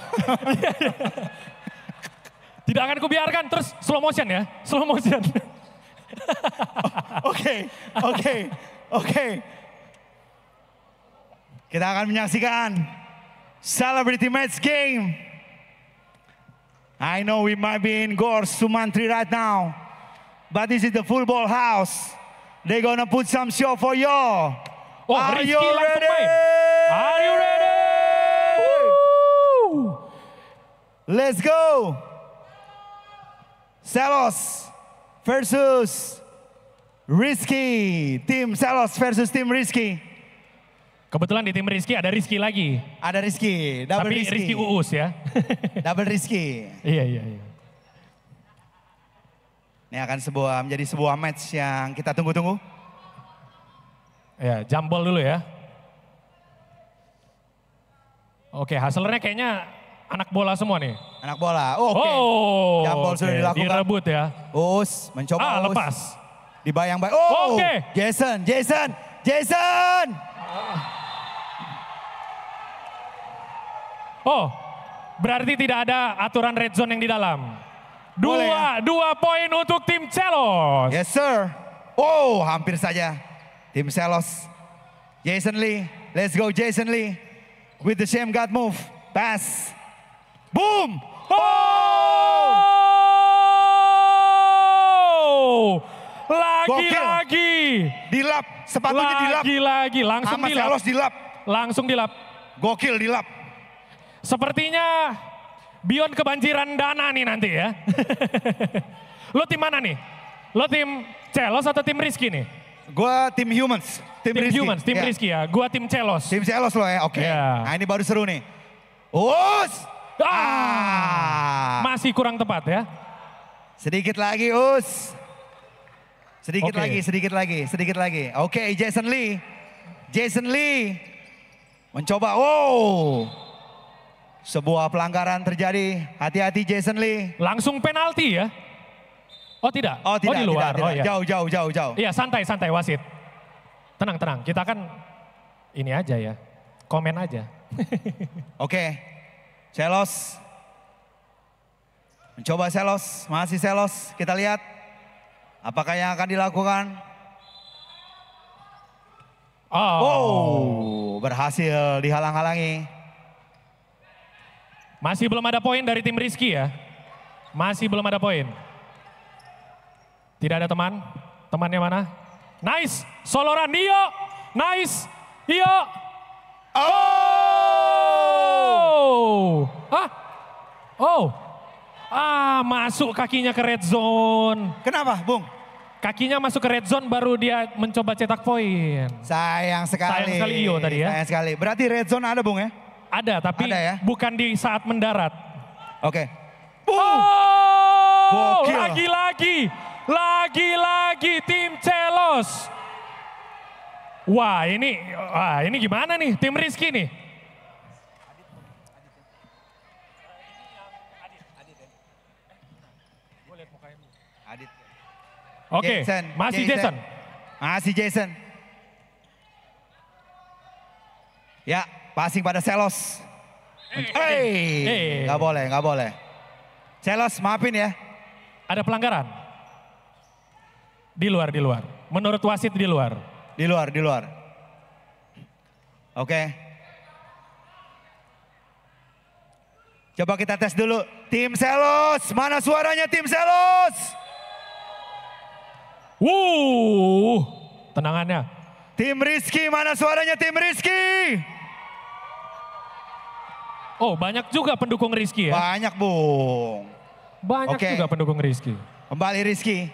Tidak akan kubiarkan, terus slow motion ya, slow motion. [laughs] Oke, oke, oke. Kita akan menyaksikan Celebrity Match Game. I know we might be in Gors Sumantri right now, but this is the football house. They gonna put some show for y'all. Oh, Are Rizky you ready? Are you ready? Woo! Let's go. Celos versus Rizky. Tim Selos versus tim Rizky. Kebetulan di tim Rizky ada Rizky lagi. Ada Rizky, double Tapi Rizky. Rizky Uus ya. [laughs] double Rizky. Iya, iya, iya. Ini akan sebuah menjadi sebuah match yang kita tunggu-tunggu. Ya, jambol dulu ya. Oke, hasilnya kayaknya anak bola semua nih. Anak bola. Oh, Oke. Okay. Oh, Jambol okay. sudah dilakukan. Direbut ya. Us mencoba ah, us. lepas. Dibayang bayang Oh, oh okay. Jason, Jason, Jason. Ah. Oh, berarti tidak ada aturan red zone yang di dalam. Dua, Boleh, ya? dua poin untuk tim Celos. Yes sir. Oh, hampir saja tim Celos. Jason Lee, let's go Jason Lee with the same God move. Pass. Boom! Oh! Lagi-lagi. Dilap. Sepatunya dilap. Lagi-lagi. Langsung Sama dilap. dilap. Langsung dilap. Gokil dilap. Sepertinya Bion kebanjiran dana nih nanti ya. [laughs] Lo tim mana nih? Lo tim Celos atau tim Rizky nih? Gua tim Humans. Tim, tim Rizky. Humans, tim yeah. Rizky ya. Gua tim Celos. Tim Celos lo ya, oke. Okay. Ya. Yeah. Nah ini baru seru nih. Us! Ah. ah, Masih kurang tepat ya. Sedikit lagi Us. Sedikit okay. lagi, sedikit lagi, sedikit lagi. Oke, okay, Jason Lee. Jason Lee mencoba. Wow. Sebuah pelanggaran terjadi. Hati-hati Jason Lee. Langsung penalti ya. Oh tidak. Oh tidak. Oh, di luar. Tidak, tidak. Oh, iya. Jauh, jauh, jauh, jauh. Iya, santai, santai wasit. Tenang, tenang. Kita kan ini aja ya. Komen aja. Oke. Okay. Celos. Mencoba Celos, masih Celos. Kita lihat apakah yang akan dilakukan. Oh, oh berhasil dihalang-halangi. Masih belum ada poin dari tim Rizky ya. Masih belum ada poin. Tidak ada teman. Temannya mana? Nice. Soloran Dio. Nice. Dio. Oh. Oh. Hah? Oh. Ah, masuk kakinya ke red zone. Kenapa, Bung? Kakinya masuk ke red zone baru dia mencoba cetak poin. Sayang sekali. Sayang sekali Iyo tadi ya. Sayang sekali. Berarti red zone ada, Bung ya? Ada, tapi ada ya? bukan di saat mendarat. Oke. Okay. Oh! Lagi-lagi. Lagi-lagi tim Celos. Wah, ini wah, ini gimana nih tim Rizky nih? Oke, okay. masih Jason. Jason. Masih Jason. Ya, passing pada Selos. Hey, hey. hey. Gak boleh, gak boleh. Selos, maafin ya. Ada pelanggaran. Di luar, di luar. Menurut wasit di luar. Di luar, di luar. Oke. Okay. Coba kita tes dulu. Tim Selos, mana suaranya tim Selos? Wuh, tenangannya. Tim Rizky, mana suaranya tim Rizky? Oh, banyak juga pendukung Rizky ya? Banyak, Bung. Banyak okay. juga pendukung Rizky. Kembali Rizky,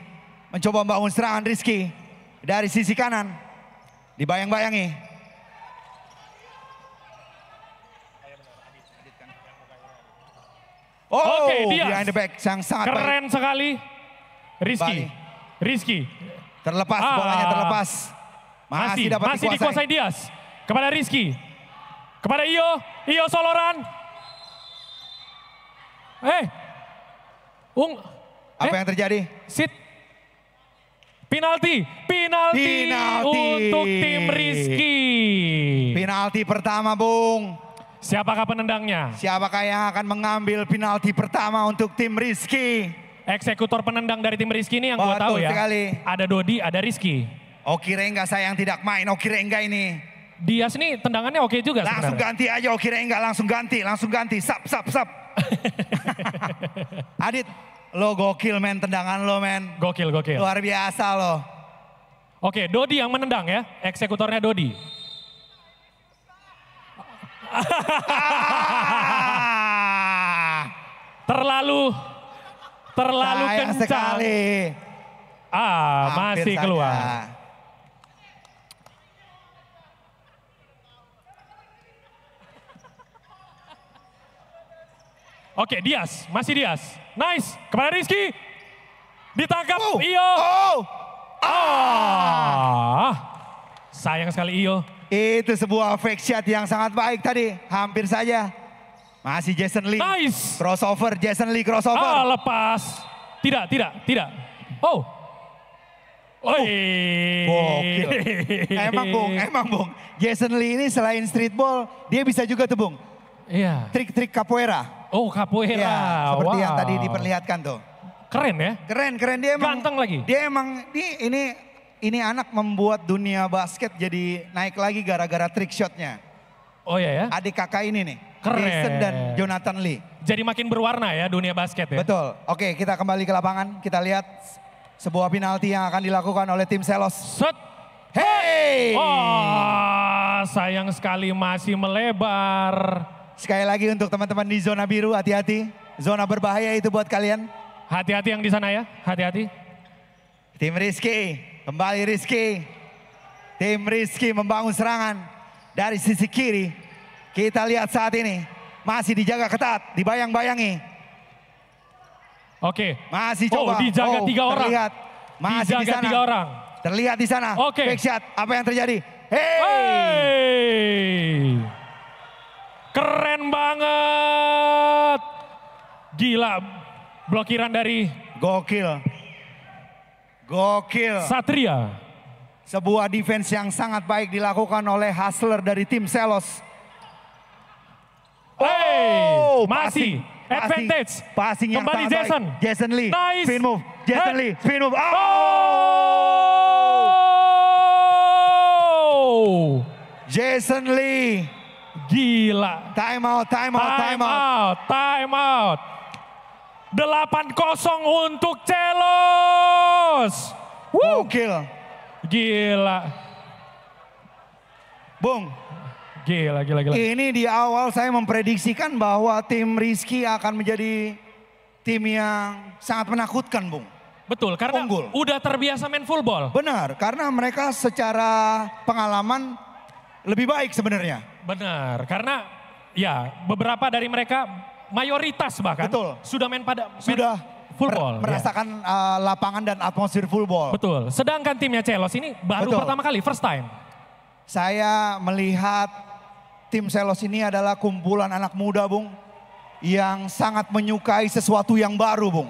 mencoba membangun serangan Rizky dari sisi kanan. Dibayang-bayangi. Oh, okay, dia behind the back. Sang sangat Keren baik. sekali Rizky. Kembali. Rizky. Terlepas, ah, bolanya terlepas. Masih, masih dapat masih dikuasai. dikuasai Dias. Kepada Rizky. Kepada Iyo, Iyo Soloran. Eh, Ung. Apa eh, yang terjadi? Sit. Penalti, penalti, untuk tim Rizky. Penalti pertama, Bung. Siapakah penendangnya? Siapakah yang akan mengambil penalti pertama untuk tim Rizky? eksekutor penendang dari tim Rizky ini yang gue tahu ya. Sekali. Ada Dodi, ada Rizky. Oki Rengga sayang tidak main, Oki Rengga ini. Dias nih tendangannya oke juga Langsung sebenarnya. ganti aja Oki Rengga, langsung ganti, langsung ganti. Sap, sap, sap. [laughs] Adit, lo gokil men tendangan lo men. Gokil, gokil. Luar biasa lo. Oke, Dodi yang menendang ya, eksekutornya Dodi. [laughs] Terlalu Terlalu Sayang kencang. sekali. Ah, Hampir masih keluar. Saja. Oke, Dias, masih Dias. Nice, kepada Rizky. Ditangkap oh. Iyo. Oh. Ah. ah. Sayang sekali Iyo. Itu sebuah fake shot yang sangat baik tadi, hampir saja. Masih Jason Lee. Nice. Crossover, Jason Lee crossover. Ah, lepas. Tidak, tidak, tidak. Oh. Oh. Gokil. emang Bung, emang Bung. Jason Lee ini selain streetball, dia bisa juga tuh Bung. Iya. Trik-trik capoeira. Oh capoeira. Iya, seperti wow. yang tadi diperlihatkan tuh. Keren ya? Keren, keren. Dia emang, Ganteng lagi. Dia emang, ini, ini, ini anak membuat dunia basket jadi naik lagi gara-gara trik shotnya. Oh iya ya? Adik kakak ini nih. Keren. Jason dan Jonathan Lee. Jadi makin berwarna ya dunia basket ya. Betul. Oke, kita kembali ke lapangan. Kita lihat sebuah penalti yang akan dilakukan oleh tim Selos. Set. Hey. Oh, sayang sekali masih melebar. Sekali lagi untuk teman-teman di zona biru hati-hati. Zona berbahaya itu buat kalian. Hati-hati yang di sana ya. Hati-hati. Tim Rizky, kembali Rizky. Tim Rizky membangun serangan dari sisi kiri. Kita lihat saat ini masih dijaga ketat, dibayang-bayangi. Oke. Masih oh, coba. Oh, dijaga oh, tiga orang. Terlihat. Masih dijaga di sana. tiga orang. Terlihat di sana. Oke. Okay. shot. Apa yang terjadi? Hey. hey. Keren banget. Gila. Blokiran dari Gokil. Gokil. Satria. Sebuah defense yang sangat baik dilakukan oleh hustler dari tim Selos. Oh, masih. advantage. Passing yang Kembali Jason. Jason Lee. Nice. Spin move. Jason Head. Lee. Spin move. Oh. oh. Jason Lee. Gila. Time out, time out, time, time out. Time out. 8-0 untuk Celos. Woo. gila, Gila. Bung, Gila, gila, gila. Ini di awal saya memprediksikan bahwa tim Rizky akan menjadi tim yang sangat menakutkan, Bung. Betul, karena Unggul. udah terbiasa main full ball. Benar, karena mereka secara pengalaman lebih baik sebenarnya. Benar, karena ya beberapa dari mereka mayoritas bahkan Betul. sudah main pada main sudah full ball. Ya. Merasakan ya. uh, lapangan dan atmosfer full ball. Betul. Sedangkan timnya Celos ini baru Betul. pertama kali first time. Saya melihat Tim Selos ini adalah kumpulan anak muda, Bung, yang sangat menyukai sesuatu yang baru, Bung.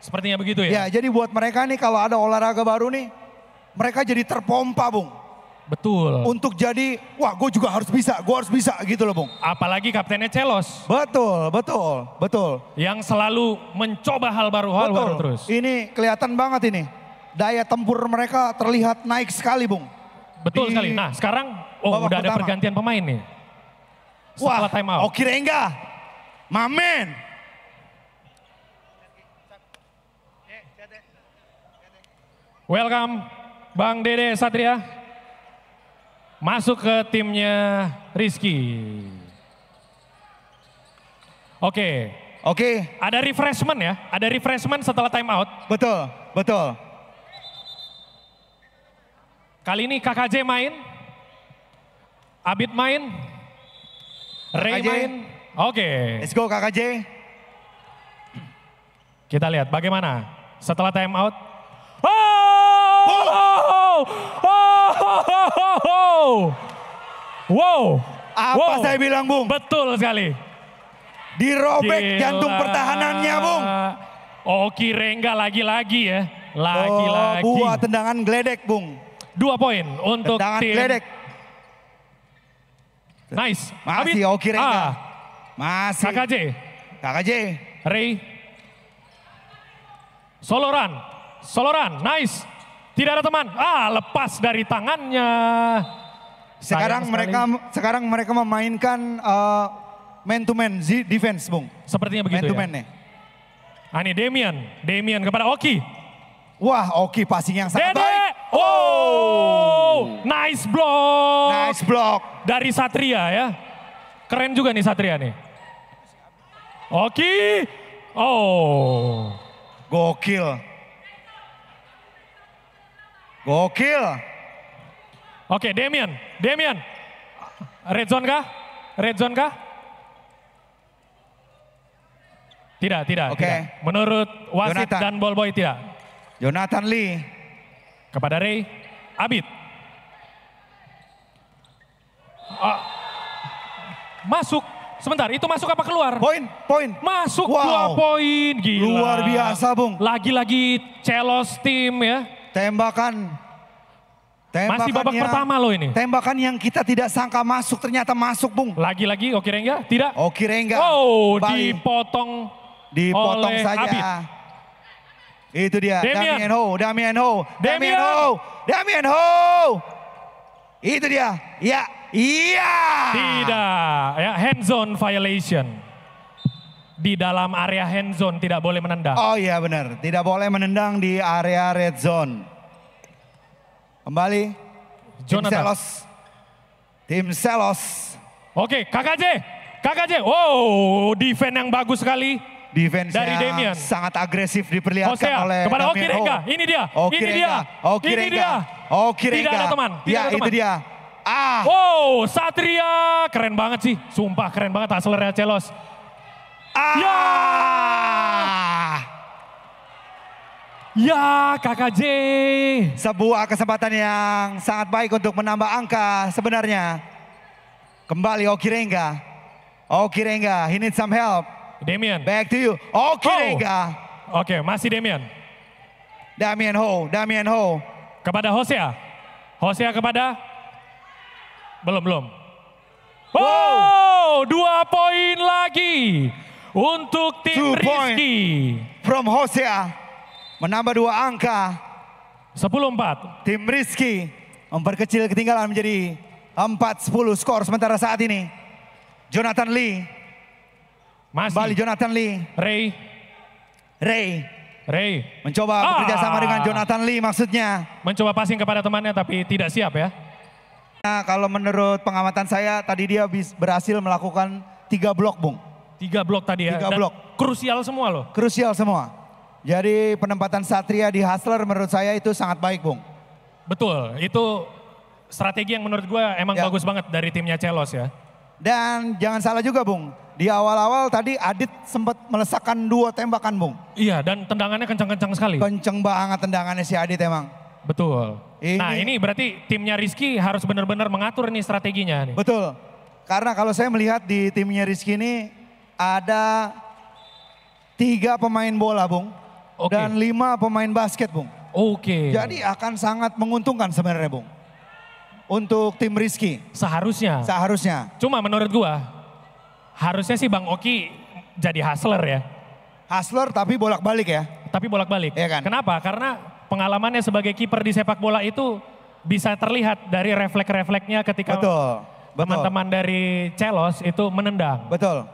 Sepertinya begitu ya? Ya, jadi buat mereka nih kalau ada olahraga baru nih, mereka jadi terpompa, Bung. Betul. Untuk jadi, wah gue juga harus bisa, gue harus bisa gitu loh Bung. Apalagi kaptennya Celos. Betul, betul, betul. Yang selalu mencoba hal baru, hal baru terus. Ini kelihatan banget ini. Daya tempur mereka terlihat naik sekali Bung. Betul Di sekali. Nah sekarang, oh udah pertama. ada pergantian pemain nih. Wah, setelah time out. Oh, Rengga, mamen. Welcome Bang Dede Satria. Masuk ke timnya Rizky. Oke. Okay. Oke. Okay. Ada refreshment ya, ada refreshment setelah time out. Betul, betul. Kali ini KKJ main, Abid main, Ray main. Oke. Okay. Let's go Kak J. Kita lihat bagaimana setelah time out. Oh! Oh! Oh! oh! oh! oh! Wow. Apa wow. saya bilang, Bung? Betul sekali. Dirobek Gila. jantung pertahanannya, Bung. Oki Rengga lagi-lagi ya. Lagi-lagi. Oh, buah tendangan geledek, Bung. Dua poin untuk tendangan tim geledek. Nice. Masih Abid. Oki Rengga. Ah. Masih. Kakak J, Ray. Solo run. Nice. Tidak ada teman. Ah, lepas dari tangannya. Sekarang mereka sekarang mereka memainkan uh, eh, man to man defense, Bung. Sepertinya begitu man ya. Man to man nih. Ah, ini Damian. Damian kepada Oki. Wah, Oki passing yang sangat Oh, hmm. nice block. Nice block. Dari Satria ya. Keren juga nih Satria nih. Oke. Oh. Gokil. Gokil. Oke, Damian. Damian. Red zone kah? Red zone kah? Tidak, tidak, okay. Menurut wasit dan ball boy tidak. Jonathan Lee kepada Ray Abid. Oh, masuk Sebentar, itu masuk apa keluar? Poin, poin. Masuk wow. dua poin, gila. Luar biasa, Bung. Lagi-lagi celos tim ya. Tembakan. Tembakan Masih babak pertama loh ini. Tembakan yang kita tidak sangka masuk, ternyata masuk, Bung. Lagi-lagi Oki Rengga? Tidak. Oki Rengga. Oh, Bali. dipotong Dipotong oleh saja. Abid. Itu dia, Damien, Damien Ho, Damien Ho, Damien, Damien Ho, Damien Ho. Itu dia, ya, iya. Tidak, ya, hand zone violation. Di dalam area hand zone tidak boleh menendang. Oh iya benar, tidak boleh menendang di area red zone. Kembali, Jonathan. Tim Selos. Tim Selos. Oke, KKJ, KKJ, wow, defense yang bagus sekali. Defense dari Damian sangat agresif diperlihatkan Hosea. oleh kepada Oki Rengga. Oh. Ini dia. Oki ini dia. Oki ini dia. Oki Tidak ada teman. Tidak ya, ada teman. itu dia. Ah. Wow, Satria keren banget sih. Sumpah keren banget hustlernya Celos. Ah. Ya. Ya, Kakak J. Sebuah kesempatan yang sangat baik untuk menambah angka sebenarnya. Kembali Oki Okirenga, Oki Rengga, he needs some help. Damien. Back to you. Okay, oh. Oke, okay, masih Damien. Damien Ho, Damien Ho. Kepada Hosea. Hosea kepada? Belum, belum. Oh, wow. dua poin lagi untuk tim Two Rizky. From Hosea menambah dua angka. 10-4. Tim Rizky memperkecil ketinggalan menjadi 4-10 skor sementara saat ini. Jonathan Lee masih. Bali Jonathan Lee. Ray. Ray. Ray. Mencoba ah. bekerja sama dengan Jonathan Lee maksudnya. Mencoba passing kepada temannya tapi tidak siap ya. Nah, kalau menurut pengamatan saya tadi dia berhasil melakukan tiga blok, Bung. Tiga blok tadi ya. Tiga blok. Krusial semua loh. Krusial semua. Jadi penempatan Satria di Hustler menurut saya itu sangat baik, Bung. Betul, itu strategi yang menurut gue emang ya. bagus banget dari timnya Celos ya. Dan jangan salah juga, Bung. Di awal-awal tadi Adit sempat melesakkan dua tembakan, Bung. Iya, dan tendangannya kencang-kencang sekali. Kenceng banget tendangannya si Adit emang. Betul. Ini. Nah, ini berarti timnya Rizky harus benar-benar mengatur nih strateginya nih. Betul. Karena kalau saya melihat di timnya Rizky ini ada tiga pemain bola, Bung. Okay. Dan lima pemain basket, Bung. Oke. Okay. Jadi akan sangat menguntungkan sebenarnya, Bung. Untuk tim Rizky. Seharusnya. Seharusnya. Cuma menurut gua Harusnya sih Bang Oki jadi hustler ya. Hustler tapi bolak-balik ya. Tapi bolak-balik. Iya kan? Kenapa? Karena pengalamannya sebagai kiper di sepak bola itu bisa terlihat dari refleks-refleksnya ketika Betul. teman-teman dari Celos itu menendang. Betul.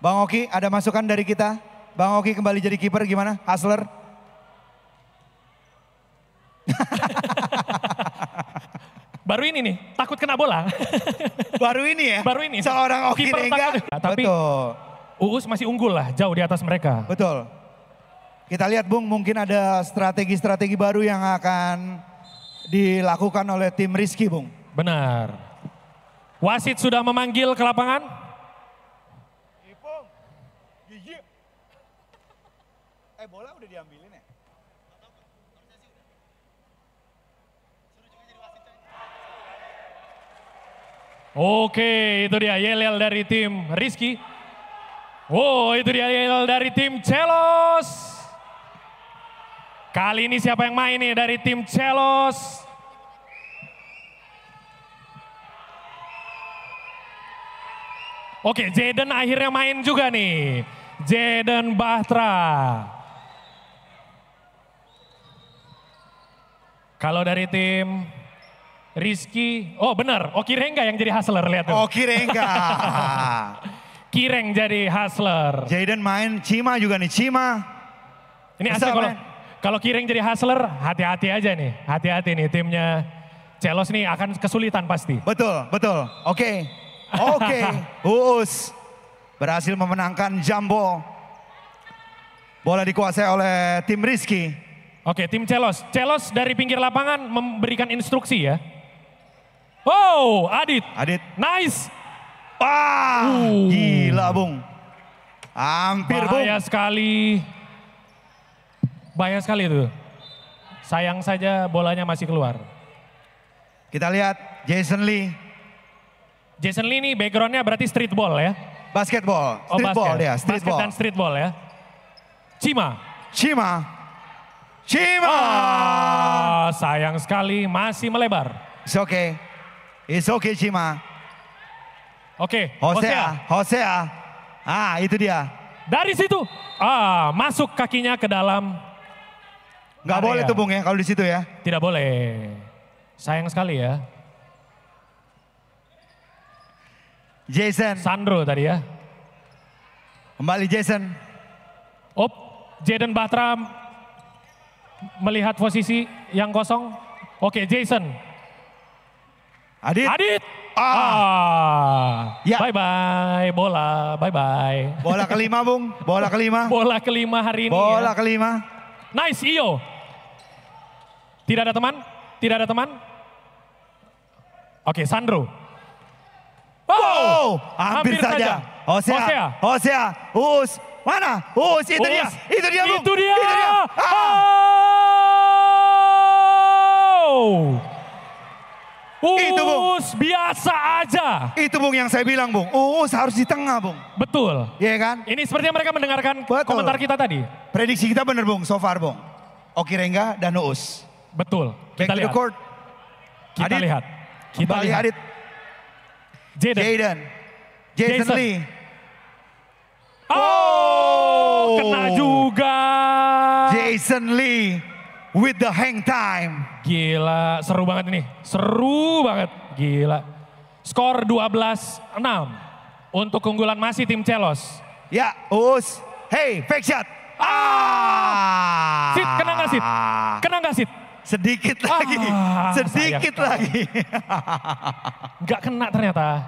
Bang Oki, ada masukan dari kita? Bang Oki kembali jadi kiper gimana? Hustler? [laughs] Baru ini nih, takut kena bola. [laughs] Baru ini ya? Baru ini. Seorang Oki Nega. Nah, tapi Betul. Uus masih unggul lah, jauh di atas mereka. Betul. Kita lihat Bung, mungkin ada strategi-strategi baru yang akan dilakukan oleh tim Rizky Bung. Benar. Wasit sudah memanggil ke lapangan. Oke, itu dia Yelel dari tim Rizky. Oh, itu dia Yelel dari tim Celos. Kali ini siapa yang main nih dari tim Celos? Oke, Jaden akhirnya main juga nih. Jaden Bahtra. Kalau dari tim Rizky, oh benar, Oki oh, Rengga yang jadi hustler lihat tuh. Oki oh, Rengga. [laughs] Kireng jadi hustler. Jaden main Cima juga nih, Cima. Ini asal kalau kalau Kireng jadi hustler, hati-hati aja nih. Hati-hati nih timnya Celos nih akan kesulitan pasti. Betul, betul. Oke. Okay. Oke. Okay. [laughs] Uus berhasil memenangkan Jambo. Bola dikuasai oleh tim Rizky. Oke, tim Celos. Celos dari pinggir lapangan memberikan instruksi ya. Wow, Adit. Adit. Nice. Wah, uh. gila Bung. Hampir Bahaya Bung. Bahaya sekali. Bahaya sekali itu. Sayang saja bolanya masih keluar. Kita lihat Jason Lee. Jason Lee ini backgroundnya berarti streetball ya? Basketball, oh, streetball oh, basket. ya, streetball. Basket ball. dan streetball ya. Cima. Cima. Cima. Oh, sayang sekali masih melebar. It's okay. It's okay Cima. Oke. Okay, Hosea. Hosea. Hosea. Ah itu dia. Dari situ. Ah masuk kakinya ke dalam. Gak area. boleh ya? tuh ya kalau di situ ya. Tidak boleh. Sayang sekali ya. Jason. Sandro tadi ya. Kembali Jason. Op, Jaden Batram. melihat posisi yang kosong. Oke, Jason. Adit. Adit. Ah. ah. Ya. Bye bye bola. Bye bye. Bola kelima, Bung. Bola kelima. [laughs] Bola kelima hari ini. Bola ya. kelima. Nice, Iyo. Tidak ada teman? Tidak ada teman? Oke, Sandro. Wow, wow hampir, hampir saja. Osea. Osea. Osea. Us, mana? Us, itu Us. dia, itu dia, Bung. Itu dia. Itu dia. Ah. Oh. Uus itu, Bung. biasa aja. Itu, Bung, yang saya bilang, Bung. Uus harus di tengah, Bung. Betul. Iya yeah, kan? Ini sepertinya mereka mendengarkan Betul. komentar kita tadi. Prediksi kita bener Bung. So far, Bung. Oki Rengga dan Uus. Betul. Back kita to the court. Kita Adit. lihat. Kita Bali lihat. Adit. Jaden. Jaden. Jason, Jason Lee. Oh, oh, kena juga. Jason Lee with the hang time. Gila, seru banget ini. Seru banget. Gila. Skor 12-6 untuk keunggulan masih tim Celos. Ya, Us. Hey, fake shot. Ah. ah. Sit, kena gak Sit? Kena gak Sit? Sedikit ah, lagi, ah, sedikit lagi. gak kena ternyata.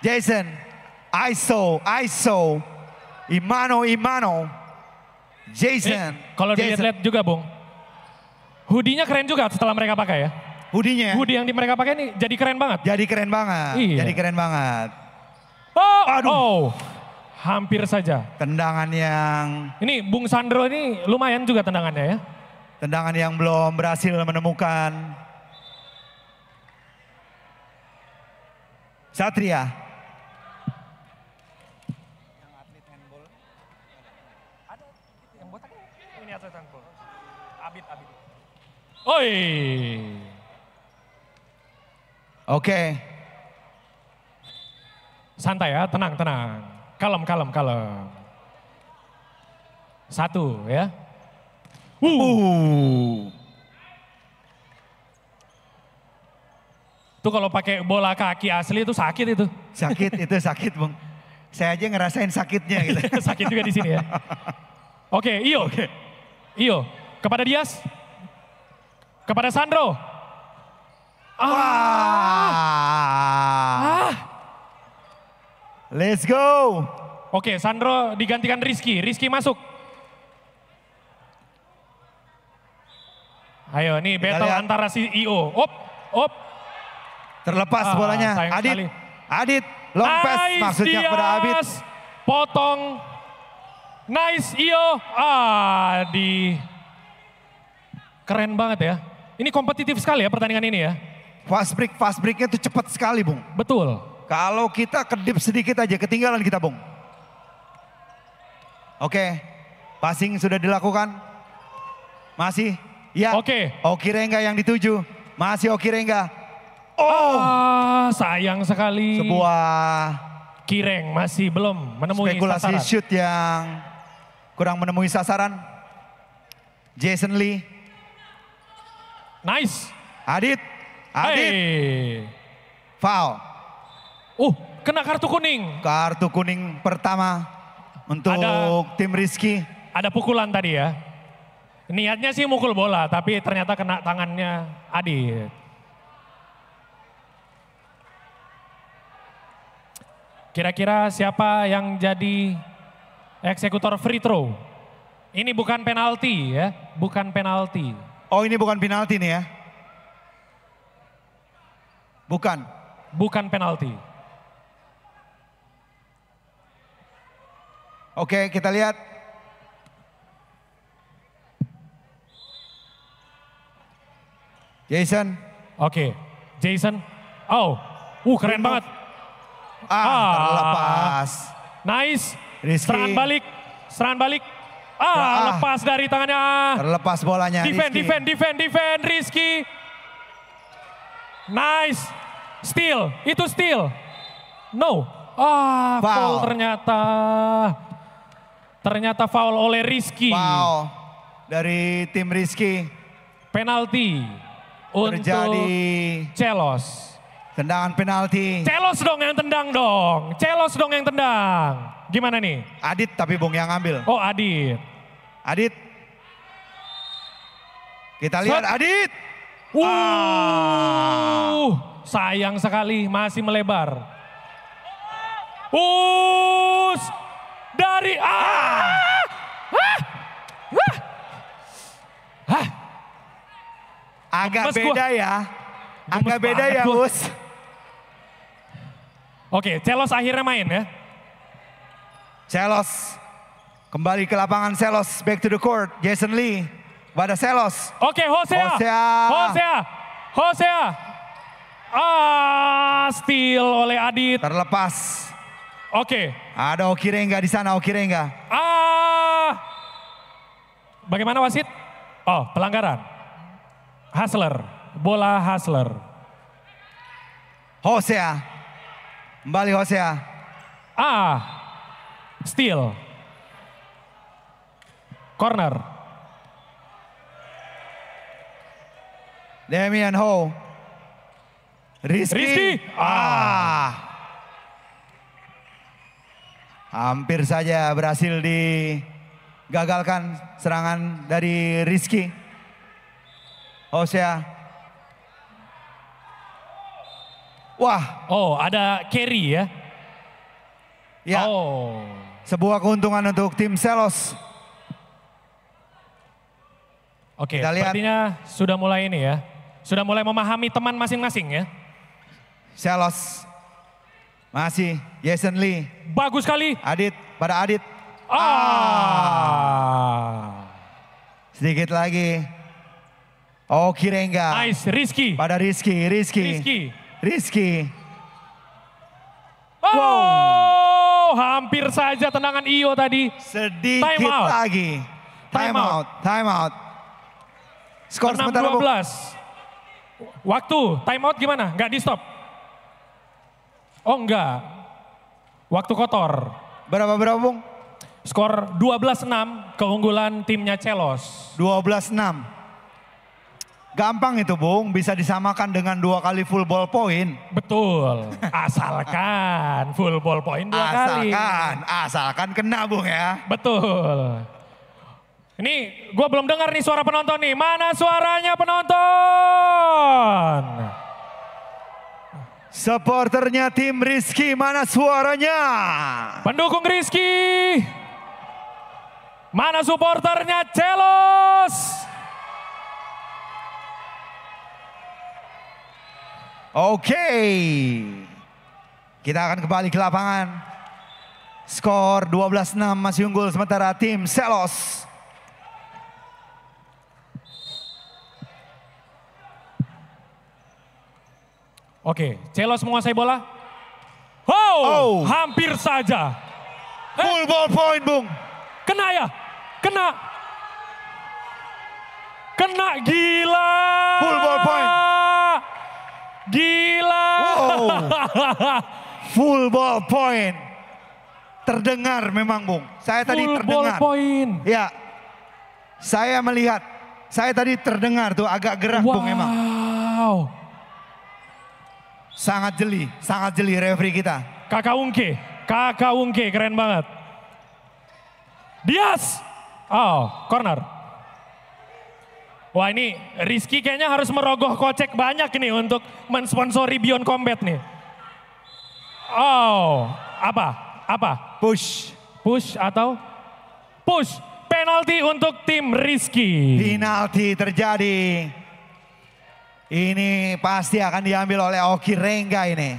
Jason, ISO, ISO, Imano, Imano. Jason. Eh, kalau dilihat-lihat juga, Bung. hoodie keren juga setelah mereka pakai ya. Hoodie-nya. Hoodie yang mereka pakai ini jadi keren banget. Jadi keren banget. Iya. Jadi keren banget. Oh, aduh. Oh. Hampir saja. Tendangan yang... Ini Bung Sandro ini lumayan juga tendangannya ya. Tendangan yang belum berhasil menemukan. Satria. Oi. Oke. Santai ya, tenang, tenang. Kalem, kalem, kalem. Satu ya. Uh. uh. Itu kalau pakai bola kaki asli itu sakit itu. Sakit itu sakit, Bung. Saya aja ngerasain sakitnya gitu. [laughs] sakit juga di sini ya. Oke, okay, Iyo. Okay. Iyo, kepada Dias kepada Sandro. Ah. ah. ah. Let's go. Oke, Sandro digantikan Rizky. Rizky masuk. Ayo, nih battle lihat. antara si IO. Op, op. Terlepas ah, bolanya. Adit, sekali. Adit, long pass maksudnya dias. kepada Adit. Potong. Nice IO. Ah, di... Keren banget ya. Ini kompetitif sekali ya pertandingan ini ya. Fast break, fast breaknya itu cepat sekali Bung. Betul. Kalau kita kedip sedikit aja ketinggalan kita Bung. Oke, passing sudah dilakukan. Masih? Ya. Oke. Oki rengga yang dituju. Masih Oki rengga. Oh, ah, sayang sekali. Sebuah Kireng masih belum menemui Spekulasi sasaran. shoot yang kurang menemui sasaran. Jason Lee Nice. Adit. Adit. Hey. Foul. Uh, kena kartu kuning. Kartu kuning pertama untuk ada, tim Rizky. Ada pukulan tadi ya. Niatnya sih mukul bola, tapi ternyata kena tangannya Adit. Kira-kira siapa yang jadi eksekutor free throw? Ini bukan penalti ya, bukan penalti. Oh ini bukan penalti nih ya? Bukan. Bukan penalti. Oke kita lihat. Jason. Oke. Jason. Oh. Uh keren banget. Ah, ah. Lepas. Nice. Rizky. Serangan balik. Serangan balik. Ah, ah, ah, lepas dari tangannya. Terlepas bolanya. Defend, Rizky. defend, defend, defend. Rizky. Nice. Steal. Itu steal. No. Ah, foul, foul ternyata. Ternyata foul oleh Rizky. Foul dari tim Rizky. Penalti Terjadi. untuk Celos. Tendangan penalti. Celos dong yang tendang dong. Celos dong yang tendang. Gimana nih? Adit tapi Bung yang ngambil. Oh Adit. Adit. Kita lihat Shot. Adit. Uh, ah. sayang sekali masih melebar. Us dari ah. Ah. ah. ah. Agak Mas beda gua. ya. Agak Gemes beda ya, gua. Us. Oke, Celos akhirnya main ya. Celos Kembali ke lapangan Selos, back to the court. Jason Lee, pada Selos. Oke, okay, Hosea. Hosea. Hosea. Hosea. Ah, steal oleh Adit. Terlepas. Oke. Okay. Ada Okirenga di sana, Okirenga. Ah. Bagaimana wasit? Oh, pelanggaran. Hustler. Bola hustler. Hosea. Kembali Hosea. Ah. Steal. Corner. Damian Ho. Rizky. Rizky. Ah. Hampir saja berhasil digagalkan serangan dari Rizky. Hosea. Wah. Oh ada carry ya. Ya. Oh. Sebuah keuntungan untuk tim Selos. Oke, okay, sepertinya sudah mulai ini ya. Sudah mulai memahami teman masing-masing ya. Selos. Masih Jason Lee. Bagus sekali. Adit, pada Adit. Ah. ah. Sedikit lagi. Oh, Rengga. Nice, Rizky. Pada Rizky, Rizky. Rizky. Rizky. Oh, wow. hampir saja tendangan Iyo tadi. Sedikit time out. lagi. Time, time out. out, time out. Skor 6, sementara 12. Waktu, time out gimana? Enggak di stop? Oh enggak. Waktu kotor. Berapa-berapa Bung? Skor 12-6 keunggulan timnya Celos. 12-6. Gampang itu Bung, bisa disamakan dengan dua kali full ball point. Betul, [laughs] asalkan full ball point dua asalkan, kali. Asalkan, asalkan kena Bung ya. Betul. Ini gue belum dengar nih suara penonton nih. Mana suaranya penonton? Supporternya tim Rizky, mana suaranya? Pendukung Rizky. Mana supporternya Celos? Oke. Kita akan kembali ke lapangan. Skor 12-6 masih unggul sementara tim Celos Oke, Celos menguasai bola. Oh, oh. hampir saja. Eh. Full ball point, Bung. Kena ya? Kena. Kena gila. Full ball point. Gila. Wow. [laughs] Full ball point. Terdengar memang, Bung. Saya Full tadi terdengar. Full ball point. Ya. Saya melihat. Saya tadi terdengar tuh agak gerak, wow. Bung, emang. Wow. Sangat jeli, sangat jeli referee kita. Kakak Ungke, Kakak Ungke keren banget. Dias. Oh, corner. Wah ini Rizky kayaknya harus merogoh kocek banyak nih untuk mensponsori Beyond Combat nih. Oh, apa? Apa? Push. Push atau? Push. Penalti untuk tim Rizky. Penalti terjadi. Ini pasti akan diambil oleh Oki Rengga ini.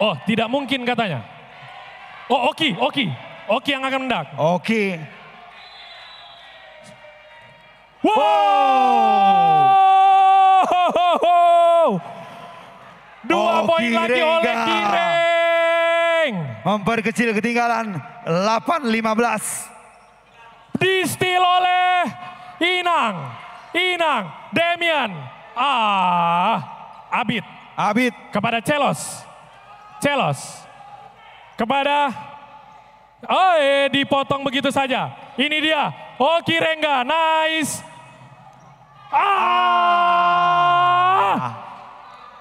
Oh, tidak mungkin katanya. Oh, Oki, Oki. Oki yang akan mendak. Oki. Wow! Dua poin lagi oleh Kireng memperkecil ketinggalan 8-15. Distil oleh Inang, Inang, Demian, ah, Abid. Abid. Kepada Celos, Celos. Kepada, oh eh, dipotong begitu saja. Ini dia, Oki Rengga, nice. Ah!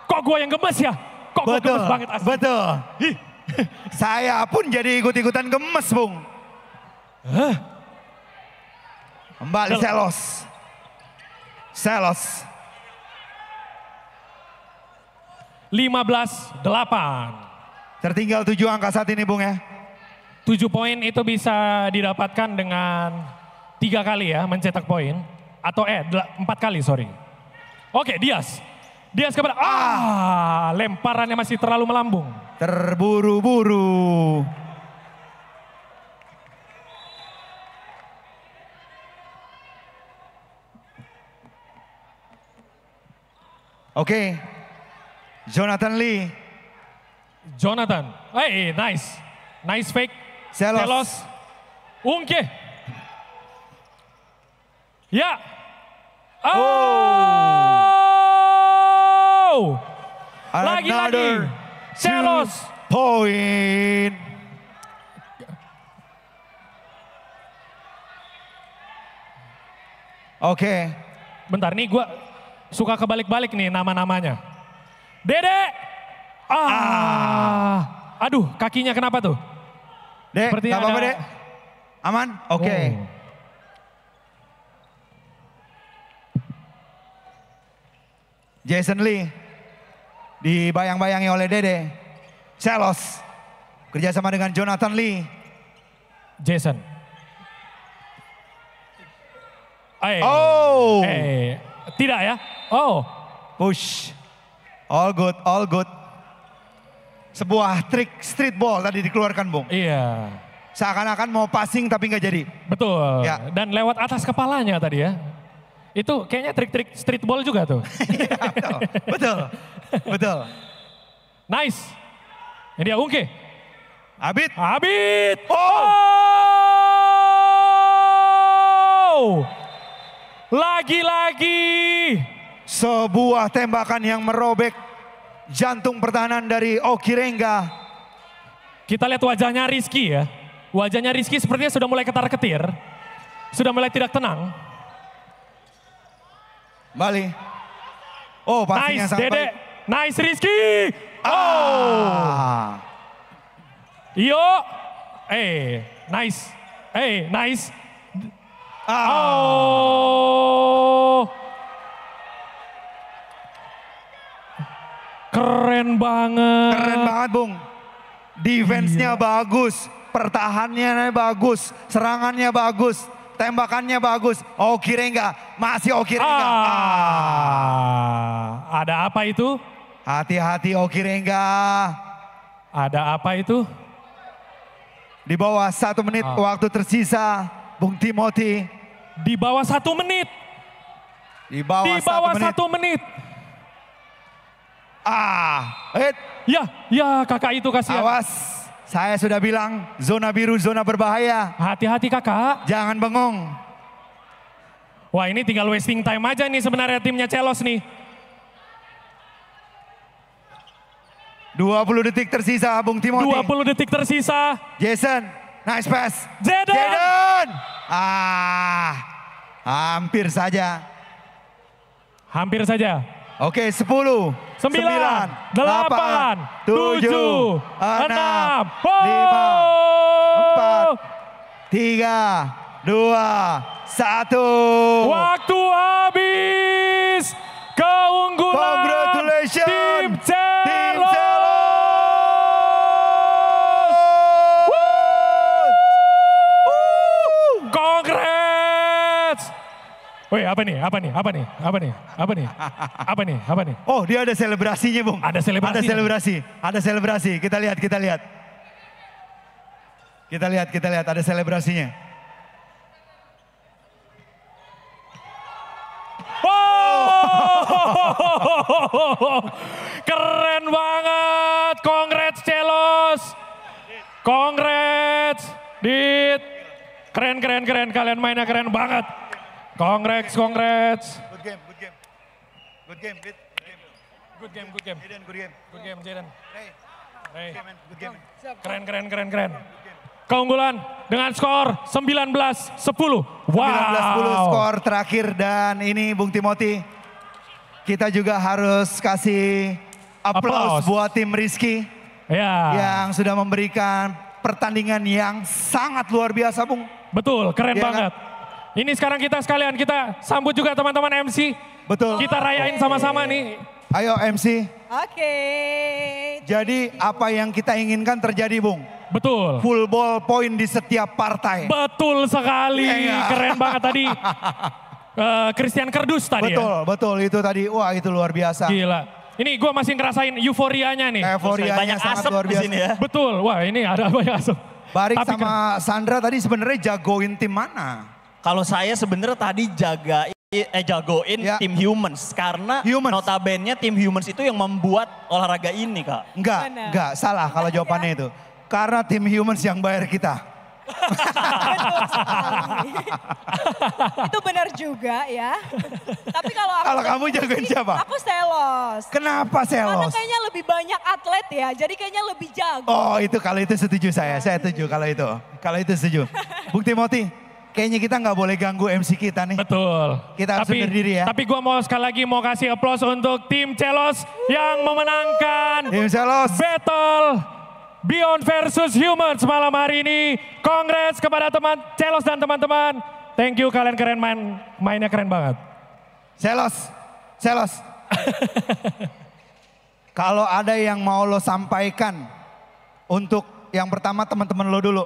Kok gue yang gemes ya? Kok gue gemes banget asli? Betul. [laughs] Saya pun jadi ikut-ikutan gemes, Bung. Hah? Mbak Selos. Selos. 15-8. Tertinggal 7 angka saat ini Bung ya. 7 poin itu bisa didapatkan dengan tiga kali ya mencetak poin. Atau eh 4 kali sorry. Oke okay, Dias. Dia kepada ah, ah lemparannya masih terlalu melambung. Terburu-buru. Oke. Okay. Jonathan Lee. Jonathan. Hey, nice. Nice fake. Selos. Celos. Ungke. Ya. Oh. oh. Wow. Lagi-lagi. Celos. Point. Oke. Okay. Bentar nih gue suka kebalik-balik nih nama-namanya. Dede. Ah. ah. Aduh kakinya kenapa tuh? Dek, Seperti gak apa-apa ada... dek. Aman? Oke. Okay. Oh. Jason Lee dibayang-bayangi oleh Dede. Celos kerjasama dengan Jonathan Lee. Jason. Hey. Eh. Oh. Hey. Eh, tidak ya. Oh. Push. All good, all good. Sebuah trik street ball tadi dikeluarkan, Bung. Iya. Seakan-akan mau passing tapi nggak jadi. Betul. Ya. Dan lewat atas kepalanya tadi ya. Itu kayaknya trik-trik street ball juga tuh. [laughs] ya, betul. betul. [laughs] Betul. Nice. Ini dia Ungke. Abid. Abid. Oh. Lagi-lagi. Sebuah tembakan yang merobek jantung pertahanan dari Oki Rengga. Kita lihat wajahnya Rizky ya. Wajahnya Rizky sepertinya sudah mulai ketar-ketir. Sudah mulai tidak tenang. Bali. Oh, pastinya nice, Dede. Nice Rizky. Ah. Oh. Yo. Eh, nice. Eh, nice. Ah. Oh. Keren banget. Keren banget, Bung. Defense-nya iya. bagus, pertahanannya bagus, serangannya bagus, tembakannya bagus. Oh, kira enggak? Masih oh, enggak? Ah. ah. Ada apa itu? Hati-hati Oki Rengga. Ada apa itu? Di bawah satu menit ah. waktu tersisa, Bung Timothy. Di bawah satu menit. Di bawah, Di bawah satu, menit. satu menit. Ah, eh. Ya, ya kakak itu kasih. Awas. Saya sudah bilang zona biru zona berbahaya. Hati-hati kakak. Jangan bengong. Wah ini tinggal wasting time aja nih sebenarnya timnya Celos nih. 20 detik tersisa Bung Timothy. 20 detik tersisa. Jason, nice pass. Jaden. Jaden. Ah, hampir saja. Hampir saja. Oke, 10. 9, 9 8, 8 7, 6, 6 5, 4, 3, 2, 1. Waktu habis. Keunggulan Congratulations. tim C. Woi, apa nih? Apa nih? Apa nih? Apa nih? Apa nih? Apa nih? Apa nih? Oh, dia ada selebrasinya, Bung. Ada selebrasi. Ada selebrasi. Ada selebrasi. Kita lihat, kita lihat. Kita lihat, kita lihat ada selebrasinya. Oh! Keren banget. Congrats Celos. Congrats Dit. Keren keren keren kalian mainnya keren banget. Congrats, congrats. Good game, good game. Good game, good game. Good game, good game. Jaden, good game. Good game, Jaden. Ray. Ray. Good game. Keren, keren, keren, keren. Keunggulan dengan skor 19-10. Wow. 19-10 skor terakhir dan ini Bung Timothy. Kita juga harus kasih aplaus, aplaus. buat tim Rizky. Ya. Yang sudah memberikan pertandingan yang sangat luar biasa Bung. Betul, keren ya, kan? banget. Kan? Ini sekarang kita sekalian kita sambut juga teman-teman MC. Betul. Kita rayain sama-sama nih. Ayo MC. Oke. Okay. Jadi apa yang kita inginkan terjadi, Bung? Betul. Full ball point di setiap partai. Betul sekali. Yeah. Keren banget tadi. Uh, [laughs] Christian Kerdus tadi ya? Betul, ya? betul itu tadi. Wah, itu luar biasa. Gila. Ini gue masih ngerasain euforianya nih. Euforianya banyak sangat asap luar biasa. Sini ya. Betul, wah ini ada banyak asap. Barik Tapi sama kan. Sandra tadi sebenarnya jagoin tim mana? Kalau saya sebenarnya tadi jaga eh jagoin ya. tim humans karena humans. notabene tim humans itu yang membuat olahraga ini, Kak. Enggak, enggak, salah kalau jawabannya itu. Karena tim humans yang bayar kita. itu benar juga ya. Tapi kalau aku kalau kamu jagoin siapa? Aku selos. Kenapa selos? Karena kayaknya lebih banyak atlet ya, jadi kayaknya lebih jago. Oh itu kalau itu setuju saya, saya setuju kalau itu, kalau itu setuju. Bukti Moti, Kayaknya kita nggak boleh ganggu MC kita nih. Betul. Kita harus berdiri ya. Tapi gue mau sekali lagi mau kasih aplaus untuk tim Celos yang memenangkan tim Celos. battle Beyond versus Humans malam hari ini. Kongres kepada teman Celos dan teman-teman. Thank you kalian keren main mainnya keren banget. Celos, Celos. [laughs] Kalau ada yang mau lo sampaikan untuk yang pertama teman-teman lo dulu.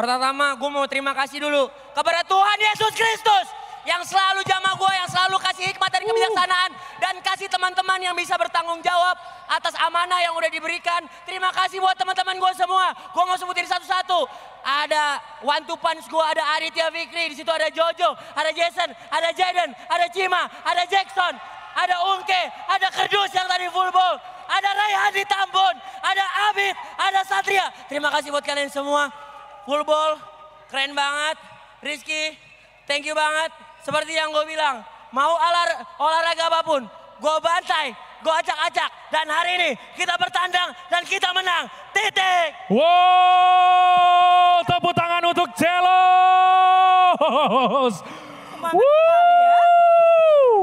Pertama tama gue mau terima kasih dulu kepada Tuhan Yesus Kristus yang selalu jamaah gue, yang selalu kasih hikmat dari kebijaksanaan. Dan kasih teman-teman yang bisa bertanggung jawab atas amanah yang udah diberikan. Terima kasih buat teman-teman gue semua. Gue mau sebutin satu-satu. Ada One Two Punch gue, ada Aditya Fikri, di situ ada Jojo, ada Jason, ada Jaden, ada Cima, ada Jackson, ada Unke ada Kerdus yang tadi full ball. Ada Raihan di Tambun, ada Abid, ada Satria. Terima kasih buat kalian semua. Wulbol, keren banget. Rizky, thank you banget. Seperti yang gue bilang, mau alar, olahraga apapun, gue bantai, gue acak-acak. Dan hari ini kita bertandang dan kita menang. Titik. Wow, tepuk tangan untuk Jelos. Ya? Wow,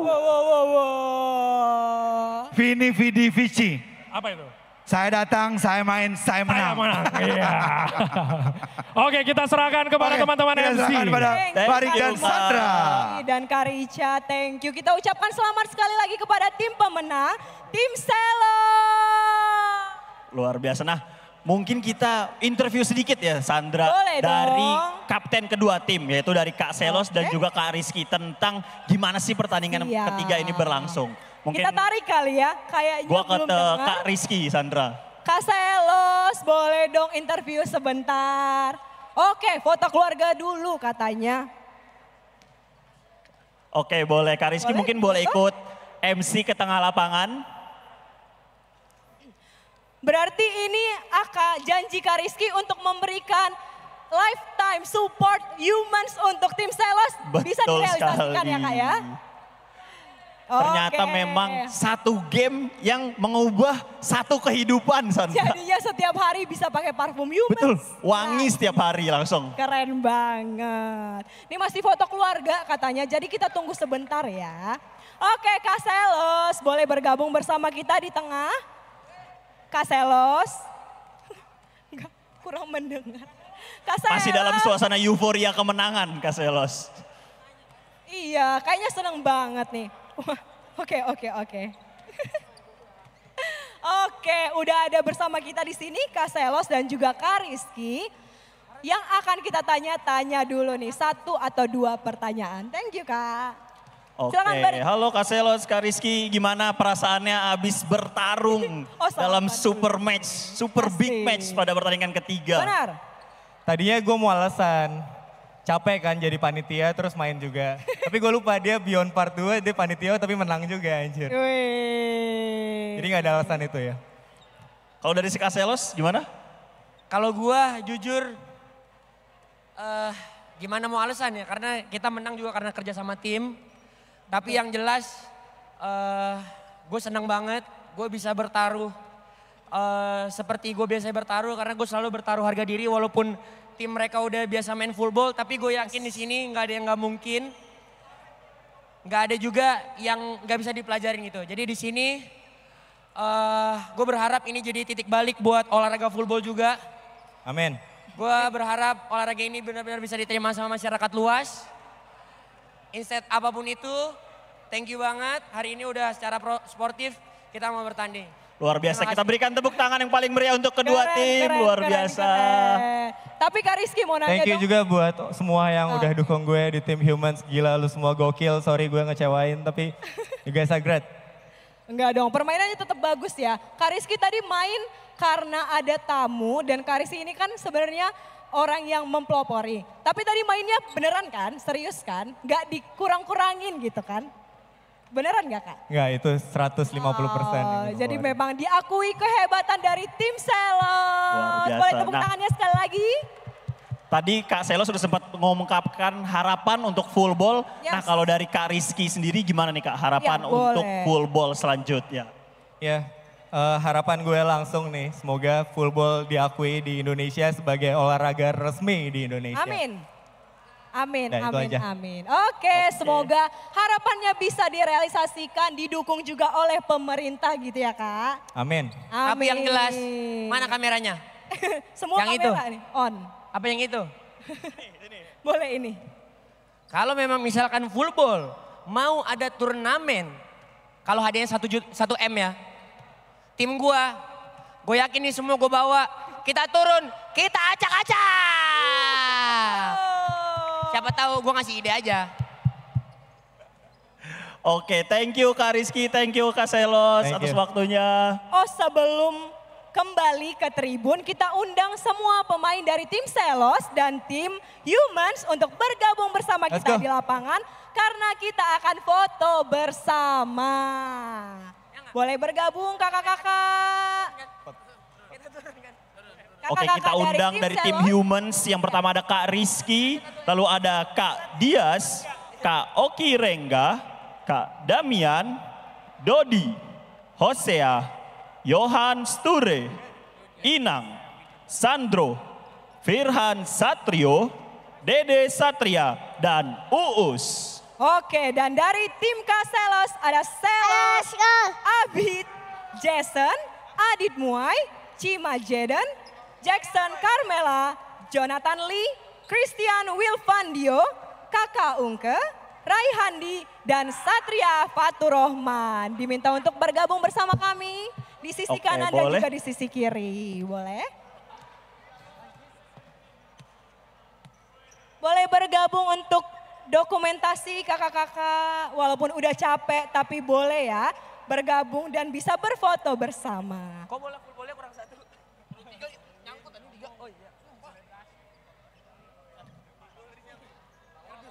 wow, wow, wow. Vini, Vidi, Vici. Apa itu? Saya datang, saya main, saya menang. Saya menang. [laughs] yeah. Oke, kita serahkan kepada teman-teman okay, MC. Serahkan kepada Farid dan Sandra. Dan Karica, thank you. Kita ucapkan selamat sekali lagi kepada tim pemenang, tim Selo. Luar biasa. Nah, mungkin kita interview sedikit ya Sandra Boleh dari dong. kapten kedua tim yaitu dari Kak Selos okay. dan juga Kak Rizky tentang gimana sih pertandingan yeah. ketiga ini berlangsung. Mungkin Kita tarik kali ya, kayaknya gua belum dengar. Kak Rizky Sandra. Kak Selos, boleh dong interview sebentar. Oke, foto keluarga dulu katanya. Oke, boleh. Kak Rizky boleh? mungkin boleh oh. ikut MC ke tengah lapangan. Berarti ini ah, Aka janji Kak Rizky untuk memberikan lifetime support humans untuk tim Selos. Betul bisa direalisasikan sekali. ya Kak ya. Oh, Ternyata okay. memang satu game yang mengubah satu kehidupan. Santa. Jadinya setiap hari bisa pakai parfum humans. Betul, wangi nah. setiap hari langsung. Keren banget. Ini masih foto keluarga katanya, jadi kita tunggu sebentar ya. Oke, Kak Selos boleh bergabung bersama kita di tengah. Kak Selos. [laughs] kurang mendengar. Kak Masih dalam suasana euforia kemenangan Kak Selos. Iya, kayaknya seneng banget nih. Oke, oke, oke. [laughs] Oke, udah ada bersama kita di sini Kak Selos dan juga Kak Rizky. Yang akan kita tanya-tanya dulu nih, satu atau dua pertanyaan. Thank you Kak. Oke, okay. halo Kak Selos, Kak Rizky. Gimana perasaannya abis bertarung [laughs] oh, dalam super match, super big match pada pertandingan ketiga? Benar. Tadinya gue mau alasan capek kan jadi panitia terus main juga. [laughs] tapi gue lupa dia Beyond Part 2 dia panitia tapi menang juga anjir. Wee. Jadi gak ada alasan itu ya. Kalau dari si Kaselos gimana? Kalau gue jujur uh, gimana mau alasan ya karena kita menang juga karena kerja sama tim. Tapi yang jelas uh, eh, gue senang banget gue bisa bertaruh uh, seperti gue biasa bertaruh karena gue selalu bertaruh harga diri walaupun tim mereka udah biasa main full ball, tapi gue yakin di sini nggak ada yang nggak mungkin. Nggak ada juga yang nggak bisa dipelajarin gitu. Jadi di sini uh, gue berharap ini jadi titik balik buat olahraga full ball juga. Amin. Gue berharap olahraga ini benar-benar bisa diterima sama masyarakat luas. Instead apapun itu, thank you banget. Hari ini udah secara pro sportif kita mau bertanding. Luar biasa. Kita berikan tepuk tangan yang paling meriah untuk kedua keren, tim. Keren, Luar biasa. Keren. Tapi Kak Rizky mau nanya Thank you dong. juga buat semua yang ah. udah dukung gue di tim Humans. Gila lu semua gokil. Sorry gue ngecewain tapi you guys are great. Enggak dong, permainannya tetap bagus ya. Kak Rizky tadi main karena ada tamu dan Kak Rizky ini kan sebenarnya orang yang mempelopori. Tapi tadi mainnya beneran kan, serius kan, gak dikurang-kurangin gitu kan. Beneran gak kak? Enggak, itu 150 persen. Oh, jadi keluar. memang diakui kehebatan dari tim Selo. Boleh tepuk nah, tangannya sekali lagi. Tadi Kak Selo sudah sempat mengungkapkan harapan untuk full ball. Nah, yes. Nah kalau dari Kak Rizky sendiri gimana nih Kak harapan ya, untuk full ball selanjutnya? Ya, uh, harapan gue langsung nih. Semoga full ball diakui di Indonesia sebagai olahraga resmi di Indonesia. Amin. Amin, nah, amin, aja. amin. Oke, okay, okay. semoga harapannya bisa direalisasikan, didukung juga oleh pemerintah gitu ya kak. Amin. amin. Tapi yang jelas, mana kameranya? [laughs] Semua yang kamera itu. nih, on. Apa yang itu? [laughs] Boleh ini. Kalau memang misalkan full ball, mau ada turnamen, kalau hadiahnya satu, juta, satu M ya, tim gua, gue yakin nih semua gue bawa, kita turun, kita acak-acak. Siapa tahu gue ngasih ide aja. Oke, okay, thank you Kak Rizky, thank you Kak Selos thank atas you. waktunya. Oh sebelum kembali ke tribun, kita undang semua pemain dari tim Selos dan tim Humans untuk bergabung bersama Let's kita go. di lapangan karena kita akan foto bersama. Boleh bergabung kakak-kakak. Oke, kita undang dari, dari tim Humans. Yang pertama ada Kak Rizky, lalu ada Kak Dias, Kak Oki Rengga, Kak Damian, Dodi, Hosea, Johan Sture, Inang, Sandro, Firhan Satrio, Dede Satria, dan Uus. Oke, dan dari tim Kaselos ada Selos, Abid, Jason, Adit Muay, Cima Jeden, Jackson Carmela, Jonathan Lee, Christian Wilfandio, Kakak Ungke, Rai Handi, dan Satria Faturohman. Diminta untuk bergabung bersama kami di sisi Oke, kanan boleh. dan juga di sisi kiri. Boleh? Boleh bergabung untuk dokumentasi kakak-kakak walaupun udah capek tapi boleh ya bergabung dan bisa berfoto bersama. Kok boleh?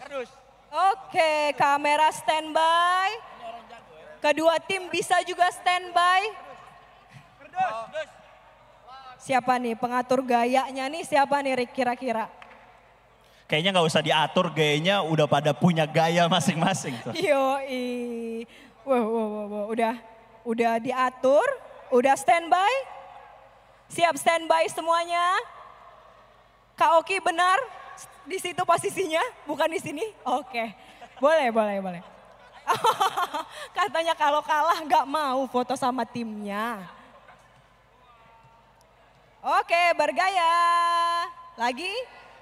terus. Oke, kamera standby. Kedua tim bisa juga standby. Siapa nih pengatur gayanya nih? Siapa nih Rick kira-kira? Kayaknya nggak usah diatur gayanya udah pada punya gaya masing-masing. i, Wow, wow, wow, wow. Udah, udah diatur, udah standby. Siap standby semuanya. Kak Oki benar? di situ posisinya, bukan di sini? Oke, boleh, boleh, boleh. [laughs] Katanya kalau kalah nggak mau foto sama timnya. Oke, bergaya. Lagi,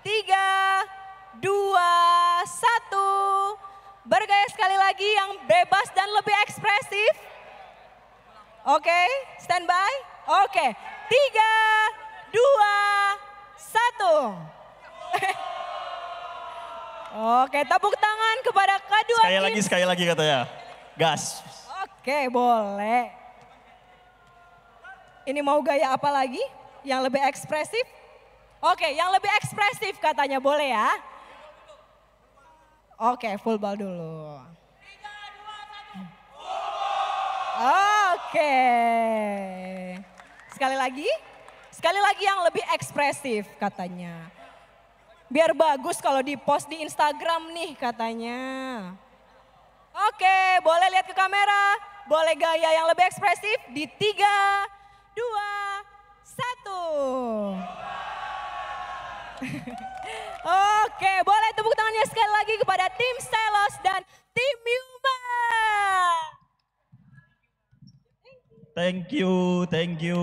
tiga, dua, satu. Bergaya sekali lagi yang bebas dan lebih ekspresif. Oke, stand by. Oke, tiga, dua, satu. [laughs] Oke, tepuk tangan kepada kedua Sekali tim. lagi, sekali lagi katanya. Gas. Oke, boleh. Ini mau gaya apa lagi? Yang lebih ekspresif? Oke, yang lebih ekspresif katanya boleh ya. Oke, full ball dulu. Oke. Sekali lagi. Sekali lagi yang lebih ekspresif katanya biar bagus kalau di post di Instagram nih katanya. Oke, boleh lihat ke kamera, boleh gaya yang lebih ekspresif di tiga, dua, satu. [laughs] Oke, boleh tepuk tangannya sekali lagi kepada tim Stelos dan tim Yuma. Thank you, thank you.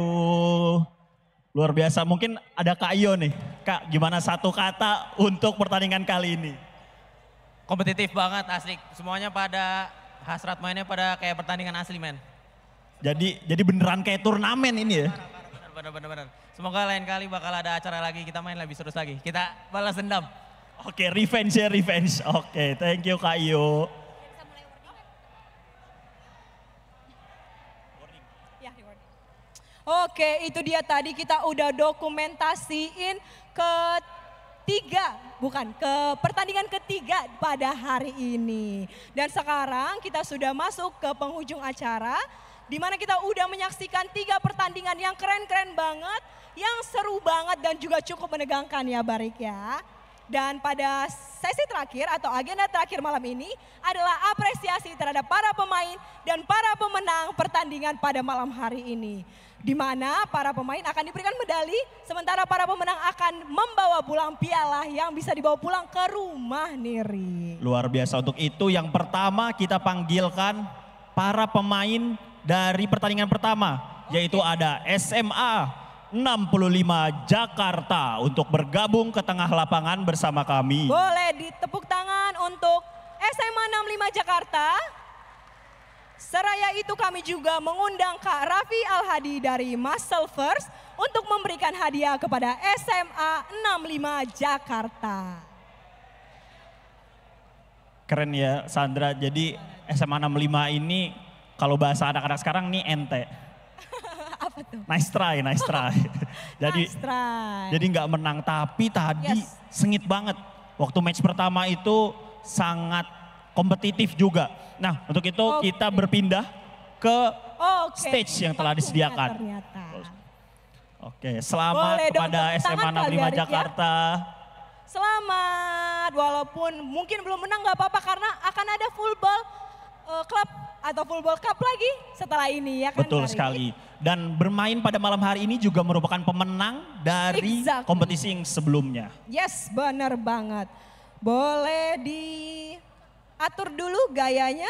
Luar biasa. Mungkin ada Kak Iyo nih. Kak, gimana satu kata untuk pertandingan kali ini? Kompetitif banget, asli. Semuanya pada hasrat mainnya pada kayak pertandingan asli, men. Jadi jadi beneran kayak turnamen ini ya? Bener, bener, bener, bener. Semoga lain kali bakal ada acara lagi, kita main lebih seru lagi. Kita balas dendam. Oke, okay, revenge ya, revenge. Oke, okay, thank you Kak Iyo. Oke, itu dia tadi kita udah dokumentasiin ketiga, bukan ke pertandingan ketiga pada hari ini. Dan sekarang kita sudah masuk ke penghujung acara di mana kita udah menyaksikan tiga pertandingan yang keren-keren banget, yang seru banget dan juga cukup menegangkan ya Barik ya. Dan pada sesi terakhir atau agenda terakhir malam ini adalah apresiasi terhadap para pemain dan para pemenang pertandingan pada malam hari ini di mana para pemain akan diberikan medali, sementara para pemenang akan membawa pulang piala yang bisa dibawa pulang ke rumah Niri. Luar biasa untuk itu yang pertama kita panggilkan para pemain dari pertandingan pertama, okay. yaitu ada SMA 65 Jakarta untuk bergabung ke tengah lapangan bersama kami. Boleh ditepuk tangan untuk SMA 65 Jakarta. Seraya itu kami juga mengundang Kak Raffi Al-Hadi dari Muscle First untuk memberikan hadiah kepada SMA 65 Jakarta. Keren ya Sandra, jadi SMA 65 ini kalau bahasa anak-anak sekarang nih ente. [laughs] Apa tuh? Nice try, nice try. [laughs] jadi nice try. jadi nggak menang, tapi tadi yes. sengit banget. Waktu match pertama itu sangat kompetitif juga Nah, untuk itu okay. kita berpindah ke okay. stage yang telah disediakan. Oke, Oke, selamat Boleh kepada dong, SMA 65 Jakarta. Ya. Selamat, walaupun mungkin belum menang nggak apa-apa karena akan ada full ball uh, club atau full ball cup lagi setelah ini ya kan. Betul sekali. Dan bermain pada malam hari ini juga merupakan pemenang dari exactly. kompetisi yang sebelumnya. Yes, benar banget. Boleh di Atur dulu gayanya.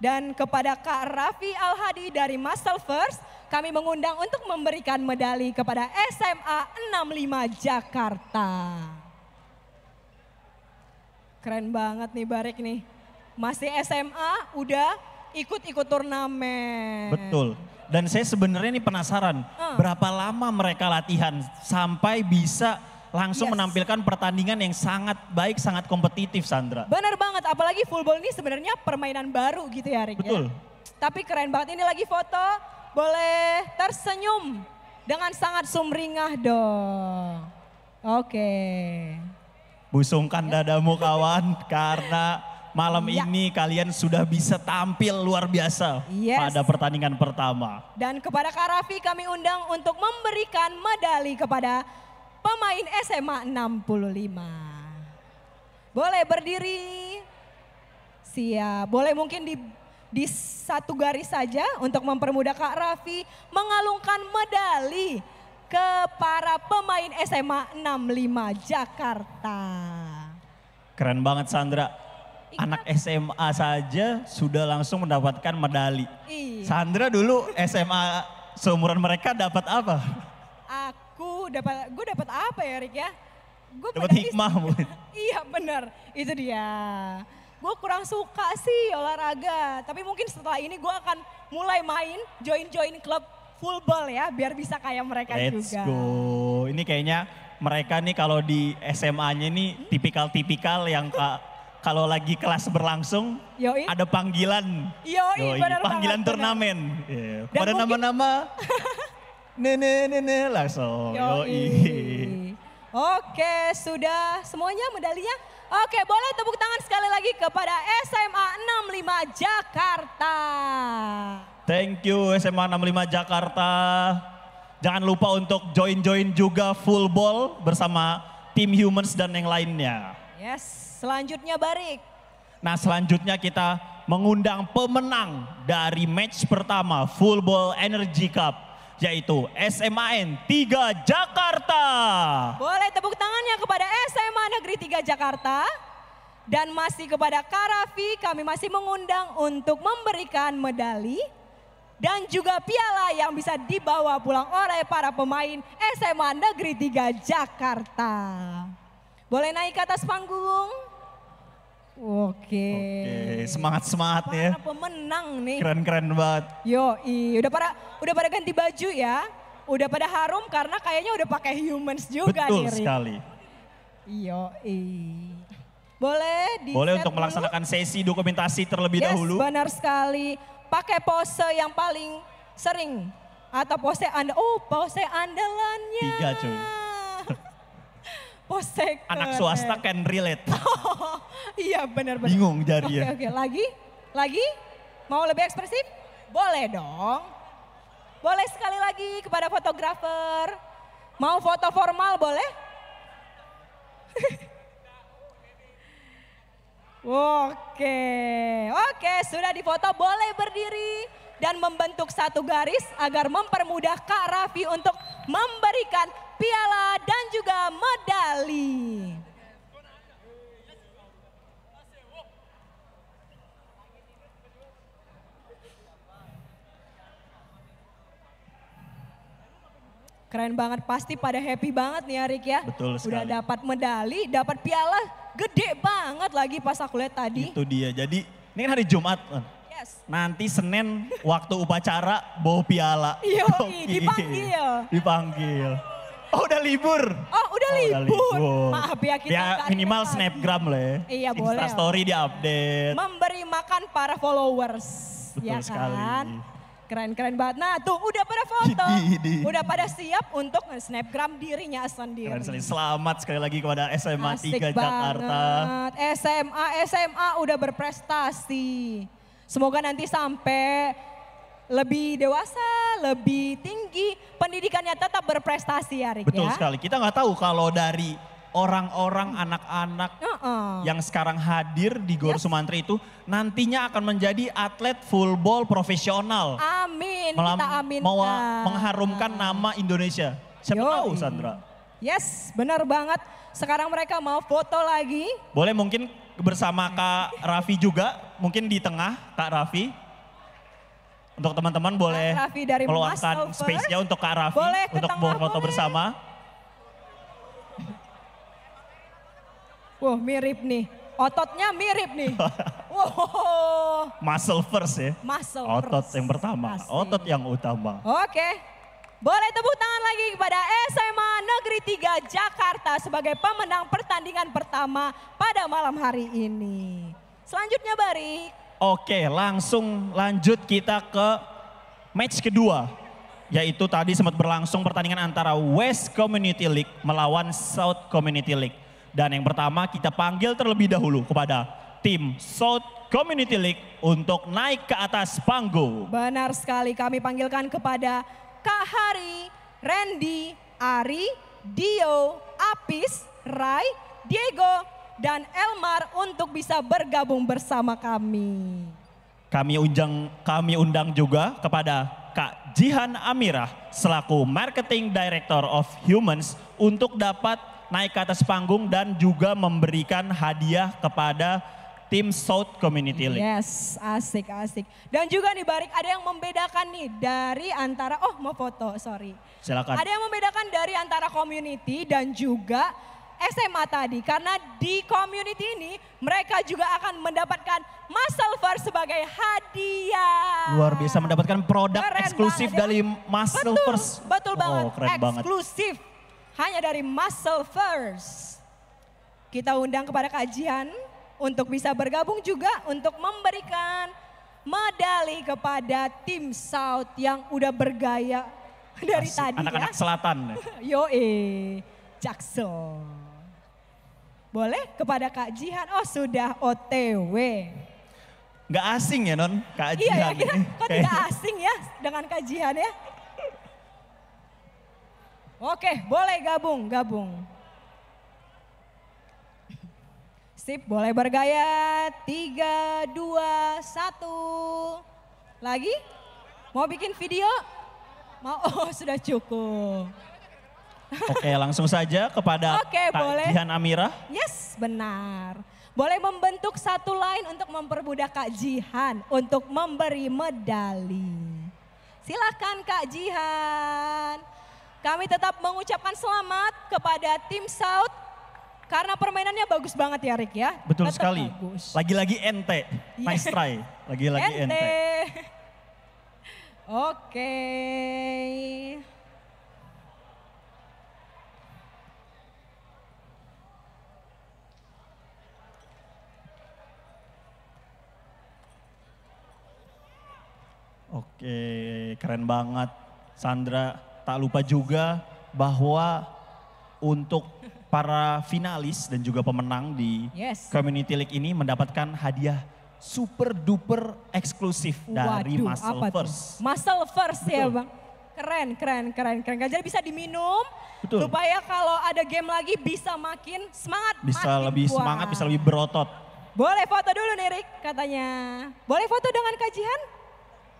Dan kepada Kak Raffi Alhadi dari Muscle First, kami mengundang untuk memberikan medali kepada SMA 65 Jakarta. Keren banget nih Barek nih. Masih SMA udah ikut-ikut turnamen. Betul. Dan saya sebenarnya ini penasaran, uh. berapa lama mereka latihan sampai bisa langsung yes. menampilkan pertandingan yang sangat baik, sangat kompetitif Sandra. Benar banget, apalagi fullball ini sebenarnya permainan baru gitu ya Rik. Ya. Betul. Ya? Tapi keren banget, ini lagi foto boleh tersenyum dengan sangat sumringah dong. Oke. Busungkan Busungkan ya. dadamu kawan [laughs] karena malam ya. ini kalian sudah bisa tampil luar biasa yes. pada pertandingan pertama. Dan kepada Kak Raffi kami undang untuk memberikan medali kepada pemain SMA 65. Boleh berdiri. Siap. Boleh mungkin di di satu garis saja untuk mempermudah Kak Raffi mengalungkan medali ke para pemain SMA 65 Jakarta. Keren banget Sandra. Ingat. Anak SMA saja sudah langsung mendapatkan medali. Iya. Sandra dulu SMA seumuran mereka dapat apa? Aku dapat gue dapat apa ya Rik ya? Gue dapat hikmah mungkin. [laughs] iya benar, itu dia. Gue kurang suka sih olahraga, tapi mungkin setelah ini gue akan mulai main join-join klub full ball ya biar bisa kayak mereka Let's juga. Let's go. Ini kayaknya mereka nih kalau di SMA-nya nih hmm? tipikal-tipikal yang kalau lagi kelas berlangsung Yoi. ada panggilan. Yoi, Yoi. panggilan turnamen. Yeah. Pada nama-nama [laughs] nene nene langsung. Yo Oke, sudah semuanya medalinya? Oke, boleh tepuk tangan sekali lagi kepada SMA 65 Jakarta. Thank you SMA 65 Jakarta. Jangan lupa untuk join-join juga full ball bersama tim humans dan yang lainnya. Yes, selanjutnya Barik. Nah selanjutnya kita mengundang pemenang dari match pertama Full Ball Energy Cup yaitu SMAN 3 Jakarta. Boleh tepuk tangannya kepada SMA Negeri 3 Jakarta. Dan masih kepada Karafi kami masih mengundang untuk memberikan medali dan juga piala yang bisa dibawa pulang oleh para pemain SMA Negeri 3 Jakarta. Boleh naik ke atas panggung? Oke. Oke, semangat-semangat ya. Para pemenang nih. Keren-keren banget. Yo, i, udah pada udah pada ganti baju ya. Udah pada harum karena kayaknya udah pakai humans juga Betul nih. Betul sekali. Yo, i, Boleh di Boleh untuk dulu. melaksanakan sesi dokumentasi terlebih yes, dahulu. benar sekali. Pakai pose yang paling sering atau pose Anda. Oh, pose andalannya. Tiga, cuy. Oh sektor. Anak swasta ya. can relate. [laughs] iya benar-benar. Bingung jari ya. Oke, oke. Lagi? Lagi? Mau lebih ekspresif? Boleh dong. Boleh sekali lagi kepada fotografer. Mau foto formal boleh? [laughs] oke, oke sudah difoto boleh berdiri dan membentuk satu garis agar mempermudah Kak Raffi untuk memberikan piala dan juga medali. Keren banget, pasti pada happy banget nih Arik ya. Betul sekali. Udah dapat medali, dapat piala, gede banget lagi pas aku lihat tadi. Itu dia, jadi ini kan hari Jumat. Yes. Nanti Senin waktu upacara bawa piala. Iya, [laughs] dipanggil. Dipanggil. Oh udah libur. Oh udah, oh, libur. udah libur. Maaf ya kita. Ya minimal snapgram lah ya. Iya Insta boleh. Instastory update. Memberi makan para followers. Betul ya kan? Keren-keren banget. Nah tuh udah pada foto. Udah pada siap untuk snapgram dirinya sendiri. Keren sekali. Selamat sekali lagi kepada SMA Asik 3 Jakarta. SMA, SMA udah berprestasi. Semoga nanti sampai lebih dewasa, lebih tinggi, pendidikannya tetap berprestasi ya Rik, Betul ya? sekali, kita nggak tahu kalau dari orang-orang anak-anak uh -uh. yang sekarang hadir di Gor yes. Sumantri itu nantinya akan menjadi atlet full ball profesional. Amin, Melam kita amin. Mau mengharumkan nama Indonesia. Siapa Yo. tahu Sandra. Yes, benar banget. Sekarang mereka mau foto lagi. Boleh mungkin bersama Kak Raffi juga, mungkin di tengah Kak Raffi. Untuk teman-teman boleh dari meluangkan space-nya untuk Kak Raffi boleh untuk boleh. bersama. Wah mirip nih, ototnya mirip nih. [laughs] wow. Muscle first ya. Muscle Otot first. yang pertama, otot yang utama. Oke. Okay. Boleh tepuk tangan lagi kepada SMA Negeri 3 Jakarta sebagai pemenang pertandingan pertama pada malam hari ini. Selanjutnya Bari. Oke, langsung lanjut kita ke match kedua. Yaitu tadi sempat berlangsung pertandingan antara West Community League melawan South Community League. Dan yang pertama kita panggil terlebih dahulu kepada tim South Community League untuk naik ke atas panggung. Benar sekali, kami panggilkan kepada Kak Hari, Randy, Ari, Dio, Apis, Rai, Diego, dan Elmar untuk bisa bergabung bersama kami. Kami undang, kami undang juga kepada Kak Jihan Amirah selaku Marketing Director of Humans untuk dapat naik ke atas panggung dan juga memberikan hadiah kepada tim South Community League. Yes, asik, asik. Dan juga nih Barik, ada yang membedakan nih dari antara, oh mau foto, sorry. Silakan. Ada yang membedakan dari antara community dan juga SMA tadi. Karena di community ini mereka juga akan mendapatkan Muscle Silver sebagai hadiah. Luar biasa mendapatkan produk keren eksklusif banget. Ya. dari Muscle betul, Silvers. Betul oh, banget, oh, keren eksklusif. Banget. Hanya dari Muscle first. Kita undang kepada kajian untuk bisa bergabung juga untuk memberikan medali kepada tim South yang udah bergaya [laughs] dari Asik, tadi anak-anak ya. selatan. [laughs] Yo eh, Jackson. Boleh kepada Kak Jihan. Oh sudah OTW. Gak asing ya non Kak iya, Jihan. Iya iya. kita, kok tidak asing ya dengan Kak Jihan ya. Oke boleh gabung, gabung. Sip, boleh bergaya. Tiga, dua, satu. Lagi? Mau bikin video? Mau? [laughs] Oh, sudah cukup. Oke, langsung saja kepada Oke, boleh. Jihan Amira. Yes, benar. Boleh membentuk satu line untuk memperbudak Kak Jihan untuk memberi medali. Silahkan Kak Jihan. Kami tetap mengucapkan selamat kepada tim South karena permainannya bagus banget ya Rick ya. Betul Tetap sekali. Bagus. Lagi-lagi NT. Iya. Nice try. Lagi-lagi NT. ente. Oke. Okay. Oke, keren banget. Sandra, tak lupa juga bahwa untuk para finalis dan juga pemenang di yes. Community League ini mendapatkan hadiah super duper eksklusif Waduh, dari Muscle First. Tuh? Muscle First Betul. ya bang. Keren, keren, keren, keren. Jadi bisa diminum Betul. supaya kalau ada game lagi bisa makin semangat. Bisa makin lebih kuat. semangat, bisa lebih berotot. Boleh foto dulu nih Rick katanya. Boleh foto dengan kajian?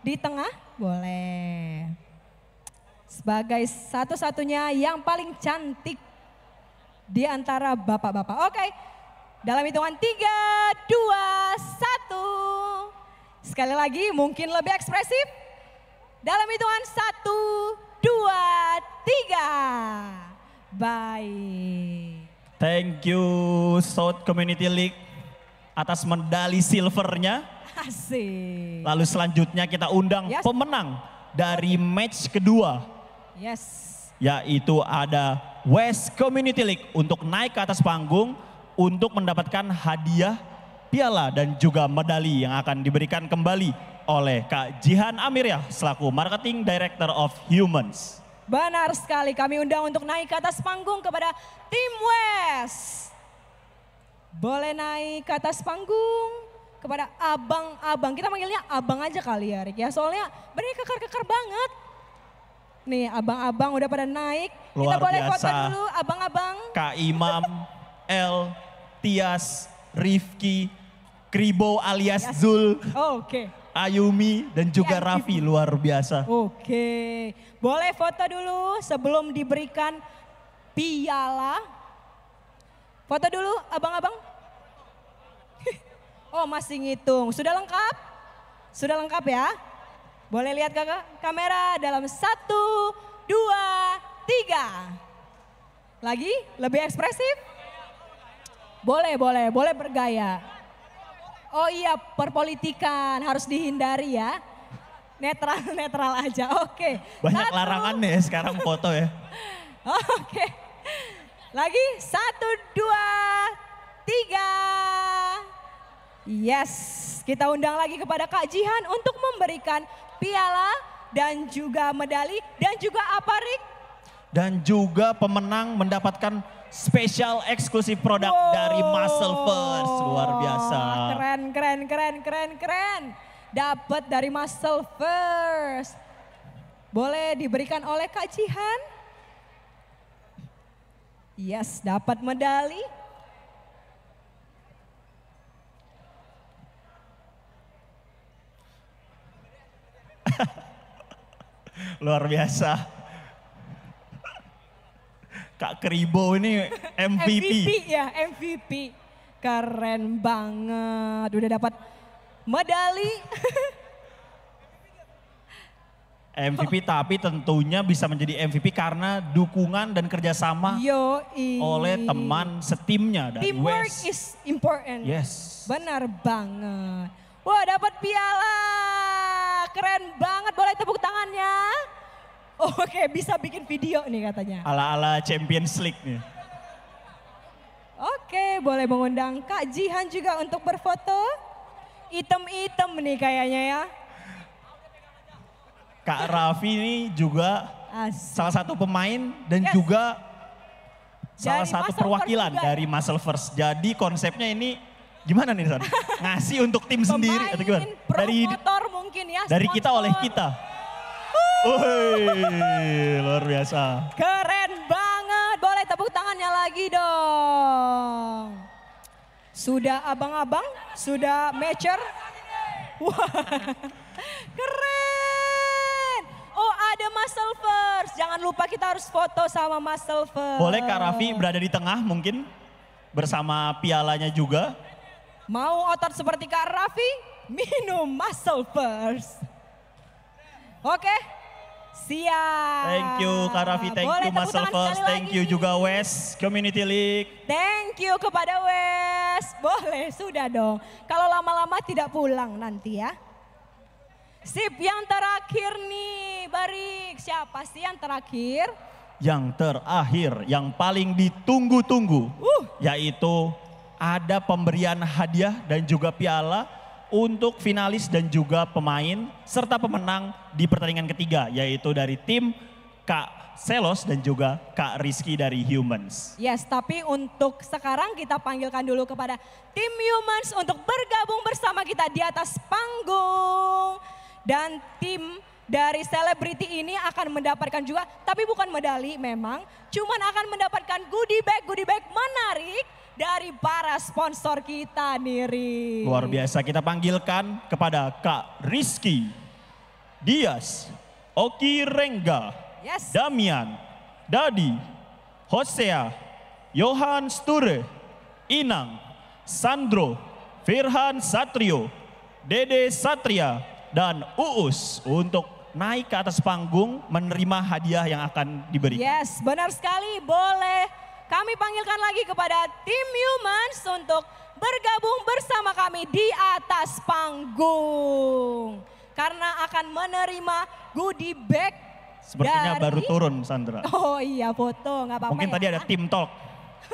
Di tengah? Boleh. Sebagai satu-satunya yang paling cantik di antara bapak-bapak. Oke, dalam hitungan tiga, dua, satu. Sekali lagi mungkin lebih ekspresif. Dalam hitungan satu, dua, tiga. Baik. Thank you South Community League atas medali silvernya. Asik. Lalu selanjutnya kita undang yes. pemenang dari match kedua. Yes. Yaitu ada West Community League untuk naik ke atas panggung untuk mendapatkan hadiah piala dan juga medali yang akan diberikan kembali oleh Kak Jihan ya selaku Marketing Director of Humans. Benar sekali, kami undang untuk naik ke atas panggung kepada tim West. Boleh naik ke atas panggung kepada abang-abang. Kita manggilnya abang aja kali ya Rik ya, soalnya benar kekar-kekar banget. Nih abang-abang udah pada naik. Luar Kita boleh biasa. foto dulu abang-abang. Kak Imam, El, Tias, Rifki, Kribo alias yes. Zul. Oh, Oke. Okay. Ayumi dan juga ya, Raffi luar biasa. Oke. Okay. Boleh foto dulu sebelum diberikan piala. Foto dulu abang-abang. [laughs] oh masih ngitung. Sudah lengkap? Sudah lengkap ya? Boleh lihat kakak kamera dalam satu, dua, tiga. Lagi lebih ekspresif? Boleh, boleh, boleh bergaya. Oh iya perpolitikan harus dihindari ya. Netral, [laughs] netral aja. Oke. Okay. Banyak satu. larangan nih ya sekarang foto ya. [laughs] Oke. Okay. Lagi satu, dua, tiga. Yes, kita undang lagi kepada Kak Jihan untuk memberikan piala dan juga medali dan juga apa Rick? Dan juga pemenang mendapatkan special eksklusif produk wow. dari Muscle First. Luar biasa. Keren, keren, keren, keren, keren. Dapat dari Muscle First. Boleh diberikan oleh Kak Jihan. Yes, dapat medali. [laughs] Luar biasa. Kak Kribo ini MVP. MVP ya, MVP. Keren banget. Udah dapat medali. [laughs] MVP tapi tentunya bisa menjadi MVP karena dukungan dan kerjasama Yoi. oleh teman setimnya dari Teamwork West. is important. Yes. Benar banget. Wah dapat piala keren banget. Boleh tepuk tangannya? Oke, bisa bikin video nih katanya. Ala-ala Champions League nih. Oke, boleh mengundang Kak Jihan juga untuk berfoto. Item-item nih kayaknya ya. Kak Raffi ini juga Asik. salah satu pemain dan yes. juga salah satu perwakilan dari ya. Muscle First. Jadi konsepnya ini Gimana nih San? Ngasih untuk tim sendiri atau gimana? Dari promotor mungkin ya. Dari kita oleh kita. Wih, luar biasa. Keren banget. Boleh tepuk tangannya lagi dong. Sudah abang-abang, sudah mature. Wah, [laughs] keren. Oh ada muscle first. Jangan lupa kita harus foto sama muscle first. Boleh Kak Raffi berada di tengah mungkin bersama pialanya juga. Mau otot seperti Kak Raffi? Minum muscle first. Oke? Siap. Thank you Kak Raffi, thank Boleh you muscle first, thank lagi. you juga Wes Community League. Thank you kepada Wes. Boleh, sudah dong. Kalau lama-lama tidak pulang nanti ya. Sip, yang terakhir nih, Barik. Siapa sih yang terakhir? Yang terakhir, yang paling ditunggu-tunggu, uh. yaitu ada pemberian hadiah dan juga piala untuk finalis dan juga pemain serta pemenang di pertandingan ketiga yaitu dari tim Kak Selos dan juga Kak Rizky dari Humans. Yes, tapi untuk sekarang kita panggilkan dulu kepada tim Humans untuk bergabung bersama kita di atas panggung. Dan tim dari selebriti ini akan mendapatkan juga, tapi bukan medali memang, cuman akan mendapatkan goodie bag, goodie bag menarik dari para sponsor kita Niri. Luar biasa kita panggilkan kepada Kak Rizky, Dias, Oki Rengga, yes. Damian, Dadi, Hosea, Johan Sture, Inang, Sandro, Firhan Satrio, Dede Satria, dan Uus untuk naik ke atas panggung menerima hadiah yang akan diberikan. Yes, benar sekali. Boleh kami panggilkan lagi kepada tim Humans untuk bergabung bersama kami di atas panggung. Karena akan menerima goodie bag Sepertinya dari... baru turun Sandra. Oh iya foto nggak apa-apa Mungkin ya, tadi ada tim talk.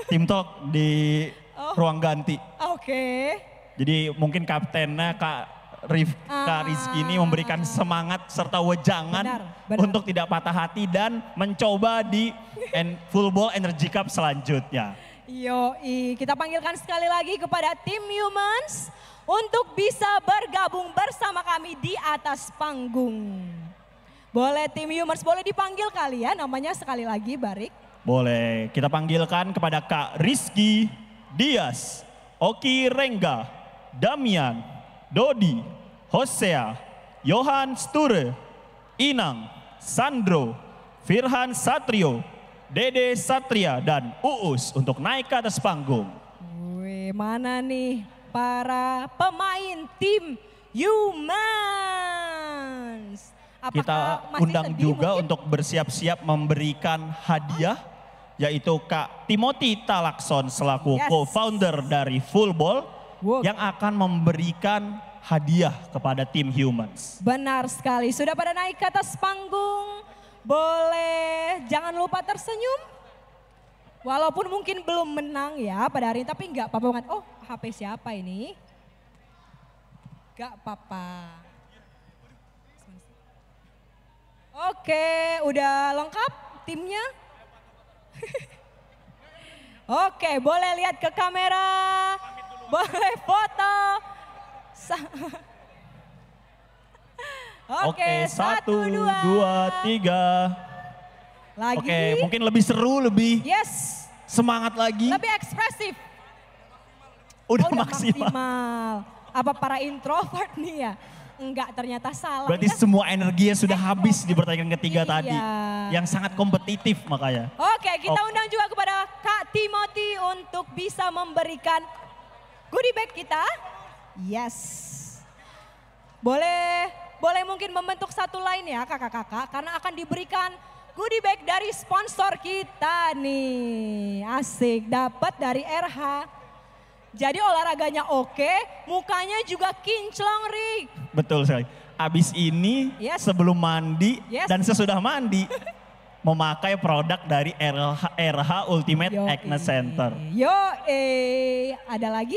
Tim talk di oh. ruang ganti. Oke. Okay. Jadi mungkin kaptennya Kak Rifka ah. Rizki ini memberikan semangat serta wejangan benar, benar. untuk tidak patah hati dan mencoba di en Full Ball Energy Cup selanjutnya. Yoi, kita panggilkan sekali lagi kepada tim Humans untuk bisa bergabung bersama kami di atas panggung. Boleh tim Humans, boleh dipanggil kalian ya namanya sekali lagi Barik. Boleh, kita panggilkan kepada Kak Rizky Dias, Oki Rengga, Damian, Dodi, Hosea, Johan Sture, Inang, Sandro, Firhan Satrio, Dede Satria, dan Uus untuk naik ke atas panggung. Wih, mana nih para pemain tim Humans? Apakah Kita undang juga mungkin? untuk bersiap-siap memberikan hadiah, yaitu Kak Timothy Talakson selaku yes. co-founder dari Fullball yang akan memberikan hadiah kepada tim Humans. Benar sekali. Sudah pada naik ke atas panggung? Boleh. Jangan lupa tersenyum. Walaupun mungkin belum menang ya pada hari ini, tapi enggak apa-apa. Oh, HP siapa ini? Enggak apa-apa. Oke, udah lengkap timnya? [laughs] Oke, boleh lihat ke kamera, boleh foto. [laughs] Oke, okay, satu, dua. dua, tiga. Oke, okay, mungkin lebih seru, lebih yes. semangat lagi. Lebih ekspresif. Udah, oh, udah maksimal. maksimal. Apa para introvert nih ya? Enggak, ternyata salah. Berarti ya. semua energinya sudah eh, habis di pertandingan ketiga iya. tadi. Yang sangat kompetitif makanya. Oke, okay, kita okay. undang juga kepada Kak Timothy untuk bisa memberikan goodie bag kita. Yes. Boleh boleh mungkin membentuk satu lain ya kakak-kakak karena akan diberikan goodie bag dari sponsor kita nih. Asik, dapat dari RH. Jadi olahraganya oke, mukanya juga kinclong, Rik. Betul sekali. Abis ini yes. sebelum mandi yes. dan sesudah mandi [laughs] memakai produk dari RH, RH Ultimate Yo, Acne Center. Yo, eh, ada lagi?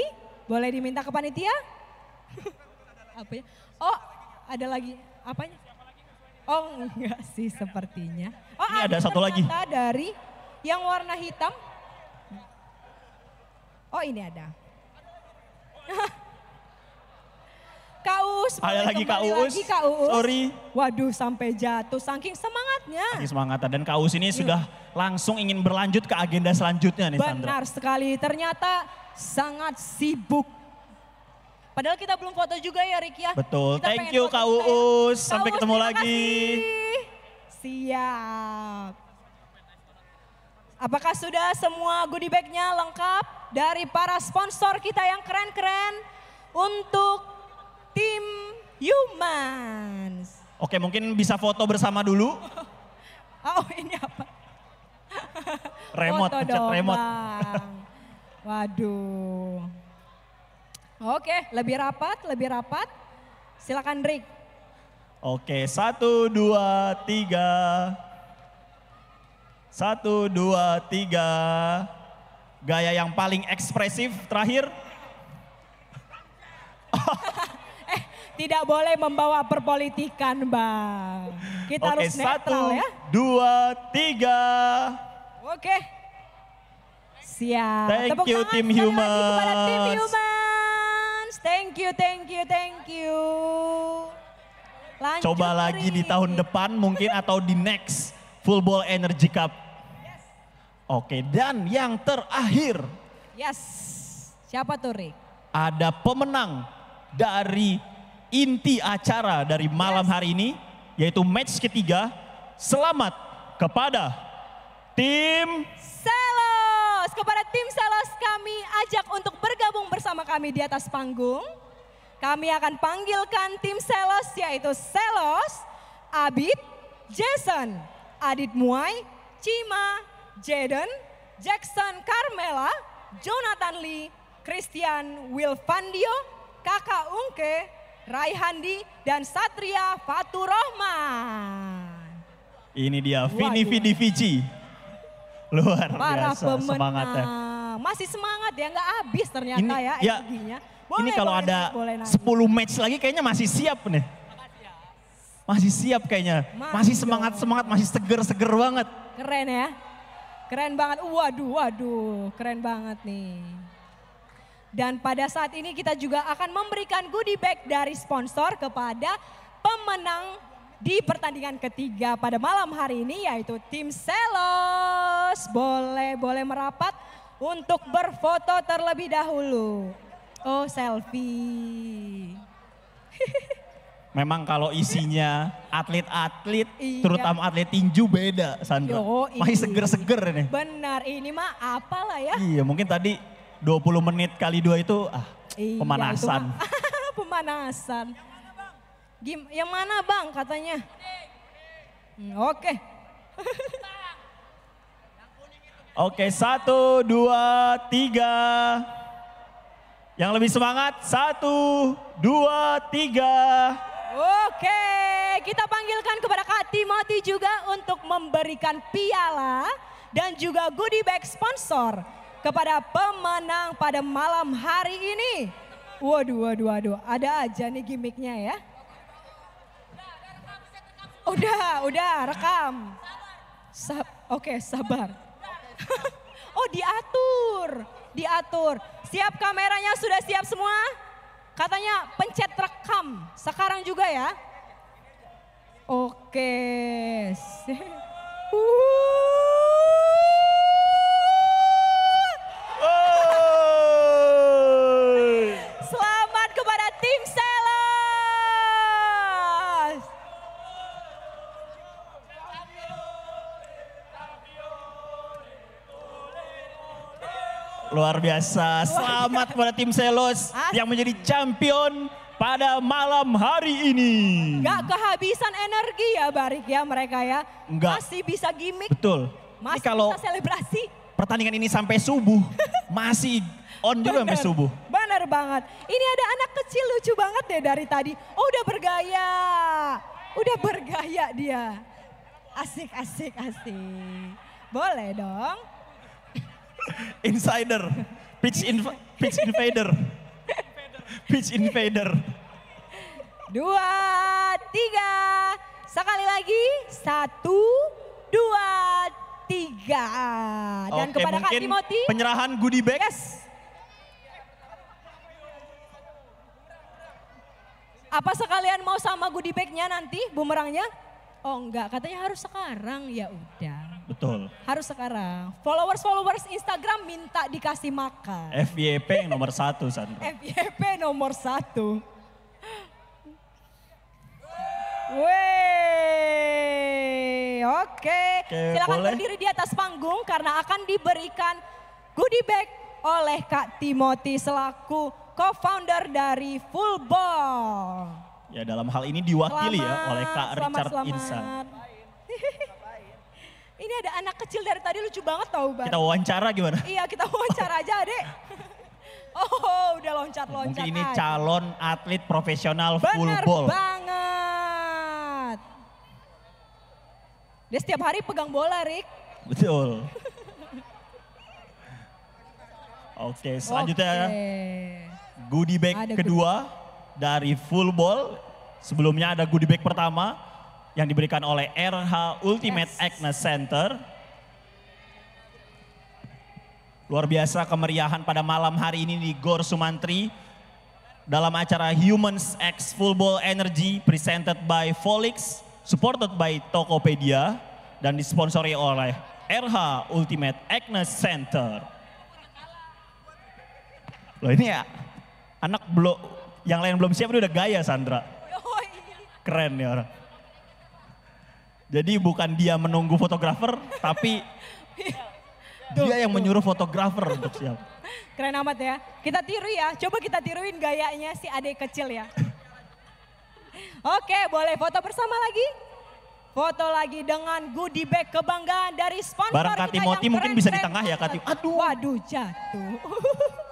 Boleh diminta ke panitia? [laughs] Apa ya? Oh, ada lagi. Apanya? Oh, enggak sih sepertinya. Oh, Ini ada, satu lagi. dari yang warna hitam. Oh, ini ada. [laughs] Kaus, ada lagi Kaus. Lagi Sorry. Waduh, sampai jatuh saking semangatnya. Saking semangatnya dan Kaus ini iya. sudah langsung ingin berlanjut ke agenda selanjutnya nih Benar Sandra. Benar sekali. Ternyata sangat sibuk. Padahal kita belum foto juga ya Rik ya. Betul. Kita Thank you Kak ya. Uus. Sampai Uus, ketemu lagi. Siap. Apakah sudah semua goodie bagnya lengkap dari para sponsor kita yang keren-keren untuk tim Humans? Oke, mungkin bisa foto bersama dulu. [laughs] oh, ini apa? remote, pencet remote. Waduh. Oke, lebih rapat, lebih rapat. Silakan Rick. Oke, satu, dua, tiga. Satu, dua, tiga. Gaya yang paling ekspresif terakhir. [laughs] eh, tidak boleh membawa perpolitikan, Bang. Kita Oke, harus netral satu, ya. Oke, satu, dua, tiga. Oke. Siap. Thank Tepuk you tim humans. tim humans. Thank you, thank you, thank you. Lanjut, Coba lagi di tahun depan mungkin atau di next Full Ball Energy Cup. Yes. Oke, dan yang terakhir. Yes. Siapa tuh, Rick? Ada pemenang dari inti acara dari malam yes. hari ini yaitu match ketiga. Selamat kepada tim kepada tim sales kami ajak untuk bergabung bersama kami di atas panggung. Kami akan panggilkan tim sales yaitu Selos, Abid, Jason, Adit Muay, Cima, Jaden, Jackson Carmela, Jonathan Lee, Christian Wilfandio, Kakak Ungke, Raihandi, dan Satria Faturohman. Ini dia Vini Vidi Vici. Luar Para biasa pemenang. semangatnya. Masih semangat ya, nggak habis ternyata ini, ya, ya energinya. Ya, boleh, ini kalau boleh, ada boleh, 10 match lagi kayaknya masih siap nih. Masih siap kayaknya. masih semangat-semangat, masih seger-seger banget. Keren ya. Keren banget. Waduh, waduh. Keren banget nih. Dan pada saat ini kita juga akan memberikan goodie bag dari sponsor kepada pemenang di pertandingan ketiga pada malam hari ini yaitu tim Selos. Boleh boleh merapat untuk berfoto terlebih dahulu. Oh, selfie. [laughs] Memang kalau isinya atlet-atlet, iya. terutama atlet tinju beda, Sandra. Yo, Masih seger-seger ini. Benar, ini mah apalah ya. Iya, mungkin tadi 20 menit kali dua itu ah, iya, pemanasan. Itu pemanasan. [laughs] Gim yang mana bang katanya? Hmm, Oke. Okay. [laughs] Oke, okay, satu, dua, tiga. Yang lebih semangat, satu, dua, tiga. Oke, okay. kita panggilkan kepada Kak Timothy juga untuk memberikan piala dan juga goodie bag sponsor kepada pemenang pada malam hari ini. Waduh, waduh, waduh, ada aja nih gimmicknya ya. Udah, udah rekam. Sab Oke, okay, sabar. [laughs] oh, diatur. Diatur. Siap kameranya sudah siap semua? Katanya pencet rekam. Sekarang juga ya. Oke. Okay. [laughs] Luar biasa. Selamat pada tim Selos Asli. yang menjadi champion pada malam hari ini. Gak kehabisan energi ya Barik ya mereka ya. Enggak. Masih bisa gimmick. Betul. Masih ini kalau bisa selebrasi. Pertandingan ini sampai subuh. masih on juga sampai subuh. Benar banget. Ini ada anak kecil lucu banget deh dari tadi. Oh udah bergaya. Udah bergaya dia. Asik, asik, asik. Boleh dong. Insider, pitch inv pitch invader. Pitch invader. Dua, tiga. Sekali lagi, satu, dua, tiga. Dan Oke, kepada Kak Timothy. penyerahan goodie bag. Yes. Apa sekalian mau sama goodie bagnya nanti, bumerangnya? Oh enggak, katanya harus sekarang. Ya udah. Betul. Harus sekarang. Followers-followers Instagram minta dikasih makan. FYP yang nomor satu, Sandra. FYP nomor satu. Weh, oke. Okay. okay. Silakan boleh. berdiri di atas panggung karena akan diberikan goodie bag oleh Kak Timothy selaku co-founder dari Full Ball. Ya dalam hal ini diwakili ya selamat, ya oleh Kak selamat, Richard selamat. Insan. [laughs] Ini ada anak kecil dari tadi lucu banget tau Bar. Kita wawancara gimana? [laughs] Iya kita wawancara aja adek. [laughs] Oh udah loncat-loncat Mungkin ini calon atlet profesional full ball. Bener banget. Dia setiap hari pegang bola Rick. Betul. [laughs] Oke selanjutnya Oke. goodie bag ada kedua goodie. dari full ball. Sebelumnya ada goodie bag pertama yang diberikan oleh RH Ultimate yes. Agnes Center. Luar biasa kemeriahan pada malam hari ini di Gor Sumantri dalam acara Humans X Full Ball Energy presented by Folix, supported by Tokopedia dan disponsori oleh RH Ultimate Agnes Center. Loh ini ya anak belum yang lain belum siap ini udah gaya Sandra. Keren nih orang. Jadi bukan dia menunggu fotografer, tapi iya. dia yang menyuruh fotografer untuk siap. Keren amat ya. Kita tiru ya, coba kita tiruin gayanya si adik kecil ya. [laughs] Oke, boleh foto bersama lagi. Foto lagi dengan goodie bag kebanggaan dari sponsor Barang kita Katimoti yang mungkin keren, bisa di tengah ya kati. Aduh. Waduh jatuh.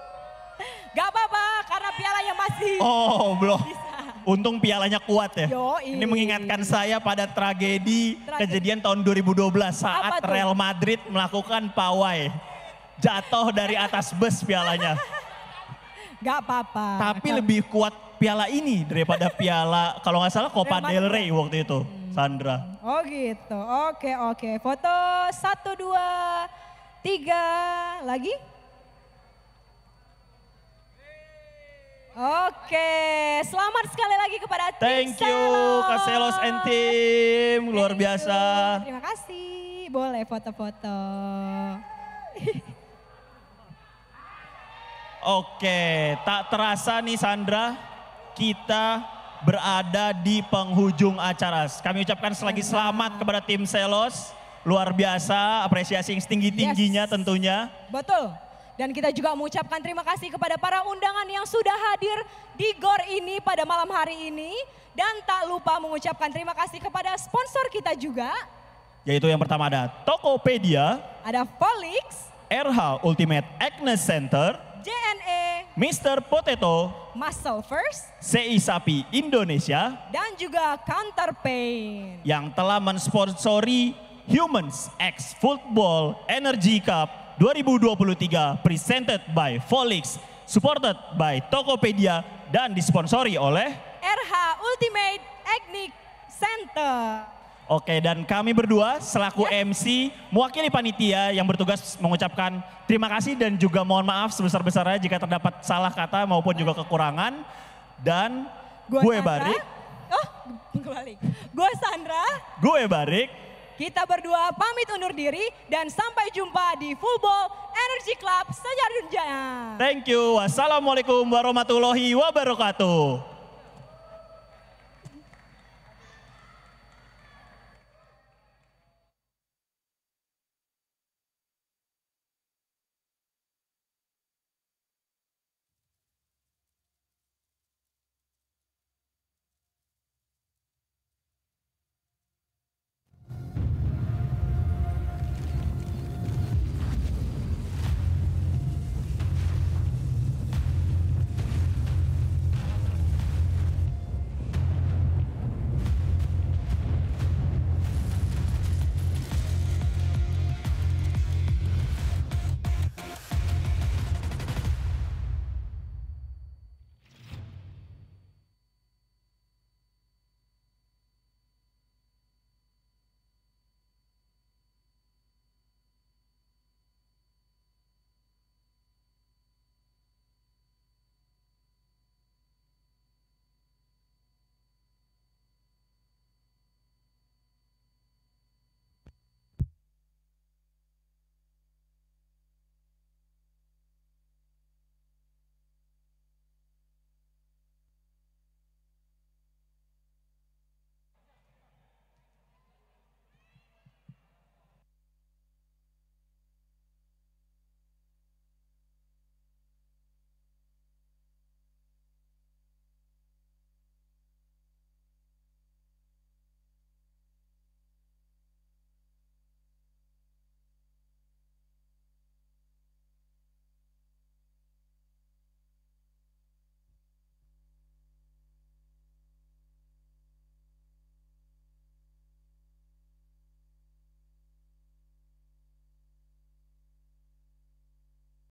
[laughs] Gak apa-apa karena pialanya masih. Oh belum. Bisa. Untung pialanya kuat ya. Yo, Ini mengingatkan saya pada tragedi, tragedi. kejadian tahun 2012 saat Real Madrid melakukan pawai. Jatuh dari atas bus pialanya. Gak apa-apa. Tapi Gak. lebih kuat piala ini daripada piala kalau nggak salah Copa del Rey waktu itu. Hmm. Sandra. Oh gitu. Oke, oke. Foto satu, dua, tiga. Lagi? Oke, selamat sekali lagi kepada tim Thank you Kaselos and team, luar biasa. You. Terima kasih, boleh foto-foto. [laughs] Oke, tak terasa nih Sandra, kita berada di penghujung acara. Kami ucapkan selagi selamat kepada tim Selos. Luar biasa, apresiasi yang setinggi-tingginya yes. tentunya. Betul. Dan kita juga mengucapkan terima kasih kepada para undangan yang sudah hadir di GOR ini pada malam hari ini. Dan tak lupa mengucapkan terima kasih kepada sponsor kita juga. Yaitu yang pertama ada Tokopedia. Ada Folix. RH Ultimate Agnes Center. JNE. Mr. Potato. Muscle First. CI Sapi Indonesia. Dan juga Counterpain. Yang telah mensponsori Humans X Football Energy Cup 2023 presented by Folix, supported by Tokopedia dan disponsori oleh RH Ultimate Ethnic Center. Oke, dan kami berdua selaku ya. MC mewakili panitia yang bertugas mengucapkan terima kasih dan juga mohon maaf sebesar-besarnya jika terdapat salah kata maupun juga kekurangan. Dan gue, gue Barik. Oh, kembali. [laughs] Gue Sandra. Gue Barik. Kita berdua pamit undur diri dan sampai jumpa di Fullball Energy Club Sejarah Dunia. Thank you. Wassalamualaikum warahmatullahi wabarakatuh.